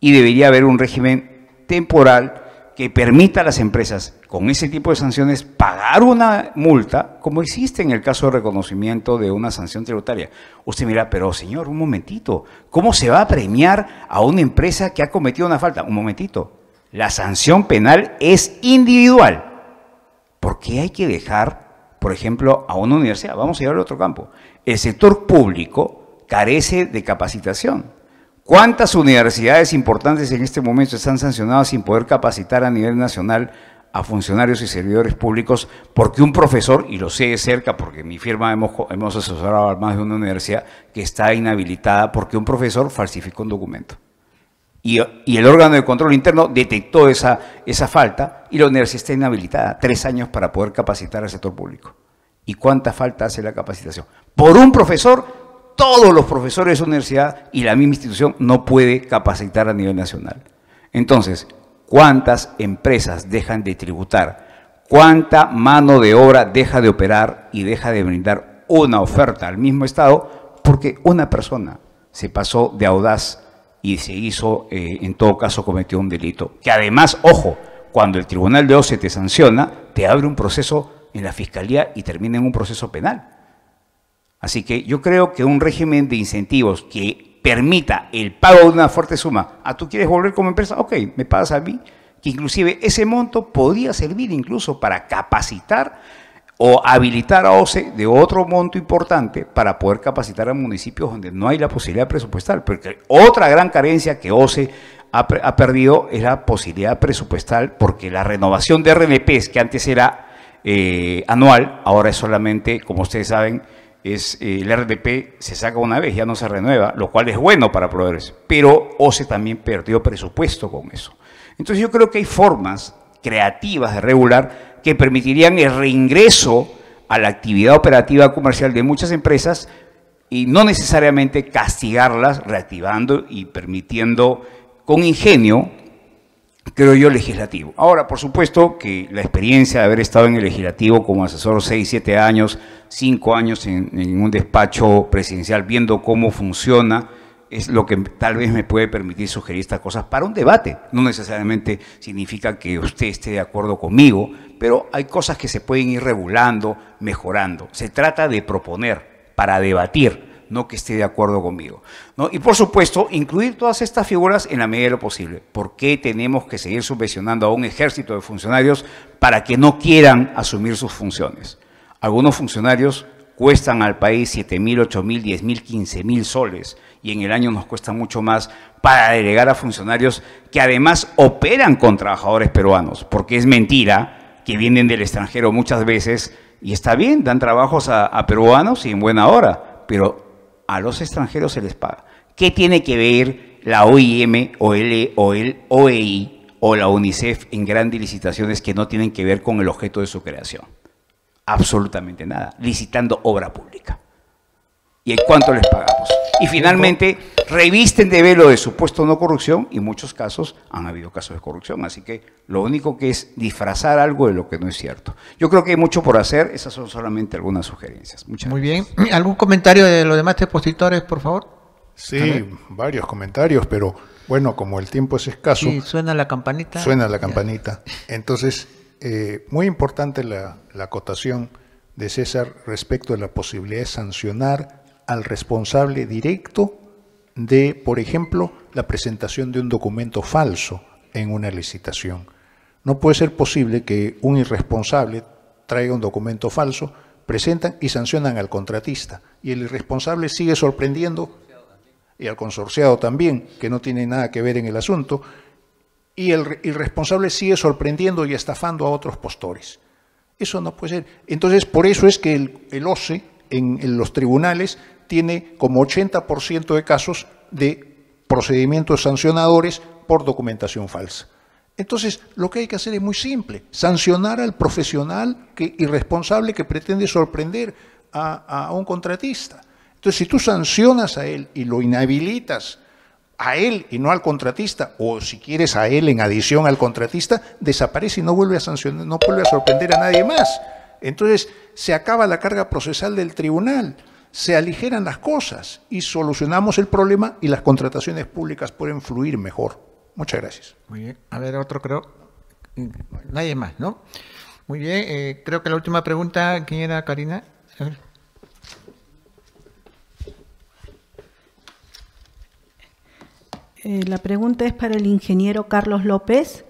y debería haber un régimen temporal que permita a las empresas con ese tipo de sanciones pagar una multa, como existe en el caso de reconocimiento de una sanción tributaria. Usted mira, pero señor, un momentito, ¿cómo se va a premiar a una empresa que ha cometido una falta? Un momentito, la sanción penal es individual. ¿Por qué hay que dejar, por ejemplo, a una universidad? Vamos a ir al otro campo. El sector público carece de capacitación. ¿Cuántas universidades importantes en este momento están sancionadas sin poder capacitar a nivel nacional a funcionarios y servidores públicos porque un profesor, y lo sé de cerca porque en mi firma hemos, hemos asesorado a más de una universidad que está inhabilitada porque un profesor falsificó un documento? Y, el órgano de control interno detectó esa, esa falta y la universidad está inhabilitada tres años para poder capacitar al sector público. ¿Y cuánta falta hace la capacitación? Por un profesor todos los profesores de su universidad y la misma institución no puede capacitar a nivel nacional. Entonces, ¿cuántas empresas dejan de tributar? ¿Cuánta mano de obra deja de operar y deja de brindar una oferta al mismo Estado? Porque una persona se pasó de audaz y se hizo, eh, en todo caso, cometió un delito. Que además, ojo, cuando el Tribunal de OCE te sanciona, te abre un proceso en la Fiscalía y termina en un proceso penal. Así que yo creo que un régimen de incentivos que permita el pago de una fuerte suma, a tú quieres volver como empresa, ok, me pagas a mí, que inclusive ese monto podía servir incluso para capacitar o habilitar a OCE de otro monto importante para poder capacitar a municipios donde no hay la posibilidad presupuestal, porque otra gran carencia que OCE ha, perdido es la posibilidad presupuestal, porque la renovación de RNPs, que antes era eh, anual, ahora es solamente, como ustedes saben, es eh, el RDP se saca una vez, ya no se renueva, lo cual es bueno para proveedores, pero se también perdió presupuesto con eso. Entonces yo creo que hay formas creativas de regular que permitirían el reingreso a la actividad operativa comercial de muchas empresas y no necesariamente castigarlas reactivando y permitiendo con ingenio creo yo, legislativo. Ahora, por supuesto que la experiencia de haber estado en el legislativo como asesor 6, 7 años, 5 años en, en un despacho presidencial, viendo cómo funciona, es lo que tal vez me puede permitir sugerir estas cosas para un debate. No necesariamente significa que usted esté de acuerdo conmigo, pero hay cosas que se pueden ir regulando, mejorando. Se trata de proponer para debatir no que esté de acuerdo conmigo. ¿no? Y por supuesto, incluir todas estas figuras en la medida de lo posible. ¿Por qué tenemos que seguir subvencionando a un ejército de funcionarios para que no quieran asumir sus funciones? Algunos funcionarios cuestan al país 7.000, 8.000, 10.000, 15.000 soles y en el año nos cuesta mucho más para delegar a funcionarios que además operan con trabajadores peruanos, porque es mentira que vienen del extranjero muchas veces y está bien, dan trabajos a, a peruanos y en buena hora, pero a los extranjeros se les paga. ¿Qué tiene que ver la OIM o el, o OEI e o la UNICEF en grandes licitaciones que no tienen que ver con el objeto de su creación? Absolutamente nada. Licitando obra pública. ¿Y en cuánto les pagamos? y finalmente revisten de velo de supuesto no corrupción y muchos casos han habido casos de corrupción. Así que lo único que es disfrazar algo de lo que no es cierto. Yo creo que hay mucho por hacer, esas son solamente algunas sugerencias. Muchas Muy bien. [clears throat] ¿Algún comentario de los demás expositores, por favor? Sí, varios comentarios, pero bueno, como el tiempo es escaso. Sí, suena la campanita. Suena la campanita. Entonces, eh, muy importante la, la acotación de César respecto a la posibilidad de sancionar al responsable directo de, por ejemplo, la presentación de un documento falso en una licitación. No puede ser posible que un irresponsable traiga un documento falso, presentan y sancionan al contratista. Y el irresponsable sigue sorprendiendo y al consorciado también, que no tiene nada que ver en el asunto, y el irresponsable sigue sorprendiendo y estafando a otros postores. Eso no puede ser. Entonces, por eso es que el, OCE en los tribunales tiene como 80% de casos de procedimientos sancionadores por documentación falsa. Entonces, lo que hay que hacer es muy simple, sancionar al profesional irresponsable que pretende sorprender a, a un contratista. Entonces, si tú sancionas a él y lo inhabilitas a él y no al contratista, o si quieres a él en adición al contratista, desaparece y no vuelve a sancionar, no vuelve a sorprender a nadie más. Entonces se acaba la carga procesal del tribunal se aligeran las cosas y solucionamos el problema y las contrataciones públicas pueden fluir mejor. Muchas gracias. Muy bien. A ver, otro creo. Nadie más, ¿no? Muy bien. Eh, creo que la última pregunta, ¿quién era Karina? Eh, la pregunta es para el ingeniero Carlos López.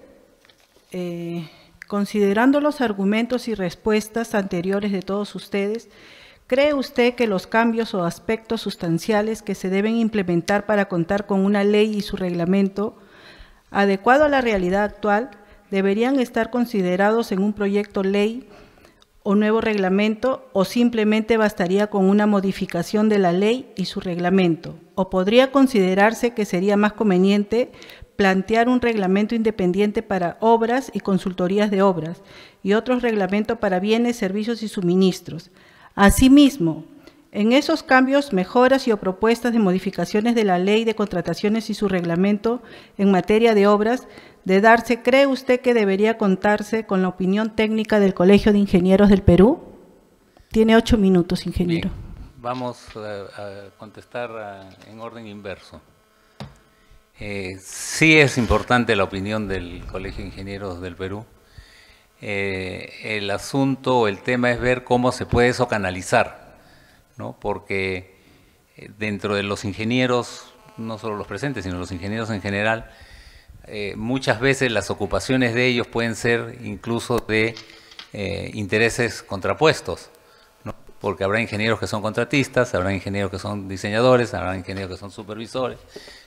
Eh, considerando los argumentos y respuestas anteriores de todos ustedes, ¿Cree usted que los cambios o aspectos sustanciales que se deben implementar para contar con una ley y su reglamento adecuado a la realidad actual deberían estar considerados en un proyecto ley o nuevo reglamento o simplemente bastaría con una modificación de la ley y su reglamento? ¿O podría considerarse que sería más conveniente plantear un reglamento independiente para obras y consultorías de obras y otro reglamento para bienes, servicios y suministros, Asimismo, en esos cambios, mejoras y o propuestas de modificaciones de la ley de contrataciones y su reglamento en materia de obras, de darse, ¿cree usted que debería contarse con la opinión técnica del Colegio de Ingenieros del Perú? Tiene ocho minutos, ingeniero. vamos eh, a, contestar eh, en orden inverso. Eh, sí es importante la opinión del Colegio de Ingenieros del Perú. Eh, el asunto o el tema es ver cómo se puede eso canalizar, ¿no? porque eh, dentro de los ingenieros, no solo los presentes, sino los ingenieros en general, eh, muchas veces las ocupaciones de ellos pueden ser incluso de intereses contrapuestos, porque habrá ingenieros que son contratistas, habrá ingenieros que son diseñadores, habrá ingenieros que son supervisores,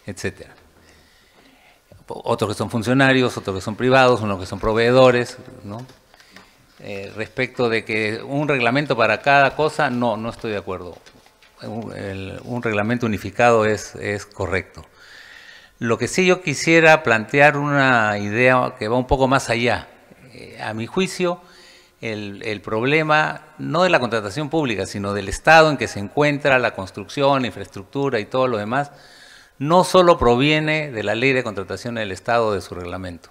etcétera otros que son funcionarios, otros que son privados, unos que son proveedores, eh, respecto de que un reglamento para cada cosa, no, no estoy de acuerdo. Un, reglamento unificado es, correcto. Lo que sí yo quisiera plantear una idea que va un poco más allá. Eh, a mi juicio, el, problema no de la contratación pública, sino del estado en que se encuentra la construcción, infraestructura y todo lo demás, no solo proviene de la ley de contratación del Estado de su reglamento,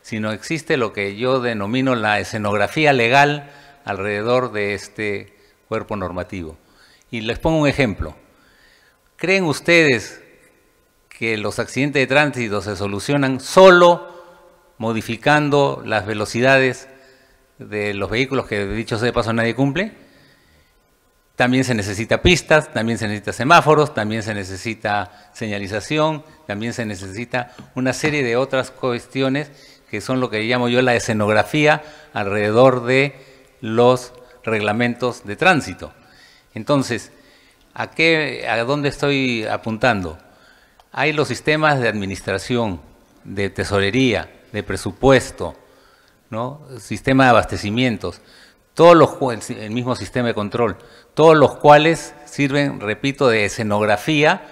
sino existe lo que yo denomino la escenografía legal alrededor de este cuerpo normativo. Y les pongo un ejemplo. ¿Creen ustedes que los accidentes de tránsito se solucionan solo modificando las velocidades de los vehículos que, de dicho sea de paso, nadie cumple? También se necesita pistas, también se necesita semáforos, también se necesita señalización, también se necesita una serie de otras cuestiones que son lo que llamo yo la escenografía alrededor de los reglamentos de tránsito. Entonces, ¿a, qué, a dónde estoy apuntando? Hay los sistemas de administración, de tesorería, de presupuesto, ¿no? sistema de abastecimientos todos los, el mismo sistema de control, todos los cuales sirven, repito, de escenografía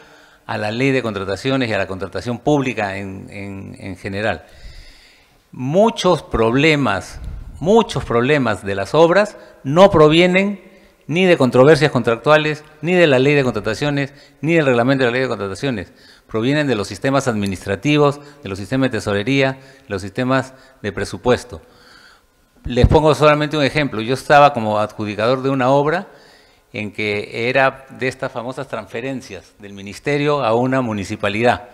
a la ley de contrataciones y a la contratación pública en, en general. Muchos problemas, muchos problemas de las obras no provienen ni de controversias contractuales, ni de la ley de contrataciones, ni del reglamento de la ley de contrataciones. Provienen de los sistemas administrativos, de los sistemas de tesorería, de los sistemas de presupuesto. Les pongo solamente un ejemplo. Yo estaba como adjudicador de una obra en que era de estas famosas transferencias del ministerio a una municipalidad.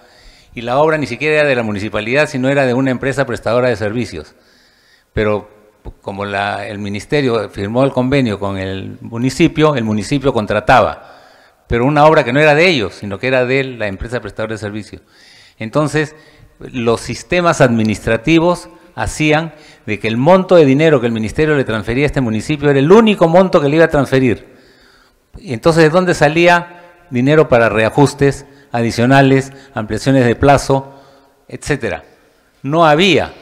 Y la obra ni siquiera era de la municipalidad, sino era de una empresa prestadora de servicios. Pero como el ministerio firmó el convenio con el municipio, el municipio contrataba, pero una obra que no era de ellos, sino que era de la empresa prestadora de servicios. Entonces, los sistemas administrativos hacían de que el monto de dinero que el ministerio le transfería a este municipio era el único monto que le iba a transferir. Y entonces, ¿de dónde salía dinero para reajustes adicionales, ampliaciones de plazo, etcétera? No había.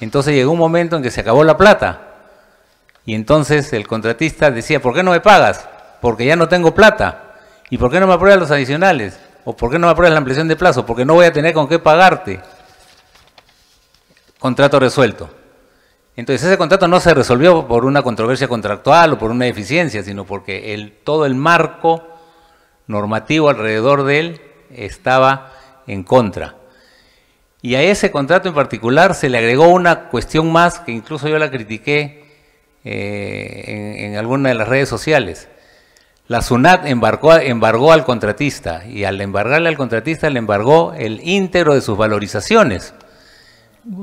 Entonces llegó un momento en que se acabó la plata. Y entonces el contratista decía, ¿por qué no me pagas? Porque ya no tengo plata. ¿Y por qué no me apruebas los adicionales? ¿O por qué no me apruebas la ampliación de plazo? Porque no voy a tener con qué pagarte contrato resuelto. Entonces ese contrato no se resolvió por una controversia contractual o por una deficiencia, sino porque el, todo el marco normativo alrededor de él estaba en contra. Y a ese contrato en particular se le agregó una cuestión más que incluso yo la critiqué eh, en, en, alguna de las redes sociales. La SUNAT embarcó, embargó al contratista y al embargarle al contratista le embargó el íntegro de sus valorizaciones.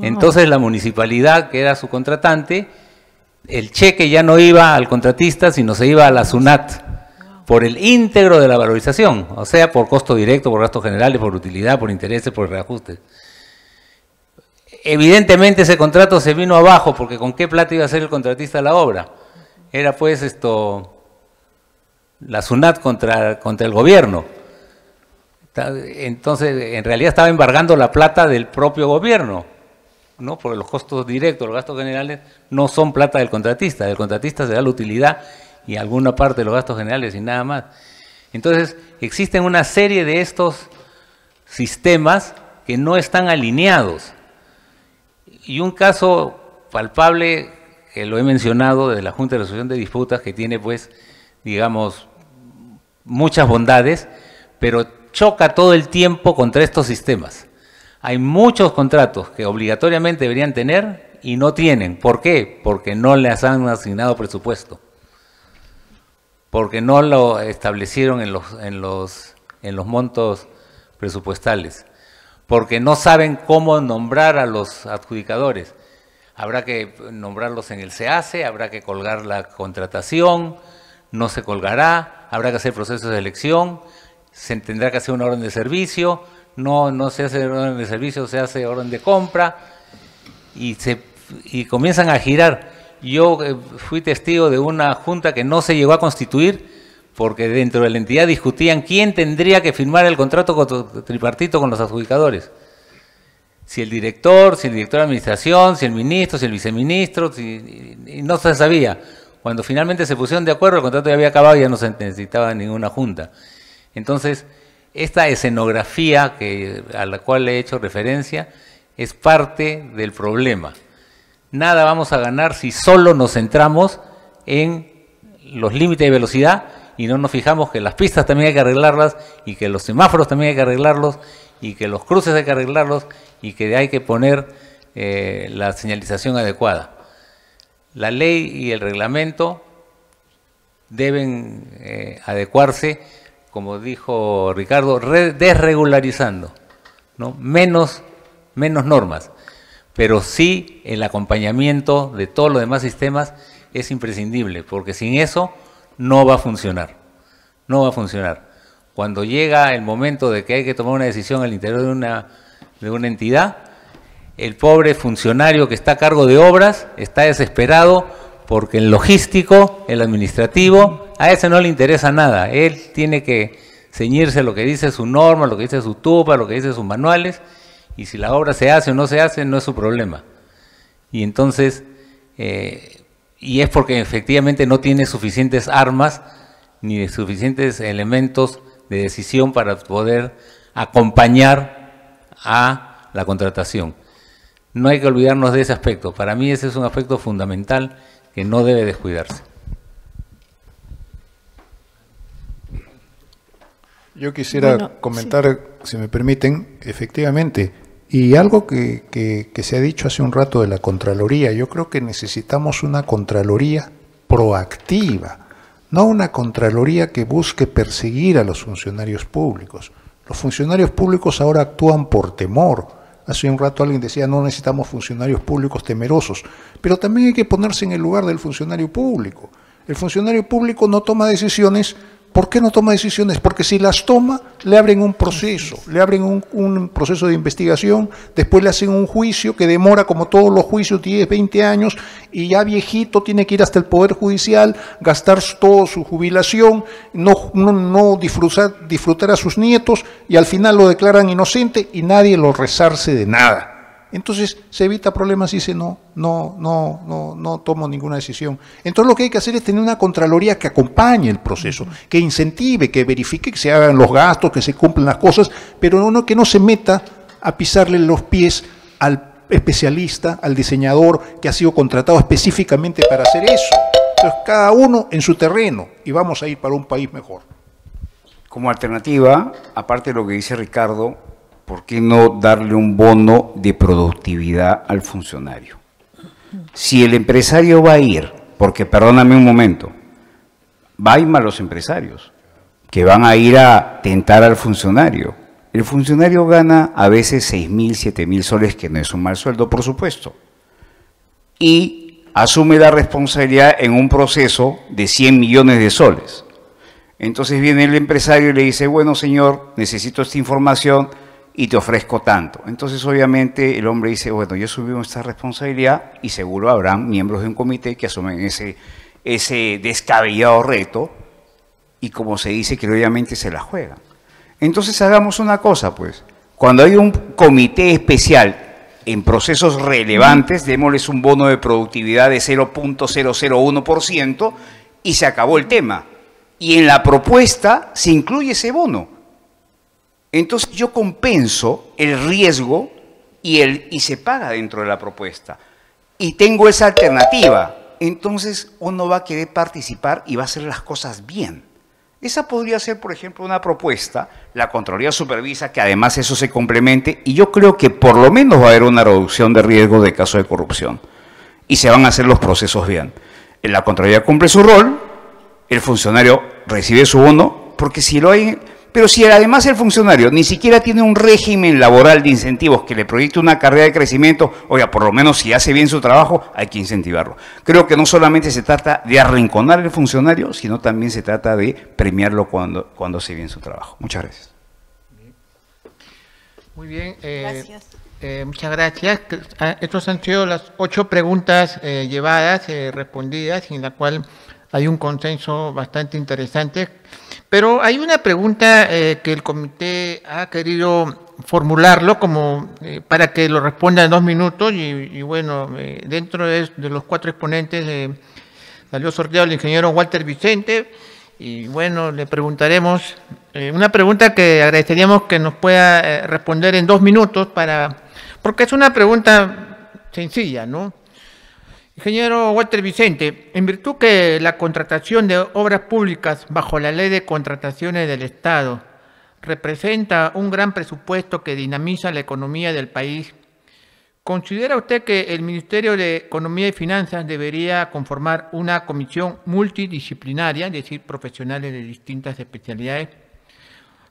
Entonces la municipalidad, que era su contratante, el cheque ya no iba al contratista, sino se iba a la SUNAT por el íntegro de la valorización, o sea, por costo directo, por gastos generales, por utilidad, por intereses, por reajustes. Evidentemente ese contrato se vino abajo porque con qué plata iba a ser el contratista la obra. Era pues esto la SUNAT contra, contra el gobierno. Entonces, en realidad estaba embargando la plata del propio gobierno ¿no? Porque los costos directos, los gastos generales, no son plata del contratista. Del contratista se da la utilidad y alguna parte de los gastos generales y nada más. Entonces, existen una serie de estos sistemas que no están alineados. Y un caso palpable, que lo he mencionado, de la Junta de Resolución de Disputas, que tiene, pues, digamos, muchas bondades, pero choca todo el tiempo contra estos sistemas. Hay muchos contratos que obligatoriamente deberían tener y no tienen. ¿Por qué? Porque no les han asignado presupuesto. Porque no lo establecieron en los, los, en los montos presupuestales. Porque no saben cómo nombrar a los adjudicadores. Habrá que nombrarlos en el SEACE, habrá que colgar la contratación, no se colgará, habrá que hacer procesos de elección, se tendrá que hacer una orden de servicio, no, no se hace orden de servicio, se hace orden de compra y, se, comienzan a girar. Yo eh, fui testigo de una junta que no se llegó a constituir porque dentro de la entidad discutían quién tendría que firmar el contrato tripartito con los adjudicadores. Si el director, si el director de administración, si el ministro, si el viceministro, si, y no se sabía. Cuando finalmente se pusieron de acuerdo, el contrato ya había acabado y ya no se necesitaba ninguna junta. Entonces, esta escenografía que, a la cual he hecho referencia es parte del problema. Nada vamos a ganar si solo nos centramos en los límites de velocidad y no nos fijamos que las pistas también hay que arreglarlas y que los semáforos también hay que arreglarlos y que los cruces hay que arreglarlos y que hay que poner eh, la señalización adecuada. La ley y el reglamento deben eh, adecuarse como dijo Ricardo, desregularizando, menos, normas, pero sí el acompañamiento de todos los demás sistemas es imprescindible, porque sin eso no va a funcionar, no va a funcionar. Cuando llega el momento de que hay que tomar una decisión al interior de una entidad, el pobre funcionario que está a cargo de obras está desesperado porque el logístico, el administrativo, a ese no le interesa nada. Él tiene que ceñirse a lo que dice su norma, lo que dice su tuba, lo que dice sus manuales, y si la obra se hace o no se hace, no es su problema. Y entonces, eh, y es porque efectivamente no tiene suficientes armas ni suficientes elementos de decisión para poder acompañar a la contratación. No hay que olvidarnos de ese aspecto. Para mí ese es un aspecto fundamental que no debe descuidarse. Yo quisiera comentar, si me permiten, efectivamente, y algo que, se ha dicho hace un rato de la Contraloría, yo creo que necesitamos una Contraloría proactiva, no una Contraloría que busque perseguir a los funcionarios públicos. Los funcionarios públicos ahora actúan por temor, Hace un rato alguien decía, no necesitamos funcionarios públicos temerosos, pero también hay que ponerse en el lugar del funcionario público. El funcionario público no toma decisiones ¿Por qué no toma decisiones? Porque si las toma, le abren un proceso, le abren un, proceso de investigación, después le hacen un juicio que demora como todos los juicios 10, 20 años y ya viejito tiene que ir hasta el Poder Judicial, gastar toda su jubilación, no, no, no disfrutar, disfrutar a sus nietos y al final lo declaran inocente y nadie lo rezarse de nada. Entonces se evita problemas y dice no, no, no, no, no tomo ninguna decisión. Entonces lo que hay que hacer es tener una Contraloría que acompañe el proceso, que incentive, que verifique que se hagan los gastos, que se cumplan las cosas, pero no, que no se meta a pisarle los pies al especialista, al diseñador que ha sido contratado específicamente para hacer eso. Entonces cada uno en su terreno y vamos a ir para un país mejor. Como alternativa, aparte de lo que dice Ricardo, ¿por qué no darle un bono de productividad al funcionario? Si el empresario va a ir, porque perdóname un momento, va a ir malos empresarios que van a ir a tentar al funcionario. El funcionario gana a veces 6.000, 7.000 soles, que no es un mal sueldo, por supuesto, y asume la responsabilidad en un proceso de 100 millones de soles. Entonces viene el empresario y le dice, bueno señor, necesito esta información, y te ofrezco tanto. Entonces, obviamente, el hombre dice, bueno, yo subimos esta responsabilidad y seguro habrán miembros de un comité que asumen ese, ese descabellado reto y como se dice, que obviamente se la juegan. Entonces, hagamos una cosa, pues, cuando hay un comité especial en procesos relevantes, démosles un bono de productividad de 0.001% y se acabó el tema. Y en la propuesta se incluye ese bono entonces yo compenso el riesgo y, se paga dentro de la propuesta. Y tengo esa alternativa. Entonces uno va a querer participar y va a hacer las cosas bien. Esa podría ser, por ejemplo, una propuesta, la Contraloría supervisa que además eso se complemente y yo creo que por lo menos va a haber una reducción de riesgo de caso de corrupción y se van a hacer los procesos bien. La Contraloría cumple su rol, el funcionario recibe su bono, porque si lo hay pero si además el funcionario ni siquiera tiene un régimen laboral de incentivos que le proyecte una carrera de crecimiento, oiga, por lo menos si hace bien su trabajo, hay que incentivarlo. Creo que no solamente se trata de arrinconar al funcionario, sino también se trata de premiarlo cuando, cuando hace bien su trabajo. Muchas gracias. Muy bien. Eh, gracias. Eh, muchas gracias. Ah, estos han sido las ocho preguntas eh, llevadas, respondidas, en la cual hay un consenso bastante interesante. Pero hay una pregunta eh, que el comité ha querido formularlo como eh, para que lo responda en dos minutos y, bueno, eh, dentro de, de, los cuatro exponentes salió sorteado el ingeniero Walter Vicente y bueno, le preguntaremos una pregunta que agradeceríamos que nos pueda responder en dos minutos para, porque es una pregunta sencilla, ¿no? Ingeniero Walter Vicente, en virtud que la contratación de obras públicas bajo la ley de contrataciones del Estado representa un gran presupuesto que dinamiza la economía del país, ¿considera usted que el Ministerio de Economía y Finanzas debería conformar una comisión multidisciplinaria, es decir, profesionales de distintas especialidades,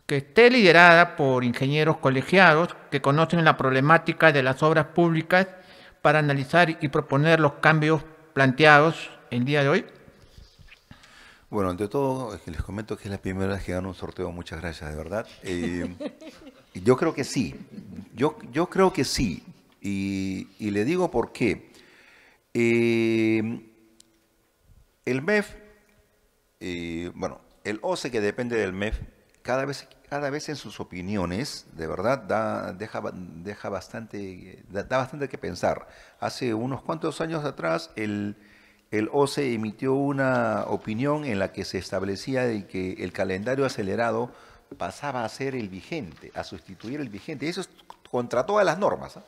que esté liderada por ingenieros colegiados que conocen la problemática de las obras públicas? para analizar y proponer los cambios planteados el día de hoy? Bueno, ante todo, les comento que es la primera vez que gano un sorteo, muchas gracias, de verdad. Eh, yo creo que sí, yo, yo creo que sí, y, le digo por qué. Eh, el MEF, eh, bueno, el OCE que depende del MEF, cada vez cada vez en sus opiniones, de verdad, da, deja, deja bastante, da, bastante que pensar. Hace unos cuantos años atrás, el, OCE emitió una opinión en la que se establecía de que el calendario acelerado pasaba a ser el vigente, a sustituir el vigente. eso es contra todas las normas, ¿ah?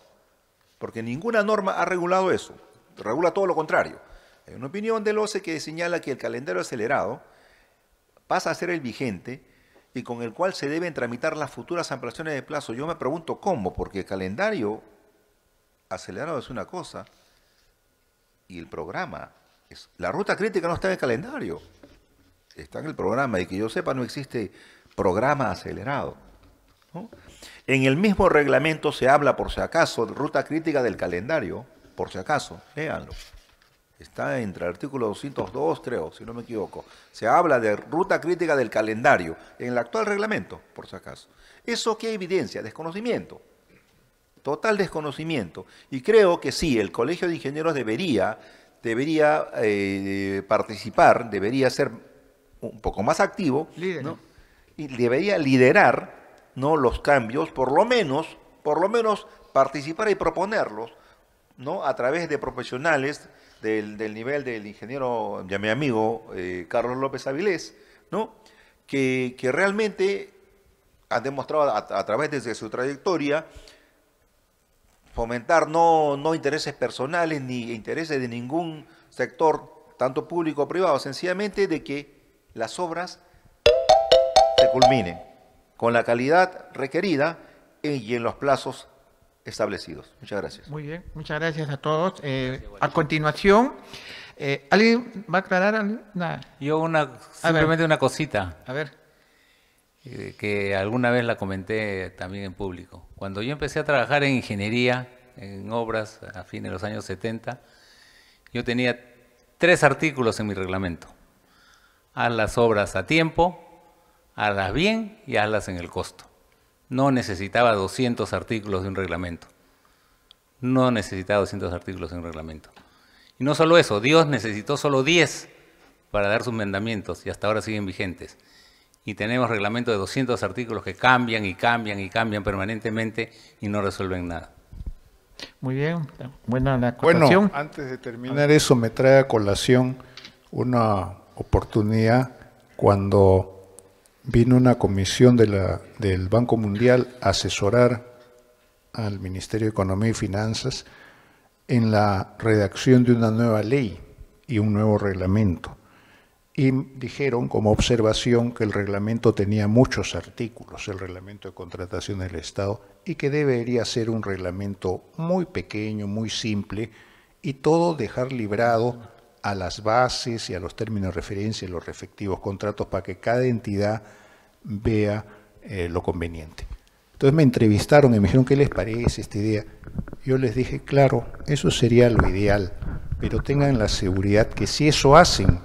porque ninguna norma ha regulado eso, regula todo lo contrario. Hay una opinión del OCE que señala que el calendario acelerado pasa a ser el vigente y con el cual se deben tramitar las futuras ampliaciones de plazo. Yo me pregunto cómo, porque el calendario acelerado es una cosa y el programa es... La ruta crítica no está en el calendario, está en el programa y que yo sepa no existe programa acelerado. En el mismo reglamento se habla, por si acaso, de ruta crítica del calendario, por si acaso, léanlo. Está entre el artículo 202, creo, si no me equivoco. Se habla de ruta crítica del calendario en el actual reglamento, por si acaso. ¿Eso qué evidencia? Desconocimiento. Total desconocimiento. Y creo que sí, el Colegio de Ingenieros debería, debería eh, participar, debería ser un poco más activo. Y debería liderar ¿no? los cambios, por lo menos, por lo menos participar y proponerlos, ¿no? A través de profesionales del, nivel del ingeniero, ya mi amigo eh, Carlos López Avilés, ¿no? Que, realmente ha demostrado a, través de su trayectoria fomentar no, no intereses personales ni intereses de ningún sector, tanto público o privado, sencillamente de que las obras se culminen con la calidad requerida y en los plazos establecidos. Muchas gracias. Muy bien, muchas gracias a todos. Eh, a continuación, eh, ¿alguien va a aclarar? Nada. Yo una, simplemente una cosita. A ver. Eh, que alguna vez la comenté también en público. Cuando yo empecé a trabajar en ingeniería, en obras, a fines de los años 70, yo tenía tres artículos en mi reglamento. Haz las obras a tiempo, hazlas bien y hazlas en el costo no necesitaba 200 artículos de un reglamento. No necesitaba 200 artículos de un reglamento. Y no solo eso, Dios necesitó solo 10 para dar sus mandamientos y hasta ahora siguen vigentes. Y tenemos reglamentos de 200 artículos que cambian y cambian y cambian permanentemente y no resuelven nada. Muy bien, buena la Bueno, antes de terminar eso, me trae a colación una oportunidad cuando vino una comisión del Banco Mundial a asesorar al Ministerio de Economía y Finanzas en la redacción de una nueva ley y un nuevo reglamento. Y dijeron como observación que el reglamento tenía muchos artículos, el reglamento de contratación del Estado, y que debería ser un reglamento muy pequeño, muy simple, y todo dejar librado a las bases y a los términos de referencia y los respectivos contratos para que cada entidad vea eh, lo conveniente. Entonces me entrevistaron y me dijeron, ¿qué les parece esta idea? Yo les dije, claro, eso sería lo ideal, pero tengan la seguridad que si eso hacen,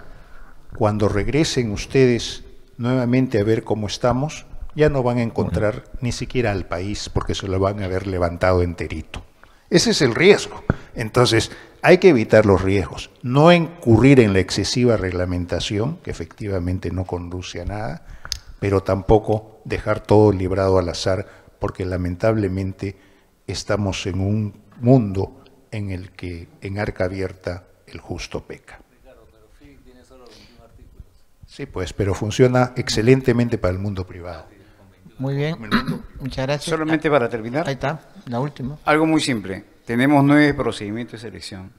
cuando regresen ustedes nuevamente a ver cómo estamos, ya no van a encontrar ni siquiera al país porque se lo van a haber levantado enterito. Ese es el riesgo. Entonces, hay que evitar los riesgos, no incurrir en la excesiva reglamentación, que efectivamente no conduce a nada, pero tampoco dejar todo librado al azar, porque lamentablemente estamos en un mundo en el que en arca abierta el justo peca. Sí, pues, pero funciona excelentemente para el mundo privado. Muy bien. Muchas gracias. Solamente ah, para terminar. Ahí está, la última. Algo muy simple. Tenemos nueve procedimientos de selección.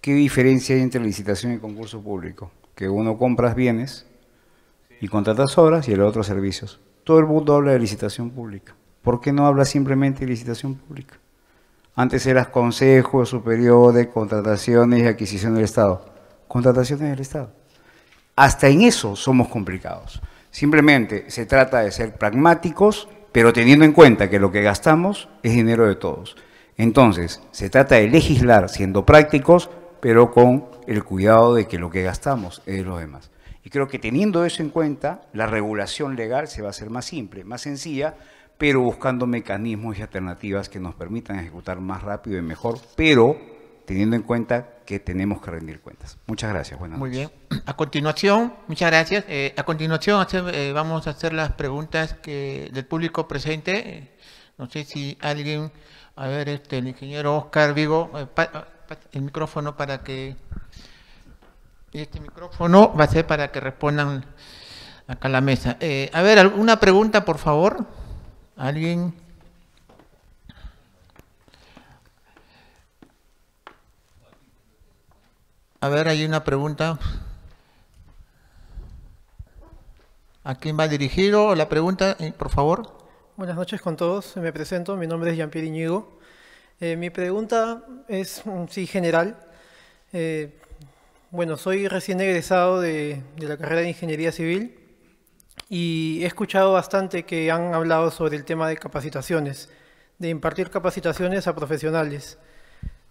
¿Qué diferencia hay entre licitación y concurso público? Que uno compras bienes y contratas obras y el otro servicios. Todo el mundo habla de licitación pública. ¿Por qué no habla simplemente de licitación pública? Antes eras Consejo Superior de Contrataciones y Adquisición del Estado. Contrataciones del Estado. Hasta en eso somos complicados. Simplemente se trata de ser pragmáticos, pero teniendo en cuenta que lo que gastamos es dinero de todos. Entonces, se trata de legislar siendo prácticos, pero con el cuidado de que lo que gastamos es de los demás. Y creo que teniendo eso en cuenta, la regulación legal se va a hacer más simple, más sencilla, pero buscando mecanismos y alternativas que nos permitan ejecutar más rápido y mejor, pero teniendo en cuenta que tenemos que rendir cuentas. Muchas gracias. Muy bien. A continuación, muchas gracias. Eh, a continuación eh, vamos a hacer las preguntas que del público presente. No sé si alguien, a ver, este, el ingeniero Oscar Vigo, eh, el micrófono para que este micrófono va a ser para que respondan acá a la mesa. a ver, alguna pregunta, por favor. Alguien. A ver, hay una pregunta. ¿A quién va dirigido la pregunta, eh, por favor? Buenas noches con todos, me presento, mi nombre es Jean-Pierre Iñigo. Eh, mi pregunta es, mm, sí, general. Eh, bueno, soy recién egresado de, la carrera de Ingeniería Civil y he escuchado bastante que han hablado sobre el tema de capacitaciones, de impartir capacitaciones a profesionales.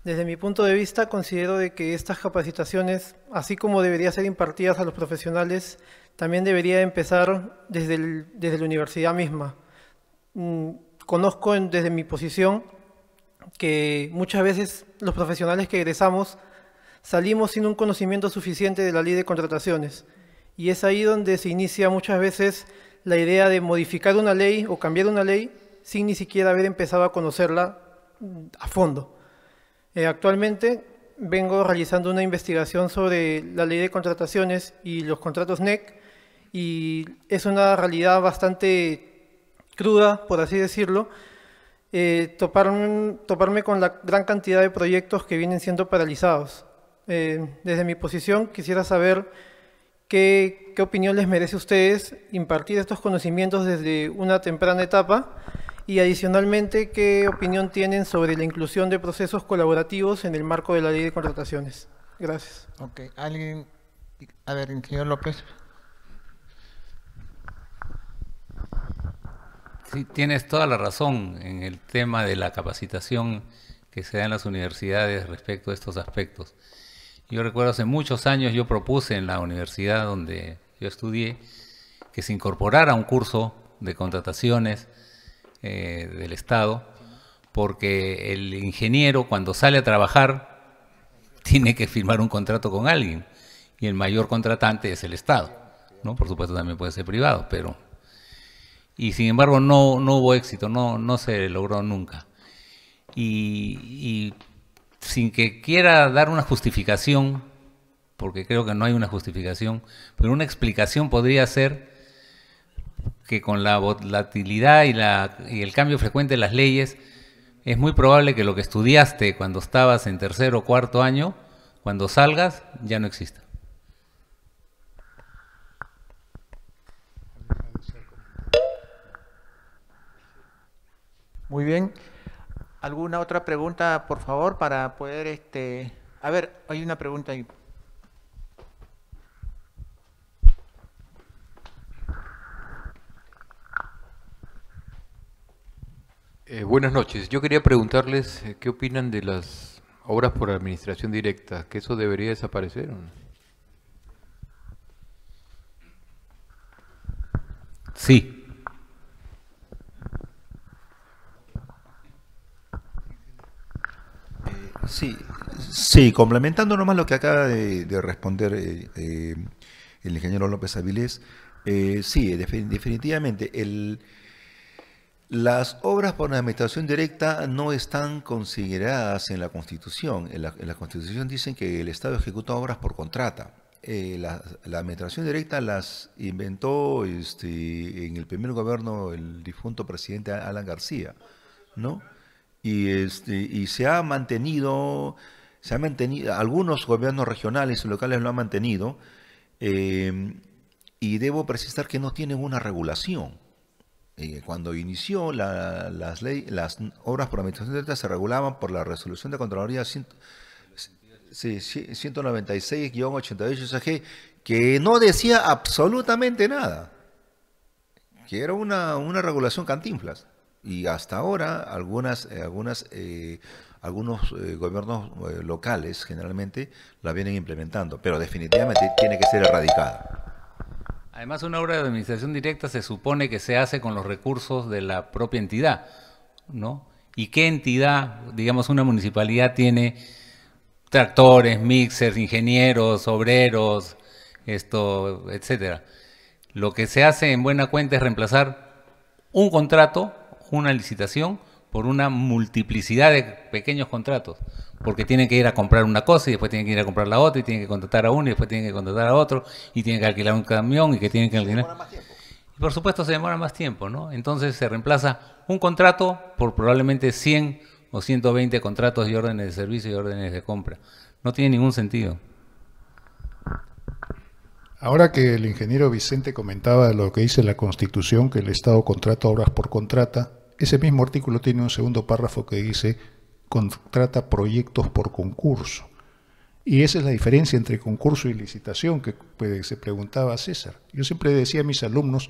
Desde mi punto de vista, considero de que estas capacitaciones, así como deberían ser impartidas a los profesionales, también debería empezar desde, el, desde la universidad misma. Mm, conozco desde mi posición que muchas veces los profesionales que egresamos salimos sin un conocimiento suficiente de la ley de contrataciones. Y es ahí donde se inicia muchas veces la idea de modificar una ley o cambiar una ley sin ni siquiera haber empezado a conocerla mm, a fondo. Eh, actualmente vengo realizando una investigación sobre la ley de contrataciones y los contratos NEC y es una realidad bastante cruda, por así decirlo, eh, toparme, con la gran cantidad de proyectos que vienen siendo paralizados. Eh, desde mi posición quisiera saber qué, qué opinión les merece a ustedes impartir estos conocimientos desde una temprana etapa y adicionalmente, ¿qué opinión tienen sobre la inclusión de procesos colaborativos en el marco de la ley de contrataciones? Gracias. Ok, alguien, a ver, señor López. Sí, tienes toda la razón en el tema de la capacitación que se da en las universidades respecto a estos aspectos. Yo recuerdo hace muchos años yo propuse en la universidad donde yo estudié que se incorporara un curso de contrataciones eh, del Estado, porque el ingeniero cuando sale a trabajar tiene que firmar un contrato con alguien y el mayor contratante es el Estado, ¿no? Por supuesto también puede ser privado, pero... Y sin embargo no, no hubo éxito, no, no se logró nunca. Y, y sin que quiera dar una justificación, porque creo que no hay una justificación, pero una explicación podría ser que con la volatilidad y, la, y el cambio frecuente de las leyes, es muy probable que lo que estudiaste cuando estabas en tercer o cuarto año, cuando salgas, ya no exista. Muy bien. ¿Alguna otra pregunta, por favor, para poder este... A ver, hay una pregunta ahí. Eh, buenas noches. Yo quería preguntarles eh, qué opinan de las obras por administración directa, que eso debería desaparecer. Sí. Eh, sí, sí, complementando nomás lo que acaba de, responder el ingeniero López Avilés, sí, definitivamente el, las obras por administración directa no están consideradas en la Constitución. En la, Constitución dicen que el Estado ejecuta obras por contrata. Eh, la, administración directa las inventó este, en el primer gobierno el difunto presidente Alan García, ¿no? Este, y, se ha mantenido, se ha mantenido, algunos gobiernos regionales y locales lo han mantenido, eh, y debo precisar que no tienen una regulación. Eh, cuando inició la, las, ley, las obras por administración se regulaban por la resolución de Contraloría 196-88 que no decía absolutamente nada, que era una, regulación cantinflas. Y hasta ahora algunas, eh, algunas eh, algunos gobiernos locales generalmente la vienen implementando, pero definitivamente tiene que ser erradicada. Además, una obra de administración directa se supone que se hace con los recursos de la propia entidad, ¿no? ¿Y qué entidad, digamos, una municipalidad tiene tractores, mixers, ingenieros, obreros, esto, etcétera? Lo que se hace en buena cuenta es reemplazar un contrato, una licitación, por una multiplicidad de pequeños contratos, porque tienen que ir a comprar una cosa y después tienen que ir a comprar la otra y tienen que contratar a uno y después tienen que contratar a otro y tienen que alquilar un camión y que tienen que alquilar... Y por supuesto se demora más tiempo, ¿no? Entonces se reemplaza un contrato por probablemente 100 o 120 contratos y órdenes de servicio y órdenes de compra. No tiene ningún sentido. Ahora que el ingeniero Vicente comentaba lo que dice la Constitución, que el Estado contrata obras por contrata, ese mismo artículo tiene un segundo párrafo que dice contrata proyectos por concurso. Y esa es la diferencia entre concurso y licitación que se preguntaba César. Yo siempre decía a mis alumnos,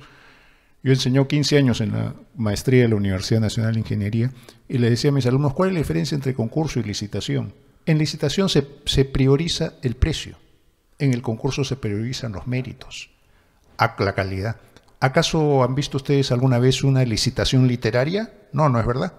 yo enseñó 15 años en la maestría de la Universidad Nacional de Ingeniería, y le decía a mis alumnos, ¿cuál es la diferencia entre concurso y licitación? En licitación se, prioriza el precio, en el concurso se priorizan los méritos, la calidad. ¿Acaso han visto ustedes alguna vez una licitación literaria? No, no es verdad.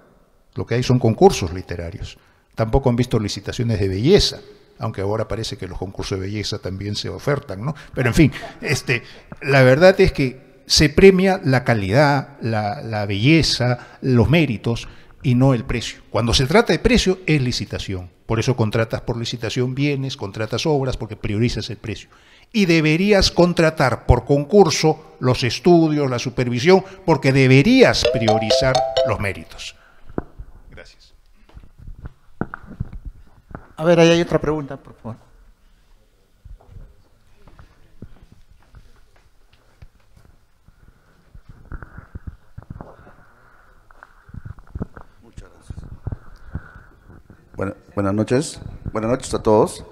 Lo que hay son concursos literarios. Tampoco han visto licitaciones de belleza, aunque ahora parece que los concursos de belleza también se ofertan, ¿no? Pero en fin, este, la verdad es que se premia la calidad, la, la belleza, los méritos y no el precio. Cuando se trata de precio es licitación. Por eso contratas por licitación bienes, contratas obras, porque priorizas el precio y deberías contratar por concurso los estudios, la supervisión, porque deberías priorizar los méritos. Gracias. A ver, ahí hay otra pregunta, por favor. Muchas gracias. buenas noches. Buenas noches a todos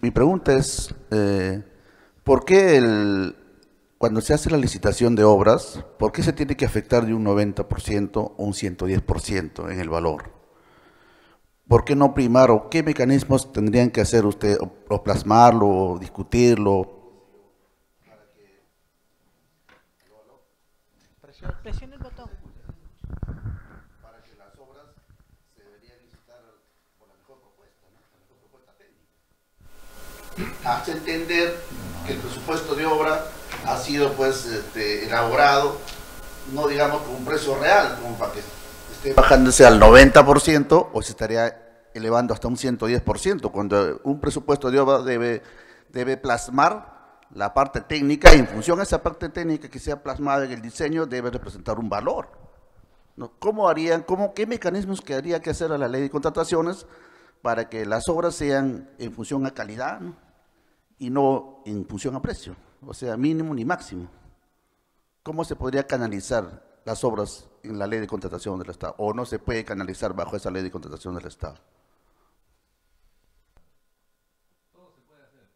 mi, pregunta es, eh, ¿por qué cuando se hace la licitación de obras, por qué se tiene que afectar de un 90% o un 110% en el valor? ¿Por qué no primar o qué mecanismos tendrían que hacer usted o, plasmarlo o discutirlo? hace entender que el presupuesto de obra ha sido pues este, elaborado, no digamos con un precio real, como para que esté bajándose al 90% o se estaría elevando hasta un 110%, cuando un presupuesto de obra debe, debe plasmar la parte técnica y en función a esa parte técnica que sea plasmada en el diseño debe representar un valor. ¿Cómo harían, cómo, qué mecanismos que haría que hacer a la ley de contrataciones para que las obras sean en función a calidad? y no en función a precio, o sea, mínimo ni máximo. ¿Cómo se podría canalizar las obras en la ley de contratación del Estado? ¿O no se puede canalizar bajo esa ley de contratación del Estado? Todo se puede hacer.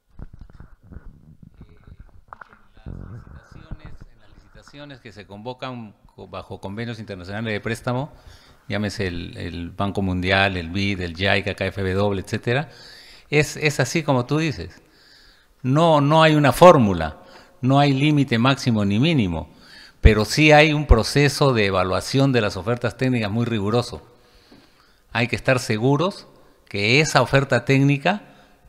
Eh, las licitaciones, que se convocan bajo convenios internacionales de préstamo, llámese el, Banco Mundial, el BID, el JICA, KFW, etcétera, es así como tú dices no, no hay una fórmula, no hay límite máximo ni mínimo, pero sí hay un proceso de evaluación de las ofertas técnicas muy riguroso. Hay que estar seguros que esa oferta técnica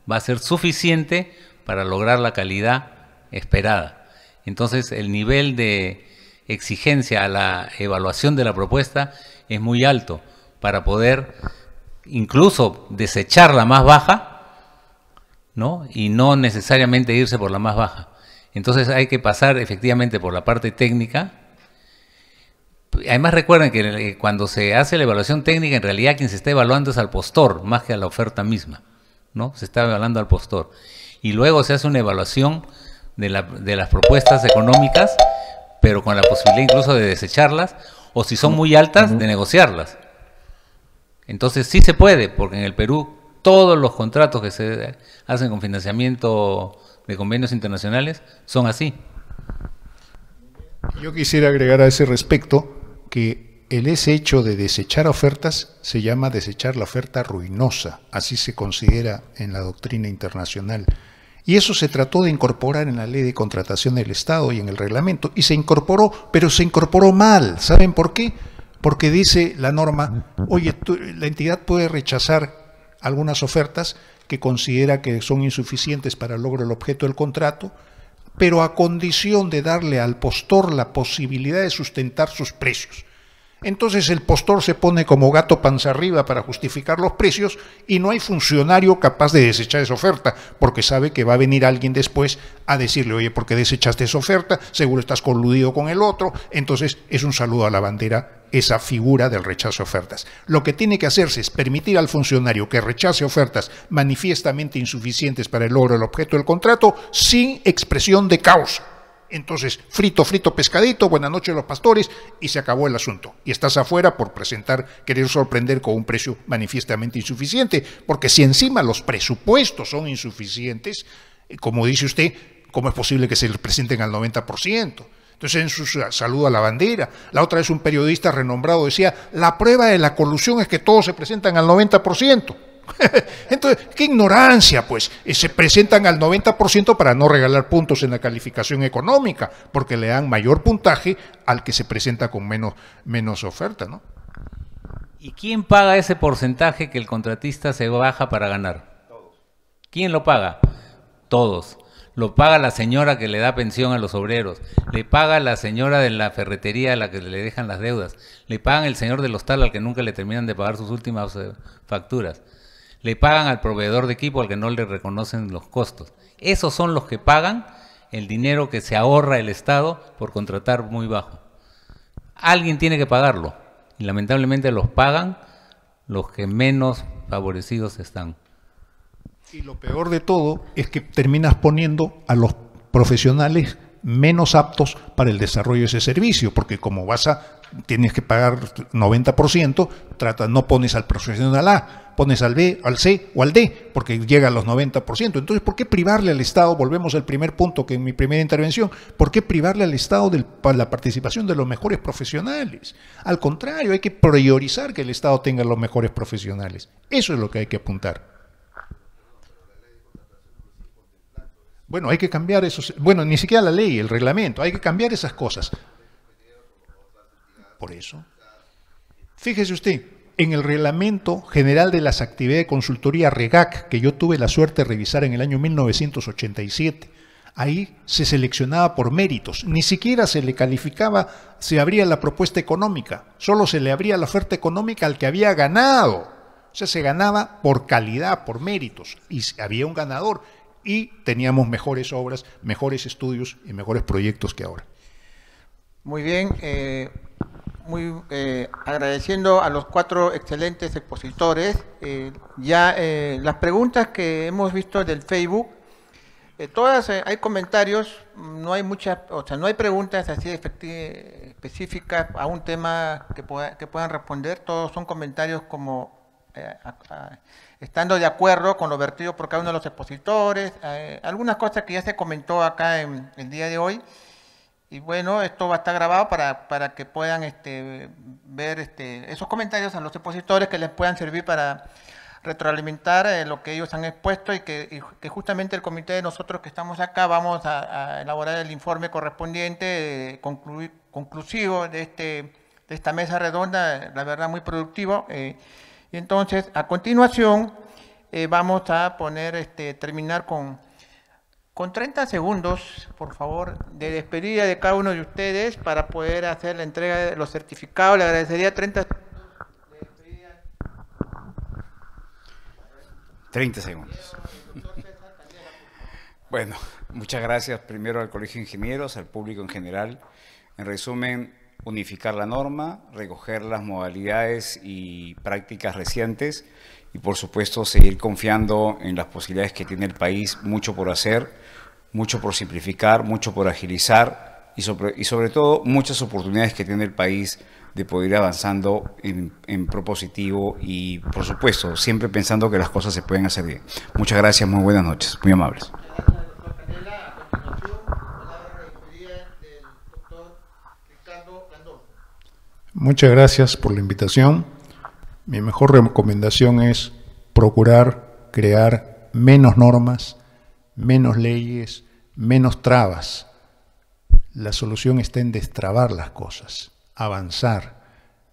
va a ser suficiente para lograr la calidad esperada. Entonces el nivel de exigencia a la evaluación de la propuesta es muy alto para poder incluso desechar la más baja ¿no? Y no necesariamente irse por la más baja. Entonces hay que pasar efectivamente por la parte técnica. Además recuerden que eh, cuando se hace la evaluación técnica, en realidad quien se está evaluando es al postor, más que a la oferta misma, ¿no? Se está evaluando al postor. Y luego se hace una evaluación de, de las propuestas económicas, pero con la posibilidad incluso de desecharlas, o si son muy altas, de negociarlas. Entonces sí se puede, porque en el Perú todos los contratos que se hacen con financiamiento de convenios internacionales son así. Yo quisiera agregar a ese respecto que el ese hecho de desechar ofertas se llama desechar la oferta ruinosa, así se considera en la doctrina internacional. Y eso se trató de incorporar en la ley de contratación del Estado y en el reglamento. Y se incorporó, pero se incorporó mal. ¿Saben por qué? Porque dice la norma, oye, la entidad puede rechazar algunas ofertas que considera que son insuficientes para el objeto del contrato, pero a condición de darle al postor la posibilidad de sustentar sus precios. Entonces el postor se pone como gato panza arriba para justificar los precios y no hay funcionario capaz de desechar esa oferta, porque sabe que va a venir alguien después a decirle, oye, ¿por qué desechaste esa oferta? Seguro estás coludido con el otro. Entonces es un saludo a la bandera esa figura del rechazo de ofertas. Lo que tiene que hacerse es permitir al funcionario que rechace ofertas manifiestamente insuficientes para el logro del objeto del contrato sin expresión de causa. Entonces, frito, frito, pescadito, buenas noches los pastores y se acabó el asunto. Y estás afuera por presentar, querer sorprender con un precio manifiestamente insuficiente, porque si encima los presupuestos son insuficientes, eh, como dice usted, ¿cómo es posible que se les presenten al 90%? Entonces en su saludo a la bandera, la otra vez un periodista renombrado decía, la prueba de la colusión es que todos se presentan al 90%. [laughs] Entonces, qué ignorancia, pues. Eh, se presentan al 90% para no regalar puntos en la calificación económica, porque le dan mayor puntaje al que se presenta con menos, menos oferta, ¿no? ¿Y quién paga ese porcentaje que el contratista se baja para ganar? Todos. ¿Quién lo paga? Todos lo paga la señora que le da pensión a los obreros, le paga la señora de la ferretería a la que le dejan las deudas, le pagan el señor del hostal al que nunca le terminan de pagar sus últimas eh, facturas, le pagan al proveedor de equipo al que no le reconocen los costos. Esos son los que pagan el dinero que se ahorra el Estado por contratar muy bajo. Alguien tiene que pagarlo y lamentablemente los pagan los que menos favorecidos están. Y lo peor de todo es que terminas poniendo a los profesionales menos aptos para el desarrollo de ese servicio, porque como vas a, tienes que pagar 90%, trata, no pones al profesional A, pones al B, al C o al D, porque llega a los 90%. Entonces, ¿por qué privarle al Estado, volvemos al primer punto que en mi primera intervención, ¿por qué privarle al Estado de la participación de los mejores profesionales? Al contrario, hay que priorizar que el Estado tenga los mejores profesionales. Eso es lo que hay que apuntar. Bueno, hay que cambiar eso. bueno, ni siquiera la ley, el reglamento, hay que cambiar esas cosas. Por eso, fíjese usted, en el Reglamento General de las Actividades de Consultoría REGAC, que yo tuve la suerte de revisar en el año 1987, ahí se seleccionaba por méritos, ni siquiera se le calificaba, se abría la propuesta económica, solo se le abría la oferta económica al que había ganado. O sea, se ganaba por calidad, por méritos, y había un ganador, y teníamos mejores obras, mejores estudios y mejores proyectos que ahora. Muy bien, eh, muy eh, agradeciendo a los cuatro excelentes expositores. Eh, ya las preguntas que hemos visto del Facebook, todas hay comentarios, no hay muchas, o sea, no hay preguntas así específicas a un tema que, pueda, que puedan responder. Todos son comentarios como estando de acuerdo con lo vertido por cada uno de los expositores, eh, algunas cosas que ya se comentó acá en el día de hoy. Y bueno, esto va a estar grabado para, que puedan este, ver este, esos comentarios a los expositores que les puedan servir para retroalimentar eh, lo que ellos han expuesto y que, justamente el comité de nosotros que estamos acá vamos a, elaborar el informe correspondiente, eh, conclusivo de, este, de esta mesa redonda, la verdad muy productivo. Y entonces, a continuación, eh, vamos a poner, este, terminar con, con 30 segundos, por favor, de despedida de cada uno de ustedes para poder hacer la entrega de los certificados. Le agradecería 30 30 segundos. Bueno, muchas gracias primero al Colegio de Ingenieros, al público en general. En resumen, unificar la norma, recoger las modalidades y prácticas recientes y por supuesto seguir confiando en las posibilidades que tiene el país, mucho por hacer, mucho por simplificar, mucho por agilizar y sobre, y sobre todo muchas oportunidades que tiene el país de poder ir avanzando en propositivo y por supuesto siempre pensando que las cosas se pueden hacer bien. Muchas gracias, muy buenas noches, muy amables. Muchas gracias por la invitación. Mi mejor recomendación es procurar crear menos normas, menos leyes, menos trabas. La solución está en destrabar las cosas, avanzar,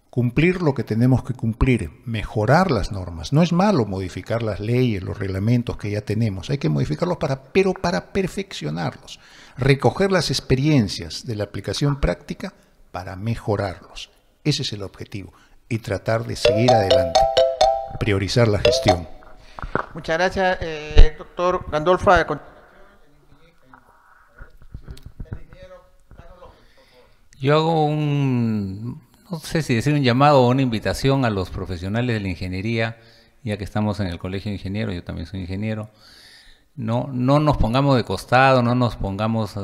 cumplir lo que tenemos que cumplir, mejorar las normas. No es malo modificar las leyes, los reglamentos que ya tenemos, hay que modificarlos para, pero para perfeccionarlos, recoger las experiencias de la aplicación práctica para mejorarlos ese es el objetivo y tratar de seguir adelante, priorizar la gestión. Muchas gracias, eh, doctor Gandolfa. Yo hago un, no sé si decir un llamado o una invitación a los profesionales de la ingeniería, ya que estamos en el Colegio de Ingenieros, yo también soy ingeniero, no, no nos pongamos de costado, no nos pongamos eh,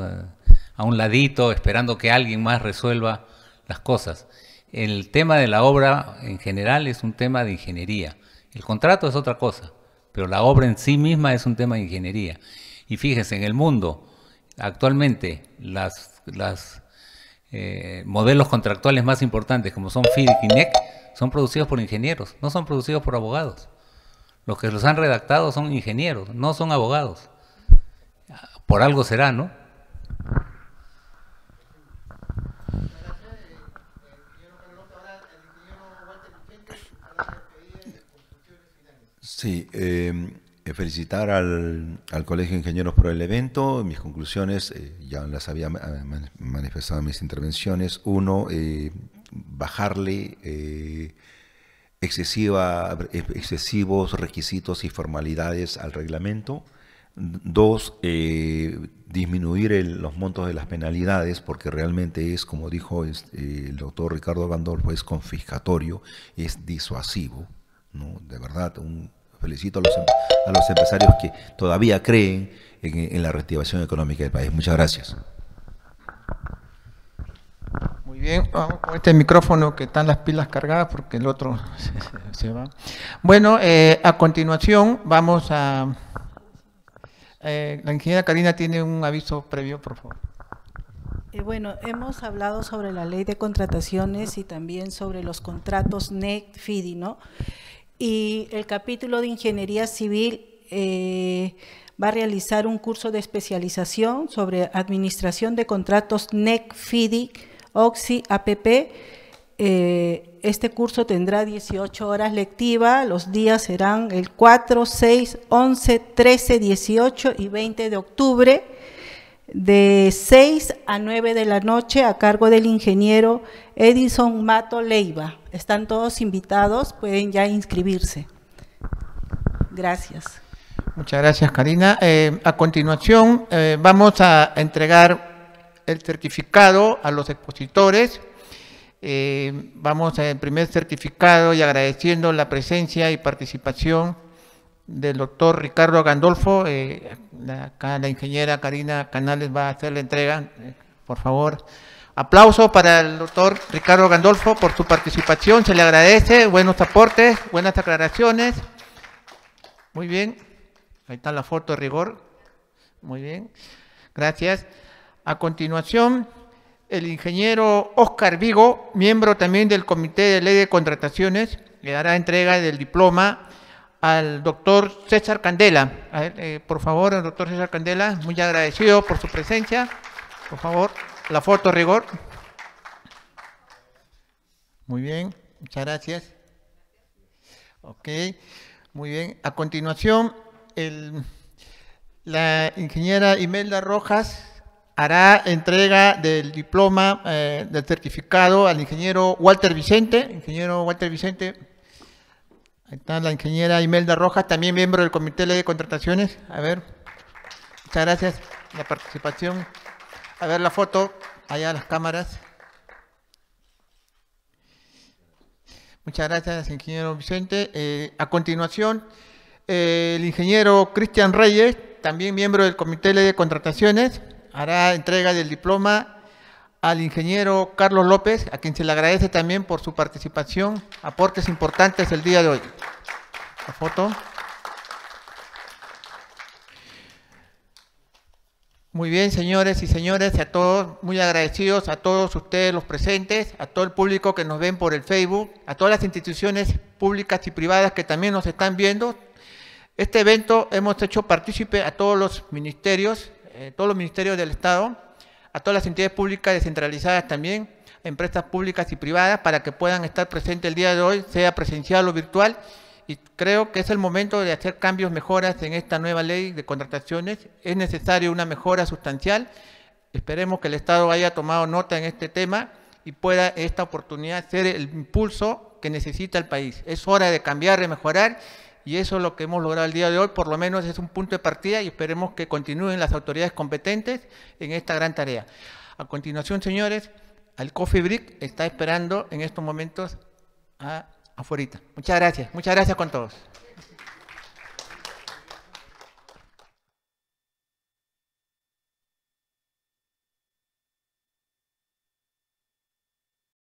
a un ladito esperando que alguien más resuelva las cosas. El tema de la obra en general es un tema de ingeniería. El contrato es otra cosa, pero la obra en sí misma es un tema de ingeniería. Y fíjese, en el mundo, actualmente, las, eh, modelos contractuales más importantes, como son FIDIC y NEC, son producidos por ingenieros, no son producidos por abogados. Los que los han redactado son ingenieros, no son abogados. Por algo será, ¿no? Sí, em, eh, felicitar al, al, Colegio de Ingenieros por el evento. Mis conclusiones, eh, ya las había eh, manifestado en mis intervenciones. Uno, bajarle excesiva, excesivos requisitos y formalidades al reglamento. Dos, disminuir los montos de las penalidades, porque realmente es, como dijo el doctor Ricardo Gandolfo, es confiscatorio, es disuasivo. ¿no? De verdad, un, Felicito a los, em, a los empresarios que todavía creen en, la reactivación económica del país. Muchas gracias. Muy bien, vamos con este micrófono que están las pilas cargadas porque el otro [laughs] se, va. Bueno, eh, a continuación vamos a... Eh, la ingeniera Karina tiene un aviso previo, por favor. Eh, bueno, hemos hablado sobre la ley de contrataciones y también sobre los contratos NEC-FIDI, ¿no? y el capítulo de Ingeniería Civil eh, va a realizar un curso de especialización sobre administración de contratos NEC, FIDI, OXI, APP. Eh, este curso tendrá 18 horas lectiva, los días serán el 4, 6, 11, 13, 18 y 20 de octubre de 6 a 9 de la noche a cargo del ingeniero Edison Mato Leiva. Están todos invitados, pueden ya inscribirse. Gracias. Muchas gracias, Karina. Eh, a continuación, eh, vamos a entregar el certificado a los expositores. Eh, vamos al primer certificado y agradeciendo la presencia y participación del doctor Ricardo Gandolfo. Eh, la, ingeniera Karina Canales va a hacer la entrega. Eh, por favor, aplauso para el doctor Ricardo Gandolfo por su participación. Se le agradece. Buenos aportes, buenas aclaraciones. Muy bien. Ahí está la foto de rigor. Muy bien. Gracias. A continuación, el ingeniero Oscar Vigo, miembro también del Comité de Ley de Contrataciones, le dará entrega del diploma al doctor César Candela. Eh, por favor, el doctor César Candela, muy agradecido por su presencia. Por favor, la foto, rigor. Muy bien, muchas gracias. Ok, muy bien. A continuación, la ingeniera Imelda Rojas hará entrega del diploma, eh, del certificado al ingeniero Walter Vicente. Ingeniero Walter Vicente, Ahí está la ingeniera Imelda Rojas, también miembro del Comité de Contrataciones. A ver, muchas gracias la participación. A ver la foto, allá las cámaras. Muchas gracias, ingeniero Vicente. Eh, a continuación, eh, el ingeniero Cristian Reyes, también miembro del Comité de Contrataciones, hará entrega del diploma al ingeniero Carlos López, a quien se le agradece también por su participación, aportes importantes el día de hoy. La foto. Muy bien, señores y señores, a todos, muy agradecidos a todos ustedes los presentes, a todo el público que nos ven por el Facebook, a todas las instituciones públicas y privadas que también nos están viendo. Este evento hemos hecho partícipe a todos los ministerios, eh, todos los ministerios del Estado a todas las entidades públicas descentralizadas también, empresas públicas y privadas, para que puedan estar presentes el día de hoy, sea presencial o virtual. Y creo que es el momento de hacer cambios, mejoras en esta nueva ley de contrataciones. Es necesaria una mejora sustancial. Esperemos que el Estado haya tomado nota en este tema y pueda esta oportunidad ser el impulso que necesita el país. Es hora de cambiar, de mejorar y eso es lo que hemos logrado el día de hoy, por lo menos es un punto de partida y esperemos que continúen las autoridades competentes en esta gran tarea. A continuación, señores, al Coffee brick está esperando en estos momentos a afuera. Muchas gracias, muchas gracias con todos.